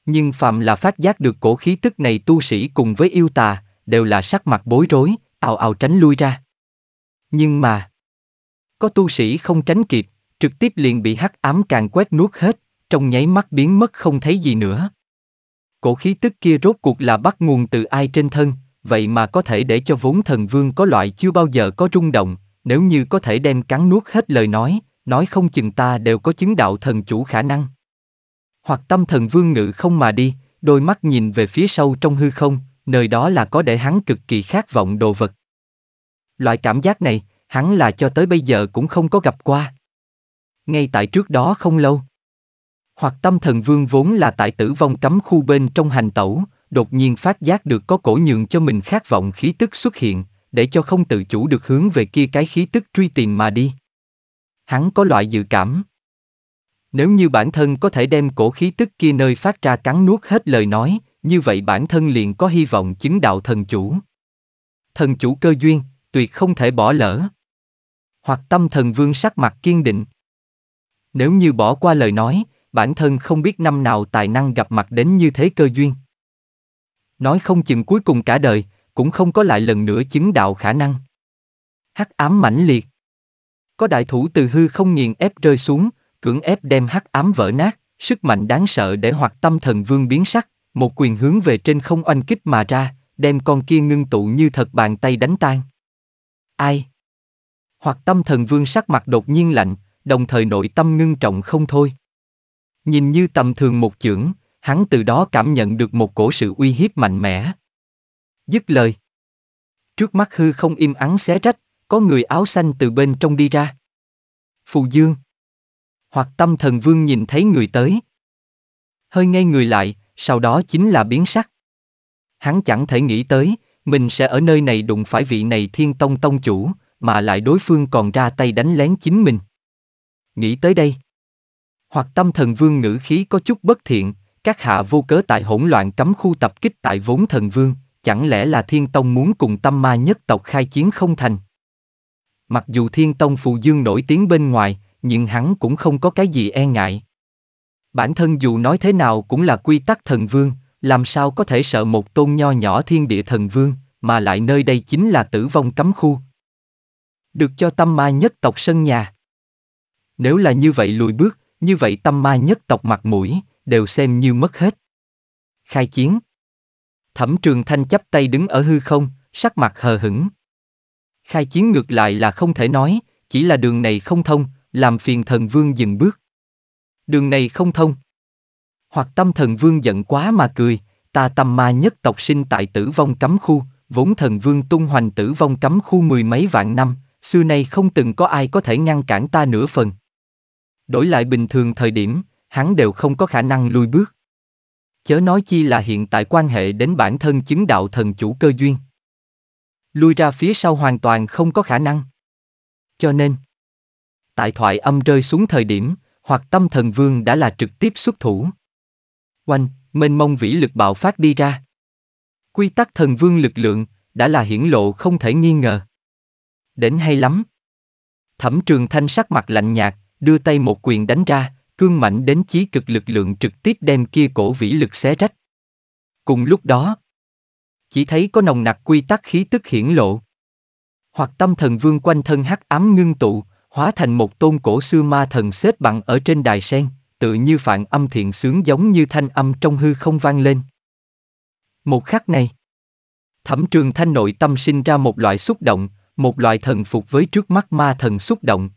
Nhưng phạm là phát giác được cổ khí tức này tu sĩ cùng với yêu tà, đều là sắc mặt bối rối, ào ào tránh lui ra. Nhưng mà, có tu sĩ không tránh kịp, trực tiếp liền bị hắc ám càng quét nuốt hết, trong nháy mắt biến mất không thấy gì nữa. Cổ khí tức kia rốt cuộc là bắt nguồn từ ai trên thân, vậy mà có thể để cho vốn thần vương có loại chưa bao giờ có rung động, nếu như có thể đem cắn nuốt hết lời nói, nói không chừng ta đều có chứng đạo thần chủ khả năng. Hoặc tâm thần vương ngự không mà đi, đôi mắt nhìn về phía sâu trong hư không, nơi đó là có để hắn cực kỳ khát vọng đồ vật. Loại cảm giác này, hắn là cho tới bây giờ cũng không có gặp qua. Ngay tại trước đó không lâu, hoặc tâm thần vương vốn là tại tử vong cấm khu bên trong hành tẩu, đột nhiên phát giác được có cổ nhượng cho mình khát vọng khí tức xuất hiện, để cho không tự chủ được hướng về kia cái khí tức truy tìm mà đi. Hắn có loại dự cảm. Nếu như bản thân có thể đem cổ khí tức kia nơi phát ra cắn nuốt hết lời nói, như vậy bản thân liền có hy vọng chứng đạo thần chủ. Thần chủ cơ duyên tuyệt không thể bỏ lỡ. Hoặc tâm thần vương sắc mặt kiên định. Nếu như bỏ qua lời nói, bản thân không biết năm nào tài năng gặp mặt đến như thế cơ duyên. Nói không chừng cuối cùng cả đời, cũng không có lại lần nữa chứng đạo khả năng. Hắc ám mãnh liệt. Có đại thủ từ hư không nghiền ép rơi xuống, cưỡng ép đem hắc ám vỡ nát, sức mạnh đáng sợ để hoặc tâm thần vương biến sắc, một quyền hướng về trên không oanh kích mà ra, đem con kia ngưng tụ như thật bàn tay đánh tan. Ai? Hoặc tâm thần vương sắc mặt đột nhiên lạnh, đồng thời nội tâm ngưng trọng không thôi. Nhìn như tầm thường một chưởng, hắn từ đó cảm nhận được một cổ sự uy hiếp mạnh mẽ. Dứt lời. Trước mắt hư không im ắng xé rách, có người áo xanh từ bên trong đi ra. Phù Dương. Hoặc tâm thần vương nhìn thấy người tới. Hơi ngay người lại, sau đó chính là biến sắc. Hắn chẳng thể nghĩ tới, mình sẽ ở nơi này đụng phải vị này thiên tông tông chủ, mà lại đối phương còn ra tay đánh lén chính mình. Nghĩ tới đây. Hoặc tâm thần vương ngữ khí có chút bất thiện, các hạ vô cớ tại hỗn loạn cấm khu tập kích tại vốn thần vương, chẳng lẽ là thiên tông muốn cùng tâm ma nhất tộc khai chiến không thành? Mặc dù thiên tông phù dương nổi tiếng bên ngoài, nhưng hắn cũng không có cái gì e ngại. Bản thân dù nói thế nào cũng là quy tắc thần vương, làm sao có thể sợ một tôn nho nhỏ thiên địa thần vương, mà lại nơi đây chính là tử vong cấm khu. Được cho tâm ma nhất tộc sân nhà. Nếu là như vậy lùi bước, như vậy tâm ma nhất tộc mặt mũi, đều xem như mất hết. Khai chiến. Thẩm trường thanh chấp tay đứng ở hư không, sắc mặt hờ hững. Khai chiến ngược lại là không thể nói, chỉ là đường này không thông, làm phiền thần vương dừng bước. Đường này không thông hoặc tâm thần vương giận quá mà cười, ta tâm ma nhất tộc sinh tại tử vong cấm khu, vốn thần vương tung hoành tử vong cấm khu mười mấy vạn năm, xưa nay không từng có ai có thể ngăn cản ta nửa phần. Đổi lại bình thường thời điểm, hắn đều không có khả năng lùi bước. Chớ nói chi là hiện tại quan hệ đến bản thân chứng đạo thần chủ cơ duyên. Lui ra phía sau hoàn toàn không có khả năng. Cho nên, tại thoại âm rơi xuống thời điểm, hoặc tâm thần vương đã là trực tiếp xuất thủ. Oanh, mênh mông vĩ lực bạo phát đi ra. Quy tắc thần vương lực lượng, đã là hiển lộ không thể nghi ngờ. Đến hay lắm. Thẩm trường thanh sắc mặt lạnh nhạt, đưa tay một quyền đánh ra, cương mạnh đến chí cực lực lượng trực tiếp đem kia cổ vĩ lực xé rách. Cùng lúc đó, chỉ thấy có nồng nặc quy tắc khí tức hiển lộ. Hoặc tâm thần vương quanh thân hắc ám ngưng tụ, hóa thành một tôn cổ xưa ma thần xếp bằng ở trên đài sen tự như phạn âm thiện sướng giống như thanh âm trong hư không vang lên. Một khắc này, thẩm trường thanh nội tâm sinh ra một loại xúc động, một loại thần phục với trước mắt ma thần xúc động.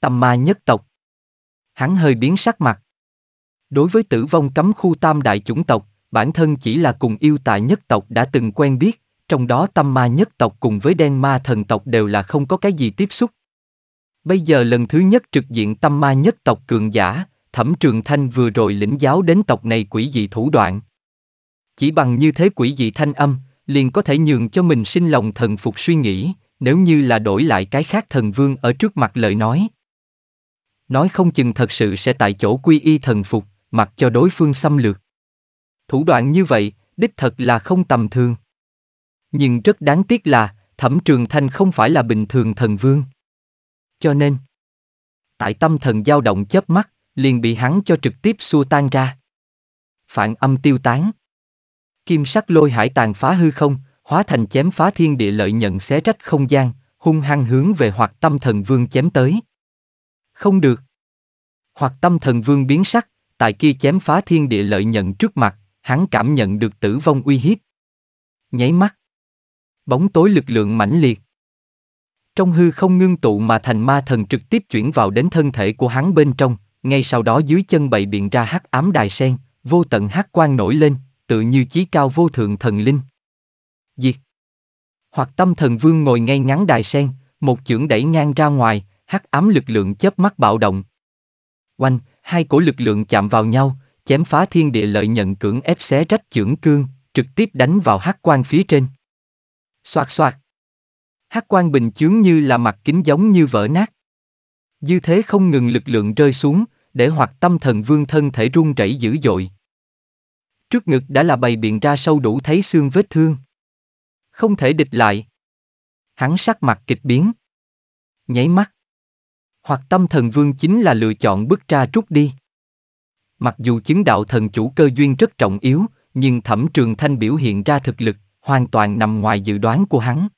Tâm ma nhất tộc. Hắn hơi biến sắc mặt. Đối với tử vong cấm khu tam đại chủng tộc, bản thân chỉ là cùng yêu tà nhất tộc đã từng quen biết, trong đó tâm ma nhất tộc cùng với đen ma thần tộc đều là không có cái gì tiếp xúc. Bây giờ lần thứ nhất trực diện tâm ma nhất tộc cường giả, Thẩm Trường Thanh vừa rồi lĩnh giáo đến tộc này quỷ dị thủ đoạn. Chỉ bằng như thế quỷ dị thanh âm, liền có thể nhường cho mình sinh lòng thần phục suy nghĩ, nếu như là đổi lại cái khác thần vương ở trước mặt lời nói. Nói không chừng thật sự sẽ tại chỗ quy y thần phục, mặc cho đối phương xâm lược. Thủ đoạn như vậy, đích thật là không tầm thường. Nhưng rất đáng tiếc là, Thẩm Trường Thanh không phải là bình thường thần vương. Cho nên, tại tâm thần dao động chớp mắt, liền bị hắn cho trực tiếp xua tan ra. Phản âm tiêu tán. Kim sắc lôi hải tàn phá hư không, hóa thành chém phá thiên địa lợi nhận xé rách không gian, hung hăng hướng về hoặc tâm thần vương chém tới. Không được. Hoặc tâm thần vương biến sắc, tại kia chém phá thiên địa lợi nhận trước mặt, hắn cảm nhận được tử vong uy hiếp. Nháy mắt. Bóng tối lực lượng mãnh liệt. Trong hư không ngưng tụ mà thành ma thần trực tiếp chuyển vào đến thân thể của hắn bên trong ngay sau đó dưới chân bậy biện ra hắc ám đài sen, vô tận hắc quan nổi lên, tự như chí cao vô thượng thần linh. Diệt. Hoặc tâm thần vương ngồi ngay ngắn đài sen, một chưởng đẩy ngang ra ngoài, hắc ám lực lượng chớp mắt bạo động. Oanh, hai cổ lực lượng chạm vào nhau, chém phá thiên địa lợi nhận cưỡng ép xé rách chưởng cương, trực tiếp đánh vào hắc quan phía trên. Xoạt xoạt. Hắc quan bình chướng như là mặt kính giống như vỡ nát. Dư thế không ngừng lực lượng rơi xuống, để hoặc tâm thần vương thân thể run rẩy dữ dội. Trước ngực đã là bày biện ra sâu đủ thấy xương vết thương. Không thể địch lại. Hắn sắc mặt kịch biến. Nháy mắt. Hoặc tâm thần vương chính là lựa chọn bước ra rút đi. Mặc dù chứng đạo thần chủ cơ duyên rất trọng yếu, nhưng thẩm trường thanh biểu hiện ra thực lực, hoàn toàn nằm ngoài dự đoán của hắn.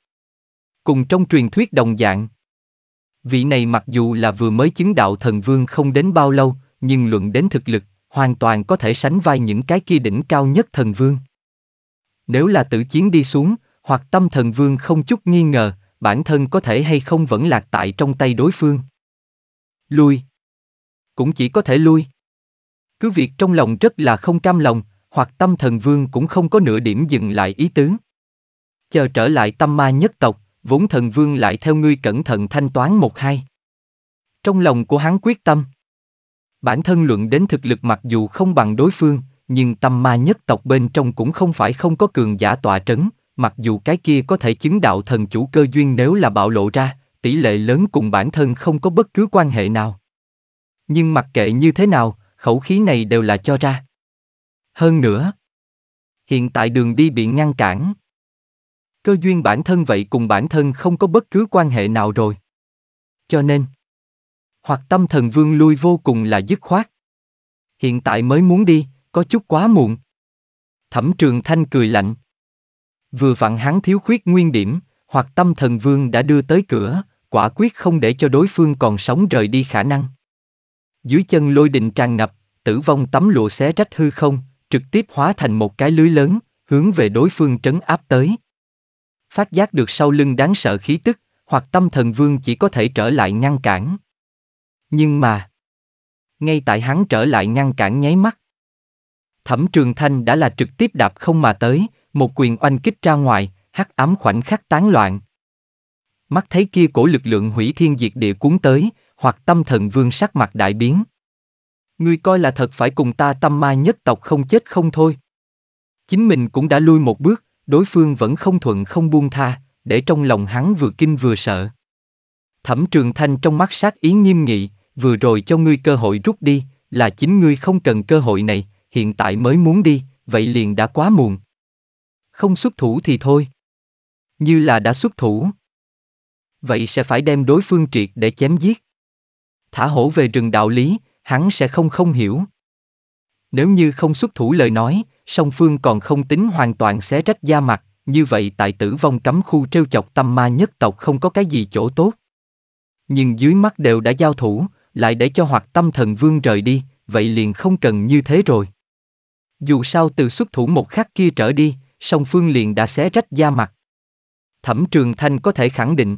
Cùng trong truyền thuyết đồng dạng, vị này mặc dù là vừa mới chứng đạo thần vương không đến bao lâu, nhưng luận đến thực lực, hoàn toàn có thể sánh vai những cái kia đỉnh cao nhất thần vương. Nếu là tử chiến đi xuống, hoặc tâm thần vương không chút nghi ngờ, bản thân có thể hay không vẫn lạc tại trong tay đối phương. Lui. Cũng chỉ có thể lui. Cứ việc trong lòng rất là không cam lòng, hoặc tâm thần vương cũng không có nửa điểm dừng lại ý tứ. Chờ trở lại tâm ma nhất tộc, vốn thần vương lại theo ngươi cẩn thận thanh toán một hai. Trong lòng của hắn quyết tâm. Bản thân luận đến thực lực mặc dù không bằng đối phương, nhưng tâm ma nhất tộc bên trong cũng không phải không có cường giả tọa trấn, mặc dù cái kia có thể chứng đạo thần chủ cơ duyên nếu là bạo lộ ra, tỷ lệ lớn cùng bản thân không có bất cứ quan hệ nào. Nhưng mặc kệ như thế nào, khẩu khí này đều là cho ra. Hơn nữa, hiện tại đường đi bị ngăn cản cơ duyên bản thân vậy cùng bản thân không có bất cứ quan hệ nào rồi. Cho nên, hoặc tâm thần vương lui vô cùng là dứt khoát. Hiện tại mới muốn đi, có chút quá muộn. Thẩm trường thanh cười lạnh. Vừa vặn hắn thiếu khuyết nguyên điểm, hoặc tâm thần vương đã đưa tới cửa, quả quyết không để cho đối phương còn sống rời đi khả năng. Dưới chân lôi đình tràn ngập, tử vong tấm lụa xé rách hư không, trực tiếp hóa thành một cái lưới lớn, hướng về đối phương trấn áp tới phát giác được sau lưng đáng sợ khí tức, hoặc tâm thần vương chỉ có thể trở lại ngăn cản. Nhưng mà, ngay tại hắn trở lại ngăn cản nháy mắt. Thẩm Trường Thanh đã là trực tiếp đạp không mà tới, một quyền oanh kích ra ngoài, hắc ám khoảnh khắc tán loạn. Mắt thấy kia cổ lực lượng hủy thiên diệt địa cuốn tới, hoặc tâm thần vương sắc mặt đại biến. Ngươi coi là thật phải cùng ta tâm ma nhất tộc không chết không thôi. Chính mình cũng đã lui một bước, đối phương vẫn không thuận không buông tha, để trong lòng hắn vừa kinh vừa sợ. Thẩm Trường Thanh trong mắt sát ý nghiêm nghị, vừa rồi cho ngươi cơ hội rút đi, là chính ngươi không cần cơ hội này, hiện tại mới muốn đi, vậy liền đã quá muộn. Không xuất thủ thì thôi. Như là đã xuất thủ. Vậy sẽ phải đem đối phương triệt để chém giết. Thả hổ về rừng đạo lý, hắn sẽ không không hiểu. Nếu như không xuất thủ lời nói, song phương còn không tính hoàn toàn xé rách da mặt, như vậy tại tử vong cấm khu trêu chọc tâm ma nhất tộc không có cái gì chỗ tốt. Nhưng dưới mắt đều đã giao thủ, lại để cho hoạt tâm thần vương rời đi, vậy liền không cần như thế rồi. Dù sao từ xuất thủ một khắc kia trở đi, song phương liền đã xé rách da mặt. Thẩm Trường Thanh có thể khẳng định.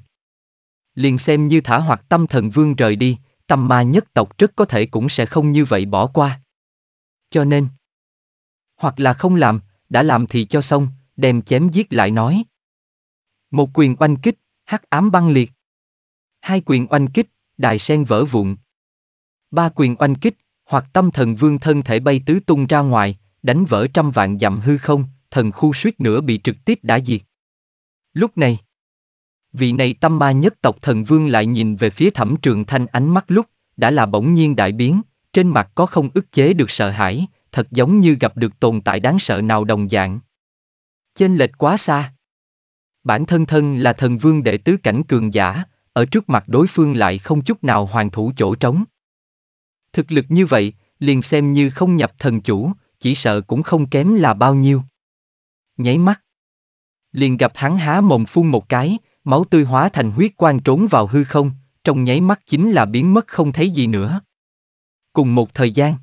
Liền xem như thả hoặc tâm thần vương rời đi, tâm ma nhất tộc rất có thể cũng sẽ không như vậy bỏ qua. Cho nên, hoặc là không làm, đã làm thì cho xong, đem chém giết lại nói. Một quyền oanh kích, hắc ám băng liệt. Hai quyền oanh kích, đài sen vỡ vụn. Ba quyền oanh kích, hoặc tâm thần vương thân thể bay tứ tung ra ngoài, đánh vỡ trăm vạn dặm hư không, thần khu suýt nữa bị trực tiếp đã diệt. Lúc này, vị này tâm ma nhất tộc thần vương lại nhìn về phía thẩm trường thanh ánh mắt lúc, đã là bỗng nhiên đại biến, trên mặt có không ức chế được sợ hãi, thật giống như gặp được tồn tại đáng sợ nào đồng dạng. Chênh lệch quá xa. Bản thân thân là thần vương đệ tứ cảnh cường giả, ở trước mặt đối phương lại không chút nào hoàn thủ chỗ trống. Thực lực như vậy, liền xem như không nhập thần chủ, chỉ sợ cũng không kém là bao nhiêu. Nháy mắt. Liền gặp hắn há mồm phun một cái, máu tươi hóa thành huyết quang trốn vào hư không, trong nháy mắt chính là biến mất không thấy gì nữa. Cùng một thời gian,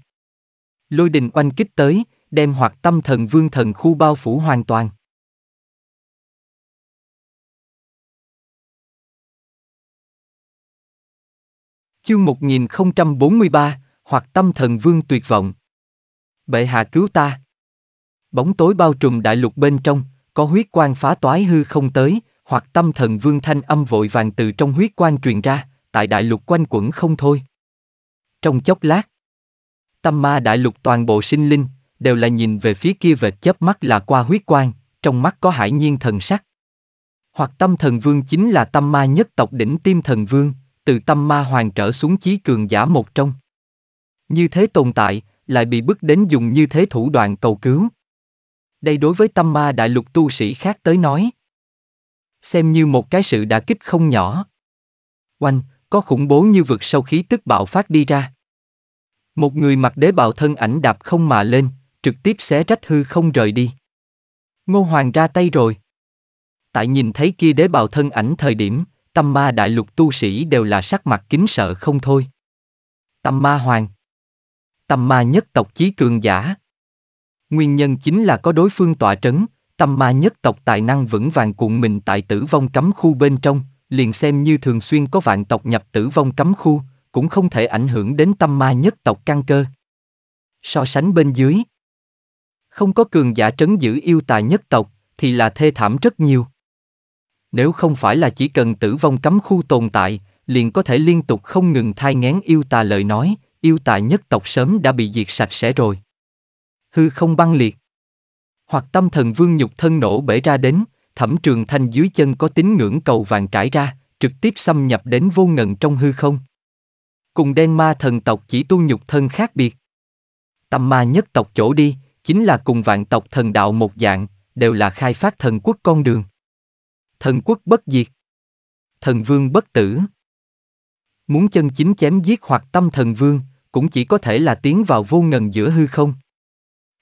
Lôi đình oanh kích tới, đem hoặc tâm thần vương thần khu bao phủ hoàn toàn. Chương 1043, hoặc tâm thần vương tuyệt vọng. Bệ hạ cứu ta. Bóng tối bao trùm đại lục bên trong, có huyết quang phá toái hư không tới, hoặc tâm thần vương thanh âm vội vàng từ trong huyết quang truyền ra, tại đại lục quanh quẩn không thôi. Trong chốc lát, Tâm ma đại lục toàn bộ sinh linh, đều là nhìn về phía kia vệt chớp mắt là qua huyết quang, trong mắt có hải nhiên thần sắc. Hoặc tâm thần vương chính là tâm ma nhất tộc đỉnh tim thần vương, từ tâm ma hoàng trở xuống chí cường giả một trong. Như thế tồn tại, lại bị bức đến dùng như thế thủ đoạn cầu cứu. Đây đối với tâm ma đại lục tu sĩ khác tới nói. Xem như một cái sự đã kích không nhỏ. Oanh, có khủng bố như vực sâu khí tức bạo phát đi ra. Một người mặc đế bào thân ảnh đạp không mà lên, trực tiếp xé rách hư không rời đi. Ngô Hoàng ra tay rồi. Tại nhìn thấy kia đế bào thân ảnh thời điểm, tâm ma đại lục tu sĩ đều là sắc mặt kính sợ không thôi. Tâm ma hoàng. Tâm ma nhất tộc chí cường giả. Nguyên nhân chính là có đối phương tọa trấn, tâm ma nhất tộc tài năng vững vàng cuộn mình tại tử vong cấm khu bên trong, liền xem như thường xuyên có vạn tộc nhập tử vong cấm khu, cũng không thể ảnh hưởng đến tâm ma nhất tộc căn cơ. So sánh bên dưới, không có cường giả trấn giữ yêu tà nhất tộc, thì là thê thảm rất nhiều. Nếu không phải là chỉ cần tử vong cấm khu tồn tại, liền có thể liên tục không ngừng thai ngén yêu tà lời nói, yêu tà nhất tộc sớm đã bị diệt sạch sẽ rồi. Hư không băng liệt. Hoặc tâm thần vương nhục thân nổ bể ra đến, thẩm trường thanh dưới chân có tín ngưỡng cầu vàng trải ra, trực tiếp xâm nhập đến vô ngần trong hư không cùng đen ma thần tộc chỉ tu nhục thân khác biệt. Tâm ma nhất tộc chỗ đi, chính là cùng vạn tộc thần đạo một dạng, đều là khai phát thần quốc con đường. Thần quốc bất diệt. Thần vương bất tử. Muốn chân chính chém giết hoặc tâm thần vương, cũng chỉ có thể là tiến vào vô ngần giữa hư không.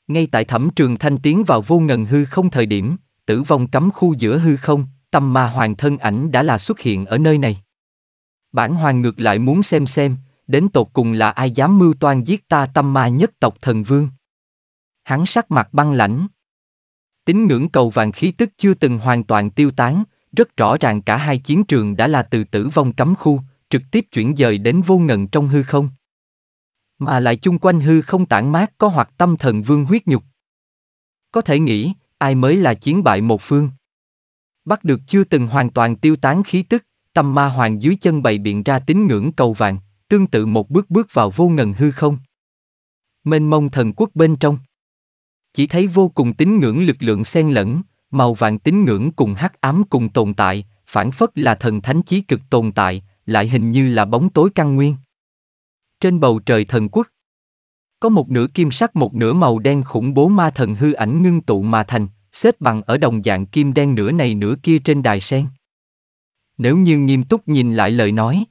Ngay tại thẩm trường thanh tiến vào vô ngần hư không thời điểm, tử vong cấm khu giữa hư không, tâm ma hoàng thân ảnh đã là xuất hiện ở nơi này. Bản hoàng ngược lại muốn xem xem, đến tột cùng là ai dám mưu toan giết ta tâm ma nhất tộc thần vương. Hắn sắc mặt băng lãnh. Tín ngưỡng cầu vàng khí tức chưa từng hoàn toàn tiêu tán, rất rõ ràng cả hai chiến trường đã là từ tử vong cấm khu, trực tiếp chuyển dời đến vô ngần trong hư không. Mà lại chung quanh hư không tản mát có hoặc tâm thần vương huyết nhục. Có thể nghĩ, ai mới là chiến bại một phương. Bắt được chưa từng hoàn toàn tiêu tán khí tức, tâm ma hoàng dưới chân bày biện ra tín ngưỡng cầu vàng, tương tự một bước bước vào vô ngần hư không. Mênh mông thần quốc bên trong. Chỉ thấy vô cùng tín ngưỡng lực lượng xen lẫn, màu vàng tín ngưỡng cùng hắc ám cùng tồn tại, phản phất là thần thánh chí cực tồn tại, lại hình như là bóng tối căn nguyên. Trên bầu trời thần quốc, có một nửa kim sắc một nửa màu đen khủng bố ma thần hư ảnh ngưng tụ mà thành, xếp bằng ở đồng dạng kim đen nửa này nửa kia trên đài sen nếu như nghiêm túc nhìn lại lời nói.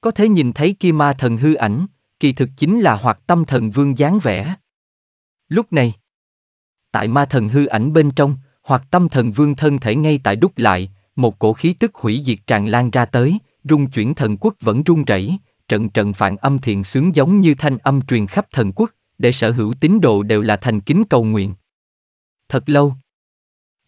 Có thể nhìn thấy kia ma thần hư ảnh, kỳ thực chính là hoạt tâm thần vương dáng vẻ. Lúc này, tại ma thần hư ảnh bên trong, hoặc tâm thần vương thân thể ngay tại đúc lại, một cổ khí tức hủy diệt tràn lan ra tới, rung chuyển thần quốc vẫn rung rẩy, trận trận phản âm thiền sướng giống như thanh âm truyền khắp thần quốc, để sở hữu tín đồ đều là thành kính cầu nguyện. Thật lâu,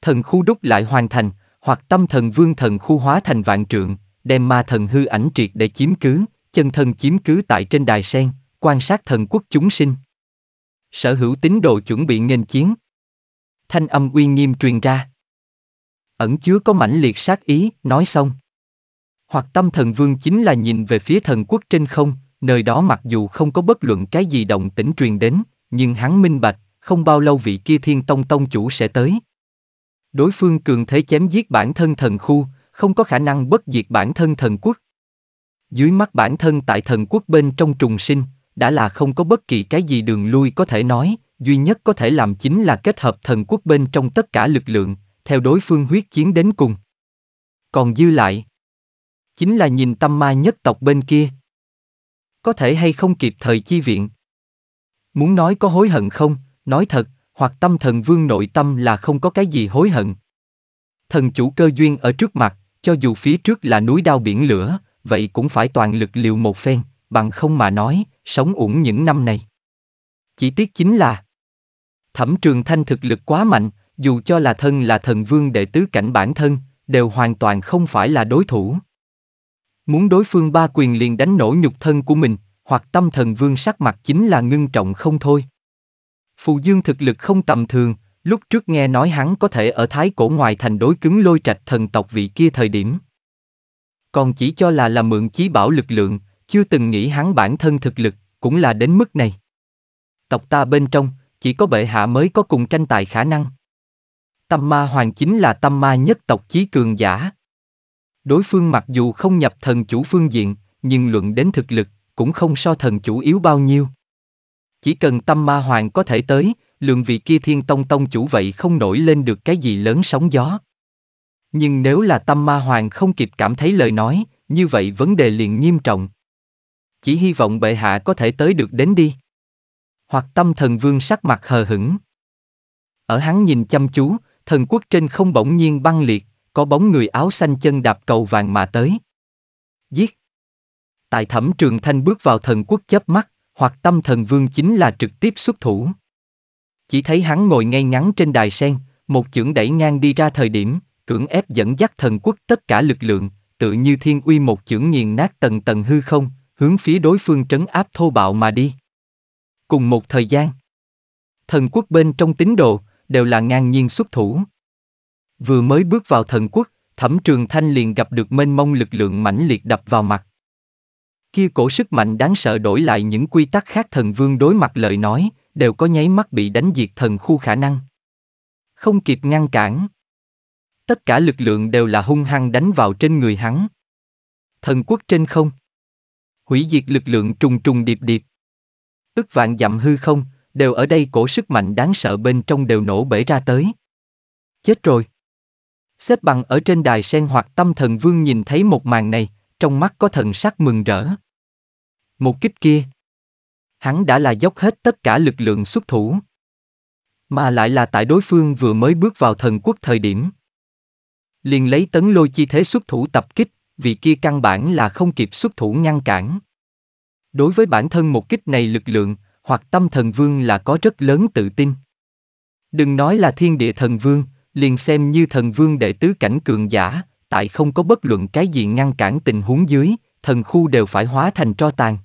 thần khu đúc lại hoàn thành, hoặc tâm thần vương thần khu hóa thành vạn trượng, đem ma thần hư ảnh triệt để chiếm cứ, chân thần chiếm cứ tại trên đài sen, quan sát thần quốc chúng sinh. Sở hữu tín đồ chuẩn bị nghênh chiến. Thanh âm uy nghiêm truyền ra. Ẩn chứa có mãnh liệt sát ý, nói xong. Hoặc tâm thần vương chính là nhìn về phía thần quốc trên không, nơi đó mặc dù không có bất luận cái gì động tĩnh truyền đến, nhưng hắn minh bạch, không bao lâu vị kia thiên tông tông chủ sẽ tới. Đối phương cường thế chém giết bản thân thần khu, không có khả năng bất diệt bản thân thần quốc. Dưới mắt bản thân tại thần quốc bên trong trùng sinh, đã là không có bất kỳ cái gì đường lui có thể nói, duy nhất có thể làm chính là kết hợp thần quốc bên trong tất cả lực lượng, theo đối phương huyết chiến đến cùng. Còn dư lại, chính là nhìn tâm ma nhất tộc bên kia. Có thể hay không kịp thời chi viện. Muốn nói có hối hận không, nói thật, hoặc tâm thần vương nội tâm là không có cái gì hối hận. Thần chủ cơ duyên ở trước mặt, cho dù phía trước là núi đao biển lửa, vậy cũng phải toàn lực liều một phen, bằng không mà nói, sống uổng những năm này. Chỉ tiếc chính là Thẩm Trường Thanh thực lực quá mạnh, dù cho là thân là thần vương đệ tứ cảnh bản thân, đều hoàn toàn không phải là đối thủ. Muốn đối phương ba quyền liền đánh nổ nhục thân của mình, hoặc tâm thần vương sắc mặt chính là ngưng trọng không thôi. Phù Dương thực lực không tầm thường, lúc trước nghe nói hắn có thể ở Thái Cổ ngoài thành đối cứng lôi trạch thần tộc vị kia thời điểm. Còn chỉ cho là là mượn chí bảo lực lượng, chưa từng nghĩ hắn bản thân thực lực, cũng là đến mức này. Tộc ta bên trong, chỉ có bệ hạ mới có cùng tranh tài khả năng. Tâm ma hoàng chính là tâm ma nhất tộc chí cường giả. Đối phương mặc dù không nhập thần chủ phương diện, nhưng luận đến thực lực, cũng không so thần chủ yếu bao nhiêu. Chỉ cần tâm ma hoàng có thể tới, lượng vị kia thiên tông tông chủ vậy không nổi lên được cái gì lớn sóng gió. Nhưng nếu là tâm ma hoàng không kịp cảm thấy lời nói, như vậy vấn đề liền nghiêm trọng. Chỉ hy vọng bệ hạ có thể tới được đến đi. Hoặc tâm thần vương sắc mặt hờ hững. Ở hắn nhìn chăm chú, thần quốc trên không bỗng nhiên băng liệt, có bóng người áo xanh chân đạp cầu vàng mà tới. Giết! tài thẩm trường thanh bước vào thần quốc chớp mắt, hoặc tâm thần vương chính là trực tiếp xuất thủ. Chỉ thấy hắn ngồi ngay ngắn trên đài sen, một chưởng đẩy ngang đi ra thời điểm, cưỡng ép dẫn dắt thần quốc tất cả lực lượng, tự như thiên uy một chưởng nghiền nát tầng tầng hư không, hướng phía đối phương trấn áp thô bạo mà đi. Cùng một thời gian, thần quốc bên trong tín đồ, đều là ngang nhiên xuất thủ. Vừa mới bước vào thần quốc, thẩm trường thanh liền gặp được mênh mông lực lượng mãnh liệt đập vào mặt. Kia cổ sức mạnh đáng sợ đổi lại những quy tắc khác thần vương đối mặt lời nói, đều có nháy mắt bị đánh diệt thần khu khả năng. Không kịp ngăn cản. Tất cả lực lượng đều là hung hăng đánh vào trên người hắn. Thần quốc trên không. Hủy diệt lực lượng trùng trùng điệp điệp. Ước vạn dặm hư không, đều ở đây cổ sức mạnh đáng sợ bên trong đều nổ bể ra tới. Chết rồi. Xếp bằng ở trên đài sen hoặc tâm thần vương nhìn thấy một màn này, trong mắt có thần sắc mừng rỡ. Một kích kia, hắn đã là dốc hết tất cả lực lượng xuất thủ. Mà lại là tại đối phương vừa mới bước vào thần quốc thời điểm. Liền lấy tấn lôi chi thế xuất thủ tập kích, vì kia căn bản là không kịp xuất thủ ngăn cản. Đối với bản thân một kích này lực lượng, hoặc tâm thần vương là có rất lớn tự tin. Đừng nói là thiên địa thần vương, liền xem như thần vương đệ tứ cảnh cường giả, tại không có bất luận cái gì ngăn cản tình huống dưới, thần khu đều phải hóa thành tro tàn.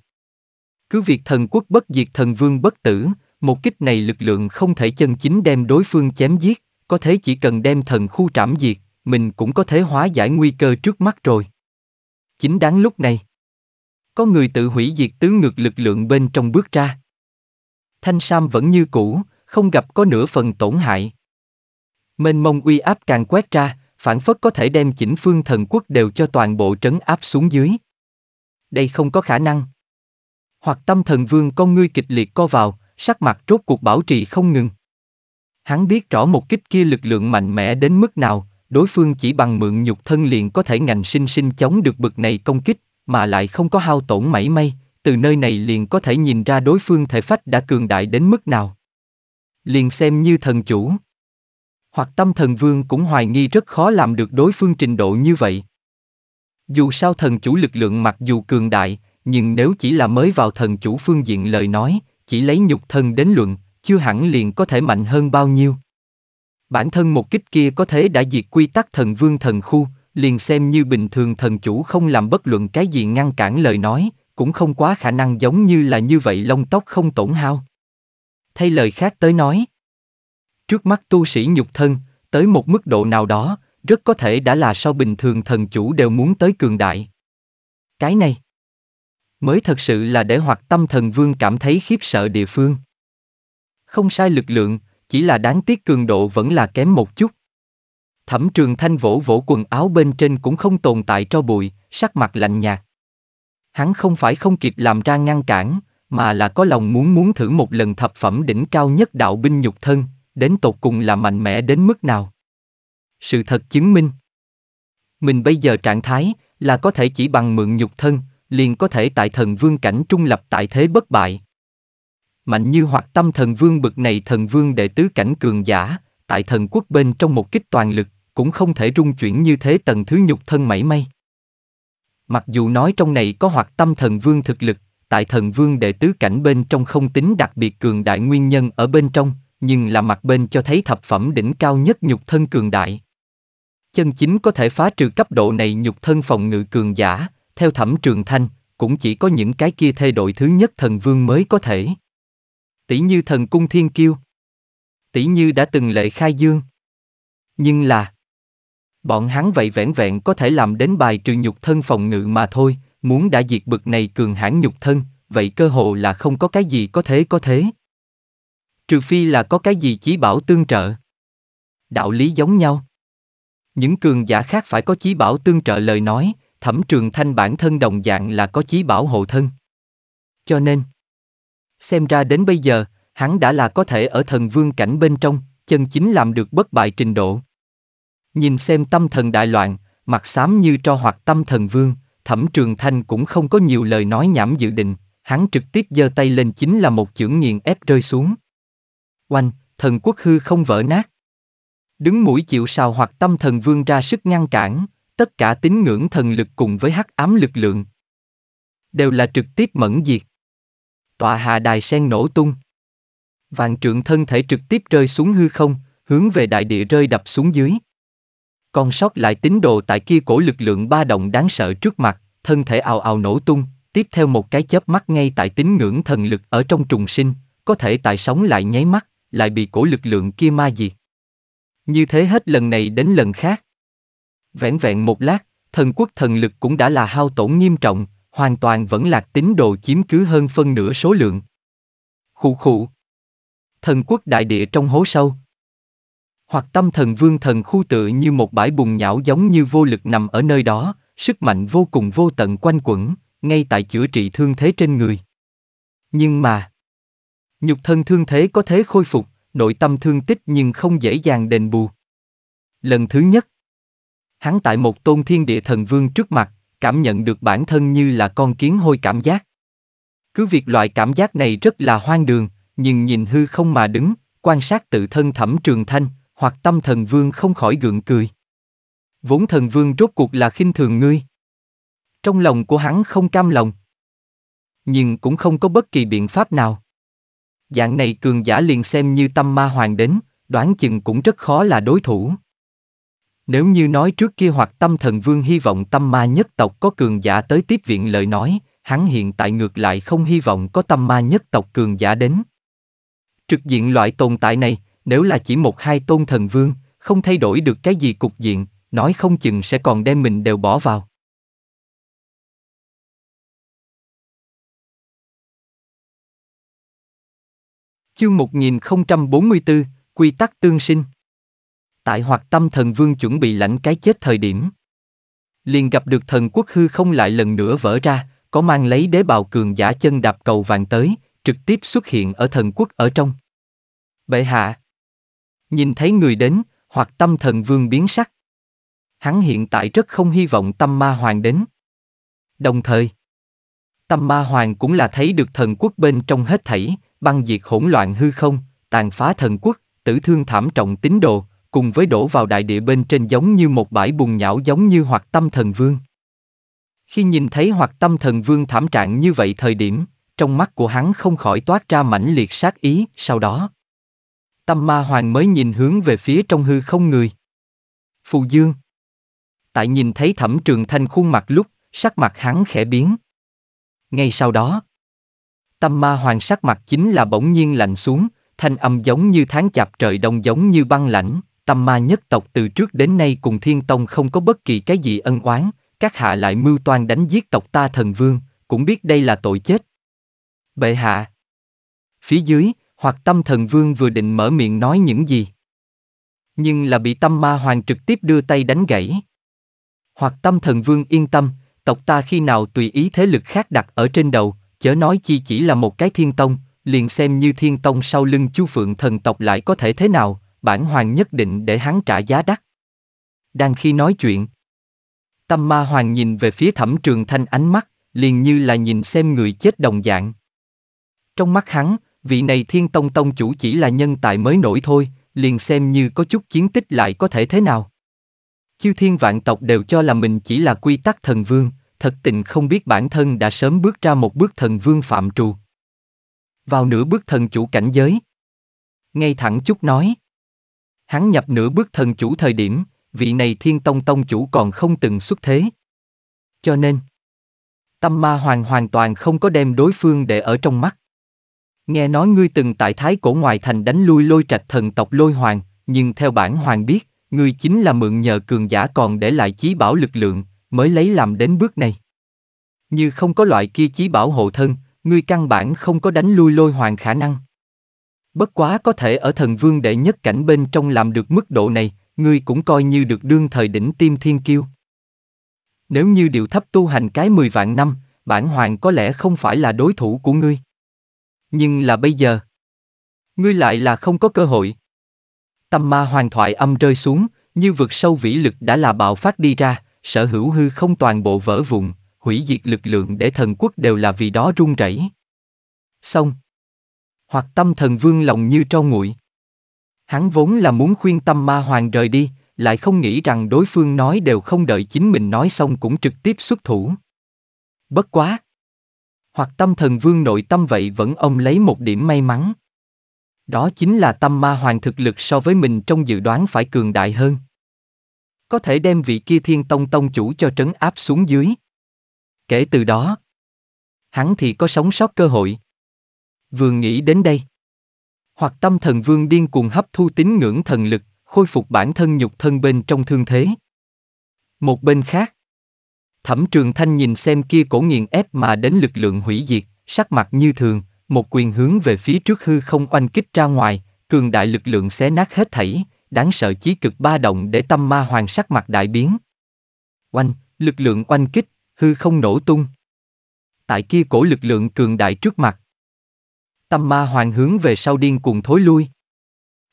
Cứ việc thần quốc bất diệt thần vương bất tử, một kích này lực lượng không thể chân chính đem đối phương chém giết, có thể chỉ cần đem thần khu trảm diệt, mình cũng có thể hóa giải nguy cơ trước mắt rồi. Chính đáng lúc này, có người tự hủy diệt tứ ngược lực lượng bên trong bước ra. Thanh Sam vẫn như cũ, không gặp có nửa phần tổn hại. Mênh mông uy áp càng quét ra phản phất có thể đem chỉnh phương thần quốc đều cho toàn bộ trấn áp xuống dưới. Đây không có khả năng. Hoặc tâm thần vương con ngươi kịch liệt co vào, sắc mặt rốt cuộc bảo trì không ngừng. Hắn biết rõ một kích kia lực lượng mạnh mẽ đến mức nào, đối phương chỉ bằng mượn nhục thân liền có thể ngành sinh sinh chống được bực này công kích, mà lại không có hao tổn mảy may, từ nơi này liền có thể nhìn ra đối phương thể phách đã cường đại đến mức nào. Liền xem như thần chủ hoặc tâm thần vương cũng hoài nghi rất khó làm được đối phương trình độ như vậy. Dù sao thần chủ lực lượng mặc dù cường đại, nhưng nếu chỉ là mới vào thần chủ phương diện lời nói, chỉ lấy nhục thân đến luận, chưa hẳn liền có thể mạnh hơn bao nhiêu. Bản thân một kích kia có thể đã diệt quy tắc thần vương thần khu, liền xem như bình thường thần chủ không làm bất luận cái gì ngăn cản lời nói, cũng không quá khả năng giống như là như vậy lông tóc không tổn hao. Thay lời khác tới nói, Trước mắt tu sĩ nhục thân, tới một mức độ nào đó, rất có thể đã là sau bình thường thần chủ đều muốn tới cường đại. Cái này mới thật sự là để hoặc tâm thần vương cảm thấy khiếp sợ địa phương. Không sai lực lượng, chỉ là đáng tiếc cường độ vẫn là kém một chút. Thẩm trường thanh vỗ vỗ quần áo bên trên cũng không tồn tại cho bụi, sắc mặt lạnh nhạt. Hắn không phải không kịp làm ra ngăn cản, mà là có lòng muốn muốn thử một lần thập phẩm đỉnh cao nhất đạo binh nhục thân, đến tột cùng là mạnh mẽ đến mức nào. Sự thật chứng minh. Mình bây giờ trạng thái là có thể chỉ bằng mượn nhục thân, liền có thể tại thần vương cảnh trung lập tại thế bất bại. Mạnh như hoặc tâm thần vương bực này thần vương đệ tứ cảnh cường giả, tại thần quốc bên trong một kích toàn lực, cũng không thể rung chuyển như thế tầng thứ nhục thân mảy may. Mặc dù nói trong này có hoặc tâm thần vương thực lực, tại thần vương đệ tứ cảnh bên trong không tính đặc biệt cường đại nguyên nhân ở bên trong, nhưng là mặt bên cho thấy thập phẩm đỉnh cao nhất nhục thân cường đại. Chân chính có thể phá trừ cấp độ này nhục thân phòng ngự cường giả, theo thẩm trường thanh, cũng chỉ có những cái kia thay đổi thứ nhất thần vương mới có thể. Tỷ như thần cung thiên kiêu. Tỷ như đã từng lệ khai dương. Nhưng là... Bọn hắn vậy vẻn vẹn có thể làm đến bài trừ nhục thân phòng ngự mà thôi, muốn đã diệt bực này cường hãn nhục thân, vậy cơ hội là không có cái gì có thế có thế. Trừ phi là có cái gì chí bảo tương trợ. Đạo lý giống nhau. Những cường giả khác phải có chí bảo tương trợ lời nói, thẩm trường thanh bản thân đồng dạng là có chí bảo hộ thân. Cho nên, xem ra đến bây giờ, hắn đã là có thể ở thần vương cảnh bên trong, chân chính làm được bất bại trình độ. Nhìn xem tâm thần đại loạn, mặt xám như cho hoặc tâm thần vương, thẩm trường thanh cũng không có nhiều lời nói nhảm dự định, hắn trực tiếp giơ tay lên chính là một chưởng nghiền ép rơi xuống. Oanh, thần quốc hư không vỡ nát. Đứng mũi chịu sào hoặc tâm thần vương ra sức ngăn cản, tất cả tín ngưỡng thần lực cùng với hắc ám lực lượng. Đều là trực tiếp mẫn diệt. Tọa hạ đài sen nổ tung. Vạn trượng thân thể trực tiếp rơi xuống hư không, hướng về đại địa rơi đập xuống dưới. Còn sót lại tín đồ tại kia cổ lực lượng ba động đáng sợ trước mặt, thân thể ào ào nổ tung, tiếp theo một cái chớp mắt ngay tại tín ngưỡng thần lực ở trong trùng sinh, có thể tại sống lại nháy mắt, lại bị cổ lực lượng kia ma diệt. Như thế hết lần này đến lần khác. Vẹn vẹn một lát, thần quốc thần lực cũng đã là hao tổn nghiêm trọng, hoàn toàn vẫn lạc tín đồ chiếm cứ hơn phân nửa số lượng. Khụ khụ. Thần quốc đại địa trong hố sâu. Hoặc tâm thần vương thần khu tự như một bãi bùng nhão giống như vô lực nằm ở nơi đó, sức mạnh vô cùng vô tận quanh quẩn, ngay tại chữa trị thương thế trên người. Nhưng mà, Nhục thân thương thế có thế khôi phục, nội tâm thương tích nhưng không dễ dàng đền bù. Lần thứ nhất, hắn tại một tôn thiên địa thần vương trước mặt, cảm nhận được bản thân như là con kiến hôi cảm giác. Cứ việc loại cảm giác này rất là hoang đường, nhưng nhìn hư không mà đứng, quan sát tự thân thẩm trường thanh, hoặc tâm thần vương không khỏi gượng cười. Vốn thần vương rốt cuộc là khinh thường ngươi. Trong lòng của hắn không cam lòng. Nhưng cũng không có bất kỳ biện pháp nào dạng này cường giả liền xem như tâm ma hoàng đến, đoán chừng cũng rất khó là đối thủ. Nếu như nói trước kia hoặc tâm thần vương hy vọng tâm ma nhất tộc có cường giả tới tiếp viện lời nói, hắn hiện tại ngược lại không hy vọng có tâm ma nhất tộc cường giả đến. Trực diện loại tồn tại này, nếu là chỉ một hai tôn thần vương, không thay đổi được cái gì cục diện, nói không chừng sẽ còn đem mình đều bỏ vào. Chương 1044, Quy tắc tương sinh Tại hoặc tâm thần vương chuẩn bị lãnh cái chết thời điểm. Liền gặp được thần quốc hư không lại lần nữa vỡ ra, có mang lấy đế bào cường giả chân đạp cầu vàng tới, trực tiếp xuất hiện ở thần quốc ở trong. Bệ hạ. Nhìn thấy người đến, hoặc tâm thần vương biến sắc. Hắn hiện tại rất không hy vọng tâm ma hoàng đến. Đồng thời, tâm ma hoàng cũng là thấy được thần quốc bên trong hết thảy, băng diệt hỗn loạn hư không, tàn phá thần quốc, tử thương thảm trọng tín đồ, cùng với đổ vào đại địa bên trên giống như một bãi bùn nhão giống như hoặc tâm thần vương. Khi nhìn thấy hoặc tâm thần vương thảm trạng như vậy thời điểm, trong mắt của hắn không khỏi toát ra mãnh liệt sát ý, sau đó. Tâm ma hoàng mới nhìn hướng về phía trong hư không người. Phù Dương Tại nhìn thấy thẩm trường thanh khuôn mặt lúc, sắc mặt hắn khẽ biến. Ngay sau đó, Tâm ma hoàng sắc mặt chính là bỗng nhiên lạnh xuống, thanh âm giống như tháng chạp trời đông giống như băng lãnh, tâm ma nhất tộc từ trước đến nay cùng thiên tông không có bất kỳ cái gì ân oán, các hạ lại mưu toan đánh giết tộc ta thần vương, cũng biết đây là tội chết. Bệ hạ. Phía dưới, hoặc tâm thần vương vừa định mở miệng nói những gì. Nhưng là bị tâm ma hoàng trực tiếp đưa tay đánh gãy. Hoặc tâm thần vương yên tâm, tộc ta khi nào tùy ý thế lực khác đặt ở trên đầu, chớ nói chi chỉ là một cái thiên tông, liền xem như thiên tông sau lưng chu phượng thần tộc lại có thể thế nào, bản hoàng nhất định để hắn trả giá đắt. Đang khi nói chuyện, tâm ma hoàng nhìn về phía thẩm trường thanh ánh mắt, liền như là nhìn xem người chết đồng dạng. Trong mắt hắn, vị này thiên tông tông chủ chỉ là nhân tài mới nổi thôi, liền xem như có chút chiến tích lại có thể thế nào. Chư thiên vạn tộc đều cho là mình chỉ là quy tắc thần vương, thật tình không biết bản thân đã sớm bước ra một bước thần vương phạm trù. Vào nửa bước thần chủ cảnh giới. Ngay thẳng chút nói. Hắn nhập nửa bước thần chủ thời điểm, vị này thiên tông tông chủ còn không từng xuất thế. Cho nên, tâm ma hoàng hoàn toàn không có đem đối phương để ở trong mắt. Nghe nói ngươi từng tại thái cổ ngoài thành đánh lui lôi trạch thần tộc lôi hoàng, nhưng theo bản hoàng biết, ngươi chính là mượn nhờ cường giả còn để lại chí bảo lực lượng, mới lấy làm đến bước này. Như không có loại kia chí bảo hộ thân, ngươi căn bản không có đánh lui lôi hoàng khả năng. Bất quá có thể ở thần vương đệ nhất cảnh bên trong làm được mức độ này, ngươi cũng coi như được đương thời đỉnh tim thiên kiêu. Nếu như điều thấp tu hành cái 10 vạn năm, bản hoàng có lẽ không phải là đối thủ của ngươi. Nhưng là bây giờ, ngươi lại là không có cơ hội. Tâm ma hoàng thoại âm rơi xuống, như vực sâu vĩ lực đã là bạo phát đi ra, sở hữu hư không toàn bộ vỡ vụn, hủy diệt lực lượng để thần quốc đều là vì đó run rẩy. Xong. Hoặc tâm thần vương lòng như trâu nguội. Hắn vốn là muốn khuyên tâm ma hoàng rời đi, lại không nghĩ rằng đối phương nói đều không đợi chính mình nói xong cũng trực tiếp xuất thủ. Bất quá. Hoặc tâm thần vương nội tâm vậy vẫn ông lấy một điểm may mắn. Đó chính là tâm ma hoàng thực lực so với mình trong dự đoán phải cường đại hơn có thể đem vị kia thiên tông tông chủ cho trấn áp xuống dưới. Kể từ đó, hắn thì có sống sót cơ hội. Vừa nghĩ đến đây, hoặc tâm thần vương điên cuồng hấp thu tín ngưỡng thần lực, khôi phục bản thân nhục thân bên trong thương thế. Một bên khác, thẩm trường thanh nhìn xem kia cổ nghiền ép mà đến lực lượng hủy diệt, sắc mặt như thường, một quyền hướng về phía trước hư không oanh kích ra ngoài, cường đại lực lượng xé nát hết thảy, đáng sợ chí cực ba động để tâm ma hoàng sắc mặt đại biến. Oanh, lực lượng oanh kích, hư không nổ tung. Tại kia cổ lực lượng cường đại trước mặt. Tâm ma hoàng hướng về sau điên cùng thối lui.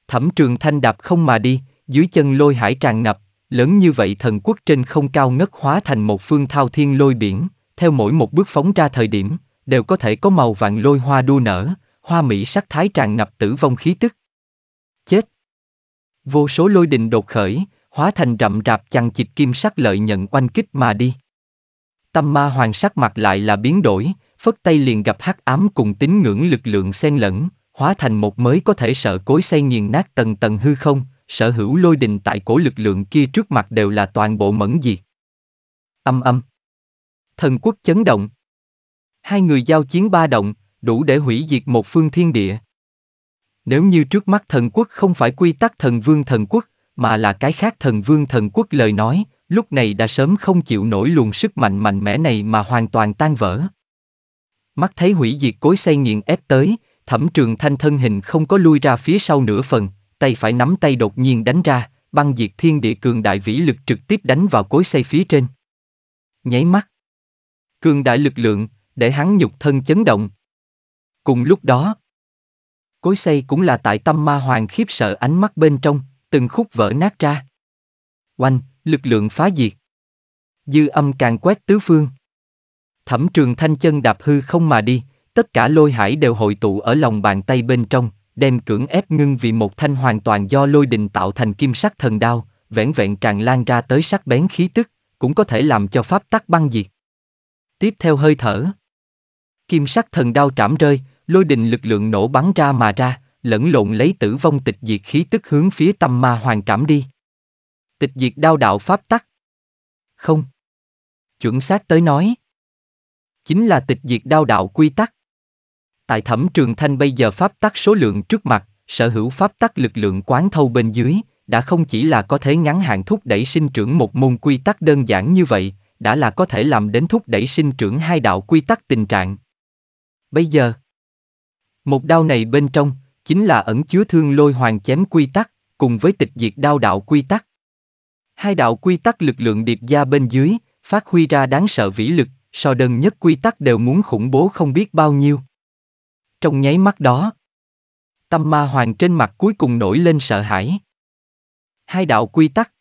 Thẩm trường thanh đạp không mà đi, dưới chân lôi hải tràn ngập, lớn như vậy thần quốc trên không cao ngất hóa thành một phương thao thiên lôi biển, theo mỗi một bước phóng ra thời điểm, đều có thể có màu vàng lôi hoa đua nở, hoa mỹ sắc thái tràn ngập tử vong khí tức. Vô số lôi đình đột khởi, hóa thành rậm rạp chằng chịt kim sắc lợi nhận oanh kích mà đi. Tâm ma hoàng sắc mặt lại là biến đổi, phất tay liền gặp hắc ám cùng tín ngưỡng lực lượng xen lẫn, hóa thành một mới có thể sợ cối xây nghiền nát tầng tầng hư không, sở hữu lôi đình tại cổ lực lượng kia trước mặt đều là toàn bộ mẫn diệt. Âm âm. Thần quốc chấn động. Hai người giao chiến ba động, đủ để hủy diệt một phương thiên địa, nếu như trước mắt thần quốc không phải quy tắc thần vương thần quốc, mà là cái khác thần vương thần quốc lời nói, lúc này đã sớm không chịu nổi luồng sức mạnh mạnh mẽ này mà hoàn toàn tan vỡ. Mắt thấy hủy diệt cối xây nghiền ép tới, thẩm trường thanh thân hình không có lui ra phía sau nửa phần, tay phải nắm tay đột nhiên đánh ra, băng diệt thiên địa cường đại vĩ lực trực tiếp đánh vào cối xây phía trên. Nháy mắt. Cường đại lực lượng, để hắn nhục thân chấn động. Cùng lúc đó, cối xây cũng là tại tâm ma hoàng khiếp sợ ánh mắt bên trong, từng khúc vỡ nát ra. Oanh, lực lượng phá diệt. Dư âm càng quét tứ phương. Thẩm trường thanh chân đạp hư không mà đi, tất cả lôi hải đều hội tụ ở lòng bàn tay bên trong, đem cưỡng ép ngưng vì một thanh hoàn toàn do lôi đình tạo thành kim sắc thần đao, vẻn vẹn tràn lan ra tới sắc bén khí tức, cũng có thể làm cho pháp tắc băng diệt. Tiếp theo hơi thở. Kim sắc thần đao trảm rơi, lôi đình lực lượng nổ bắn ra mà ra, lẫn lộn lấy tử vong tịch diệt khí tức hướng phía tâm ma hoàng cảm đi. Tịch diệt đao đạo pháp tắc. Không. Chuẩn xác tới nói. Chính là tịch diệt đao đạo quy tắc. Tại thẩm trường thanh bây giờ pháp tắc số lượng trước mặt, sở hữu pháp tắc lực lượng quán thâu bên dưới, đã không chỉ là có thể ngắn hạn thúc đẩy sinh trưởng một môn quy tắc đơn giản như vậy, đã là có thể làm đến thúc đẩy sinh trưởng hai đạo quy tắc tình trạng. Bây giờ, một đao này bên trong, chính là ẩn chứa thương lôi hoàng chém quy tắc, cùng với tịch diệt đao đạo quy tắc. Hai đạo quy tắc lực lượng điệp gia bên dưới, phát huy ra đáng sợ vĩ lực, so đơn nhất quy tắc đều muốn khủng bố không biết bao nhiêu. Trong nháy mắt đó, tâm ma hoàng trên mặt cuối cùng nổi lên sợ hãi. Hai đạo quy tắc.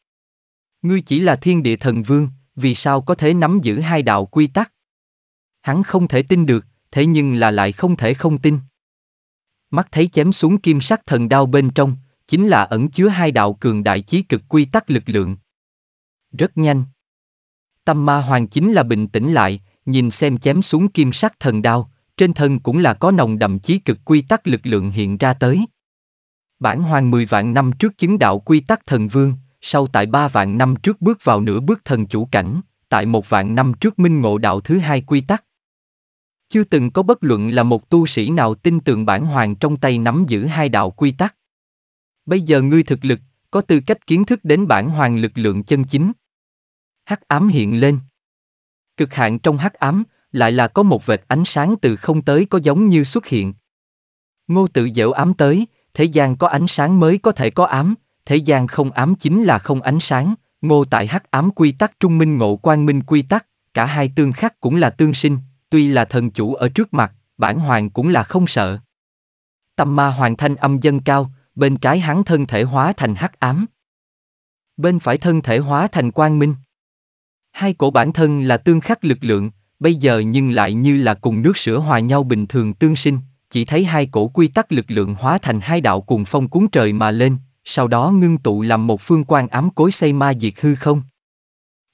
Ngươi chỉ là thiên địa thần vương, vì sao có thể nắm giữ hai đạo quy tắc? Hắn không thể tin được, thế nhưng là lại không thể không tin mắt thấy chém xuống kim sắc thần đao bên trong, chính là ẩn chứa hai đạo cường đại chí cực quy tắc lực lượng. Rất nhanh. Tâm ma hoàng chính là bình tĩnh lại, nhìn xem chém xuống kim sắc thần đao, trên thân cũng là có nồng đậm chí cực quy tắc lực lượng hiện ra tới. Bản hoàng mười vạn năm trước chứng đạo quy tắc thần vương, sau tại ba vạn năm trước bước vào nửa bước thần chủ cảnh, tại một vạn năm trước minh ngộ đạo thứ hai quy tắc. Chưa từng có bất luận là một tu sĩ nào tin tưởng bản hoàng trong tay nắm giữ hai đạo quy tắc. Bây giờ ngươi thực lực, có tư cách kiến thức đến bản hoàng lực lượng chân chính. Hắc ám hiện lên. Cực hạn trong hắc ám, lại là có một vệt ánh sáng từ không tới có giống như xuất hiện. Ngô tự dễu ám tới, thế gian có ánh sáng mới có thể có ám, thế gian không ám chính là không ánh sáng, ngô tại hắc ám quy tắc trung minh ngộ quang minh quy tắc, cả hai tương khắc cũng là tương sinh, tuy là thần chủ ở trước mặt, bản hoàng cũng là không sợ. Tâm ma hoàng thanh âm dân cao, bên trái hắn thân thể hóa thành hắc ám. Bên phải thân thể hóa thành quang minh. Hai cổ bản thân là tương khắc lực lượng, bây giờ nhưng lại như là cùng nước sữa hòa nhau bình thường tương sinh, chỉ thấy hai cổ quy tắc lực lượng hóa thành hai đạo cùng phong cuốn trời mà lên, sau đó ngưng tụ làm một phương quan ám cối xây ma diệt hư không.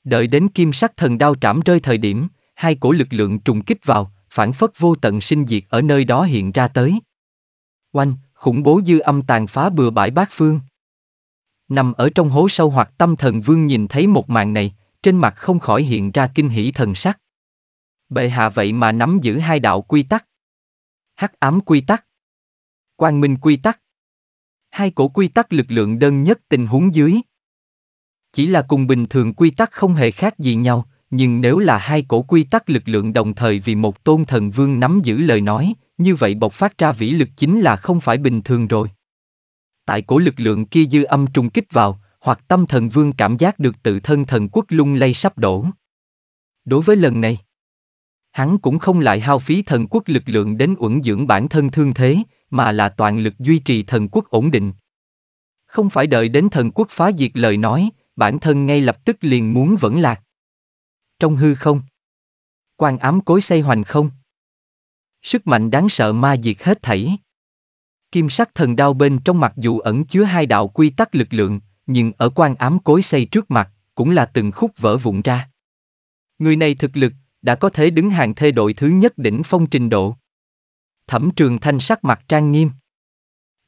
Đợi đến kim sắc thần đao trảm rơi thời điểm, hai cổ lực lượng trùng kích vào, phản phất vô tận sinh diệt ở nơi đó hiện ra tới. Oanh, khủng bố dư âm tàn phá bừa bãi bát phương. Nằm ở trong hố sâu hoặc tâm thần vương nhìn thấy một màn này, trên mặt không khỏi hiện ra kinh hỷ thần sắc. Bệ hạ vậy mà nắm giữ hai đạo quy tắc. Hắc ám quy tắc. Quang minh quy tắc. Hai cổ quy tắc lực lượng đơn nhất tình huống dưới. Chỉ là cùng bình thường quy tắc không hề khác gì nhau, nhưng nếu là hai cổ quy tắc lực lượng đồng thời vì một tôn thần vương nắm giữ lời nói, như vậy bộc phát ra vĩ lực chính là không phải bình thường rồi. Tại cổ lực lượng kia dư âm trùng kích vào, hoặc tâm thần vương cảm giác được tự thân thần quốc lung lay sắp đổ. Đối với lần này, hắn cũng không lại hao phí thần quốc lực lượng đến uẩn dưỡng bản thân thương thế, mà là toàn lực duy trì thần quốc ổn định. Không phải đợi đến thần quốc phá diệt lời nói, bản thân ngay lập tức liền muốn vẫn lạc. Trong hư không? Quan ám cối xây hoành không? Sức mạnh đáng sợ ma diệt hết thảy. Kim sắc thần đao bên trong mặc dù ẩn chứa hai đạo quy tắc lực lượng, nhưng ở quan ám cối xây trước mặt, cũng là từng khúc vỡ vụn ra. Người này thực lực, đã có thể đứng hàng thê đội thứ nhất đỉnh phong trình độ. Thẩm trường thanh sắc mặt trang nghiêm.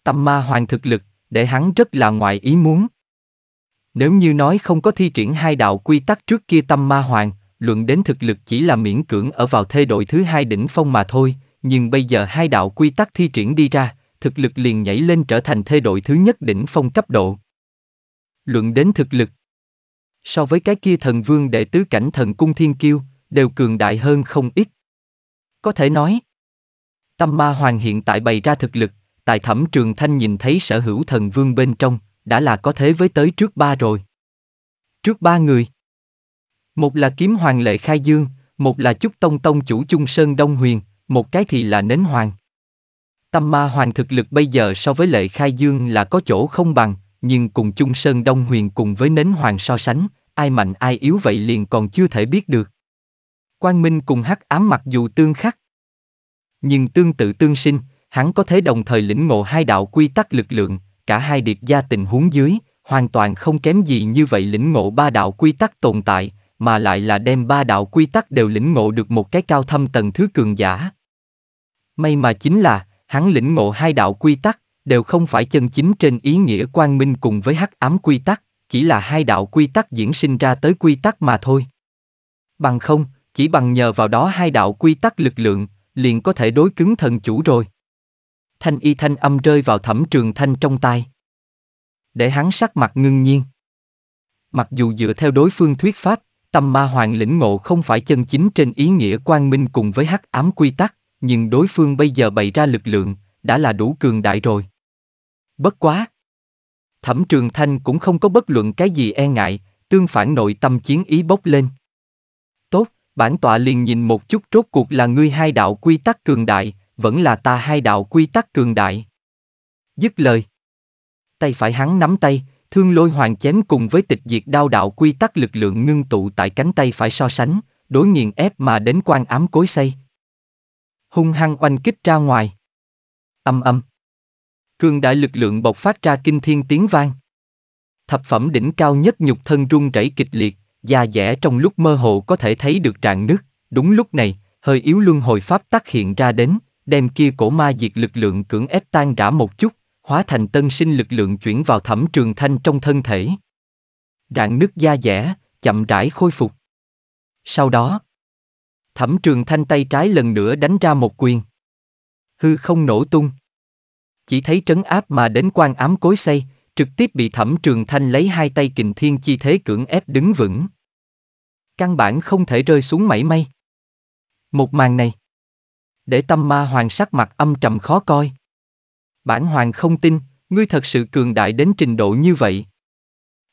Tâm ma hoàng thực lực, để hắn rất là ngoại ý muốn. Nếu như nói không có thi triển hai đạo quy tắc trước kia tâm ma hoàng, luận đến thực lực chỉ là miễn cưỡng ở vào thê đội thứ hai đỉnh phong mà thôi, nhưng bây giờ hai đạo quy tắc thi triển đi ra, thực lực liền nhảy lên trở thành thê đội thứ nhất đỉnh phong cấp độ. Luận đến thực lực So với cái kia thần vương đệ tứ cảnh thần cung thiên kiêu, đều cường đại hơn không ít. Có thể nói, tâm ma hoàng hiện tại bày ra thực lực, tại thẩm trường thanh nhìn thấy sở hữu thần vương bên trong, đã là có thế với tới trước ba rồi. Trước ba người một là kiếm hoàng lệ khai dương, một là chúc tông tông chủ chung sơn đông huyền, một cái thì là nến hoàng. Tâm ma hoàng thực lực bây giờ so với lệ khai dương là có chỗ không bằng, nhưng cùng chung sơn đông huyền cùng với nến hoàng so sánh, ai mạnh ai yếu vậy liền còn chưa thể biết được. Quang Minh cùng hắc ám mặc dù tương khắc, nhưng tương tự tương sinh, hắn có thể đồng thời lĩnh ngộ hai đạo quy tắc lực lượng, cả hai điệp gia tình huống dưới, hoàn toàn không kém gì như vậy lĩnh ngộ ba đạo quy tắc tồn tại, mà lại là đem ba đạo quy tắc đều lĩnh ngộ được một cái cao thâm tầng thứ cường giả. May mà chính là, hắn lĩnh ngộ hai đạo quy tắc, đều không phải chân chính trên ý nghĩa quang minh cùng với hắc ám quy tắc, chỉ là hai đạo quy tắc diễn sinh ra tới quy tắc mà thôi. Bằng không, chỉ bằng nhờ vào đó hai đạo quy tắc lực lượng, liền có thể đối cứng thần chủ rồi. Thanh y thanh âm rơi vào thẩm trường thanh trong tai. Để hắn sắc mặt ngưng nhiên. Mặc dù dựa theo đối phương thuyết pháp, Tâm ma hoàng lĩnh ngộ không phải chân chính trên ý nghĩa quang minh cùng với hắc ám quy tắc, nhưng đối phương bây giờ bày ra lực lượng, đã là đủ cường đại rồi. Bất quá. Thẩm Trường Thanh cũng không có bất luận cái gì e ngại, tương phản nội tâm chiến ý bốc lên. Tốt, bản tọa liền nhìn một chút rốt cuộc là ngươi hai đạo quy tắc cường đại, vẫn là ta hai đạo quy tắc cường đại. Dứt lời. Tay phải hắn nắm tay, Thương lôi hoàng chém cùng với tịch diệt đao đạo quy tắc lực lượng ngưng tụ tại cánh tay phải so sánh, đối nghiền ép mà đến quan ám cối xây. Hung hăng oanh kích ra ngoài. Âm âm. cường đại lực lượng bộc phát ra kinh thiên tiếng vang. Thập phẩm đỉnh cao nhất nhục thân rung rẩy kịch liệt, da dẻ trong lúc mơ hồ có thể thấy được rạn nước. Đúng lúc này, hơi yếu luân hồi pháp tác hiện ra đến, đem kia cổ ma diệt lực lượng cưỡng ép tan rã một chút, hóa thành tân sinh lực lượng chuyển vào thẩm trường thanh trong thân thể. Rạn nứt da dẻ, chậm rãi khôi phục. Sau đó, thẩm trường thanh tay trái lần nữa đánh ra một quyền. Hư không nổ tung. Chỉ thấy trấn áp mà đến quan ám cối xây, trực tiếp bị thẩm trường thanh lấy hai tay kình thiên chi thế cưỡng ép đứng vững. Căn bản không thể rơi xuống mảy may. Một màn này. Để tâm ma hoàng sắc mặt âm trầm khó coi. Bản hoàng không tin, ngươi thật sự cường đại đến trình độ như vậy.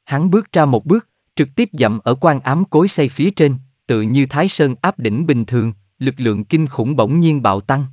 Hắn bước ra một bước, trực tiếp dậm ở quan ám cối xây phía trên, tự như Thái Sơn áp đỉnh bình thường, lực lượng kinh khủng bỗng nhiên bạo tăng.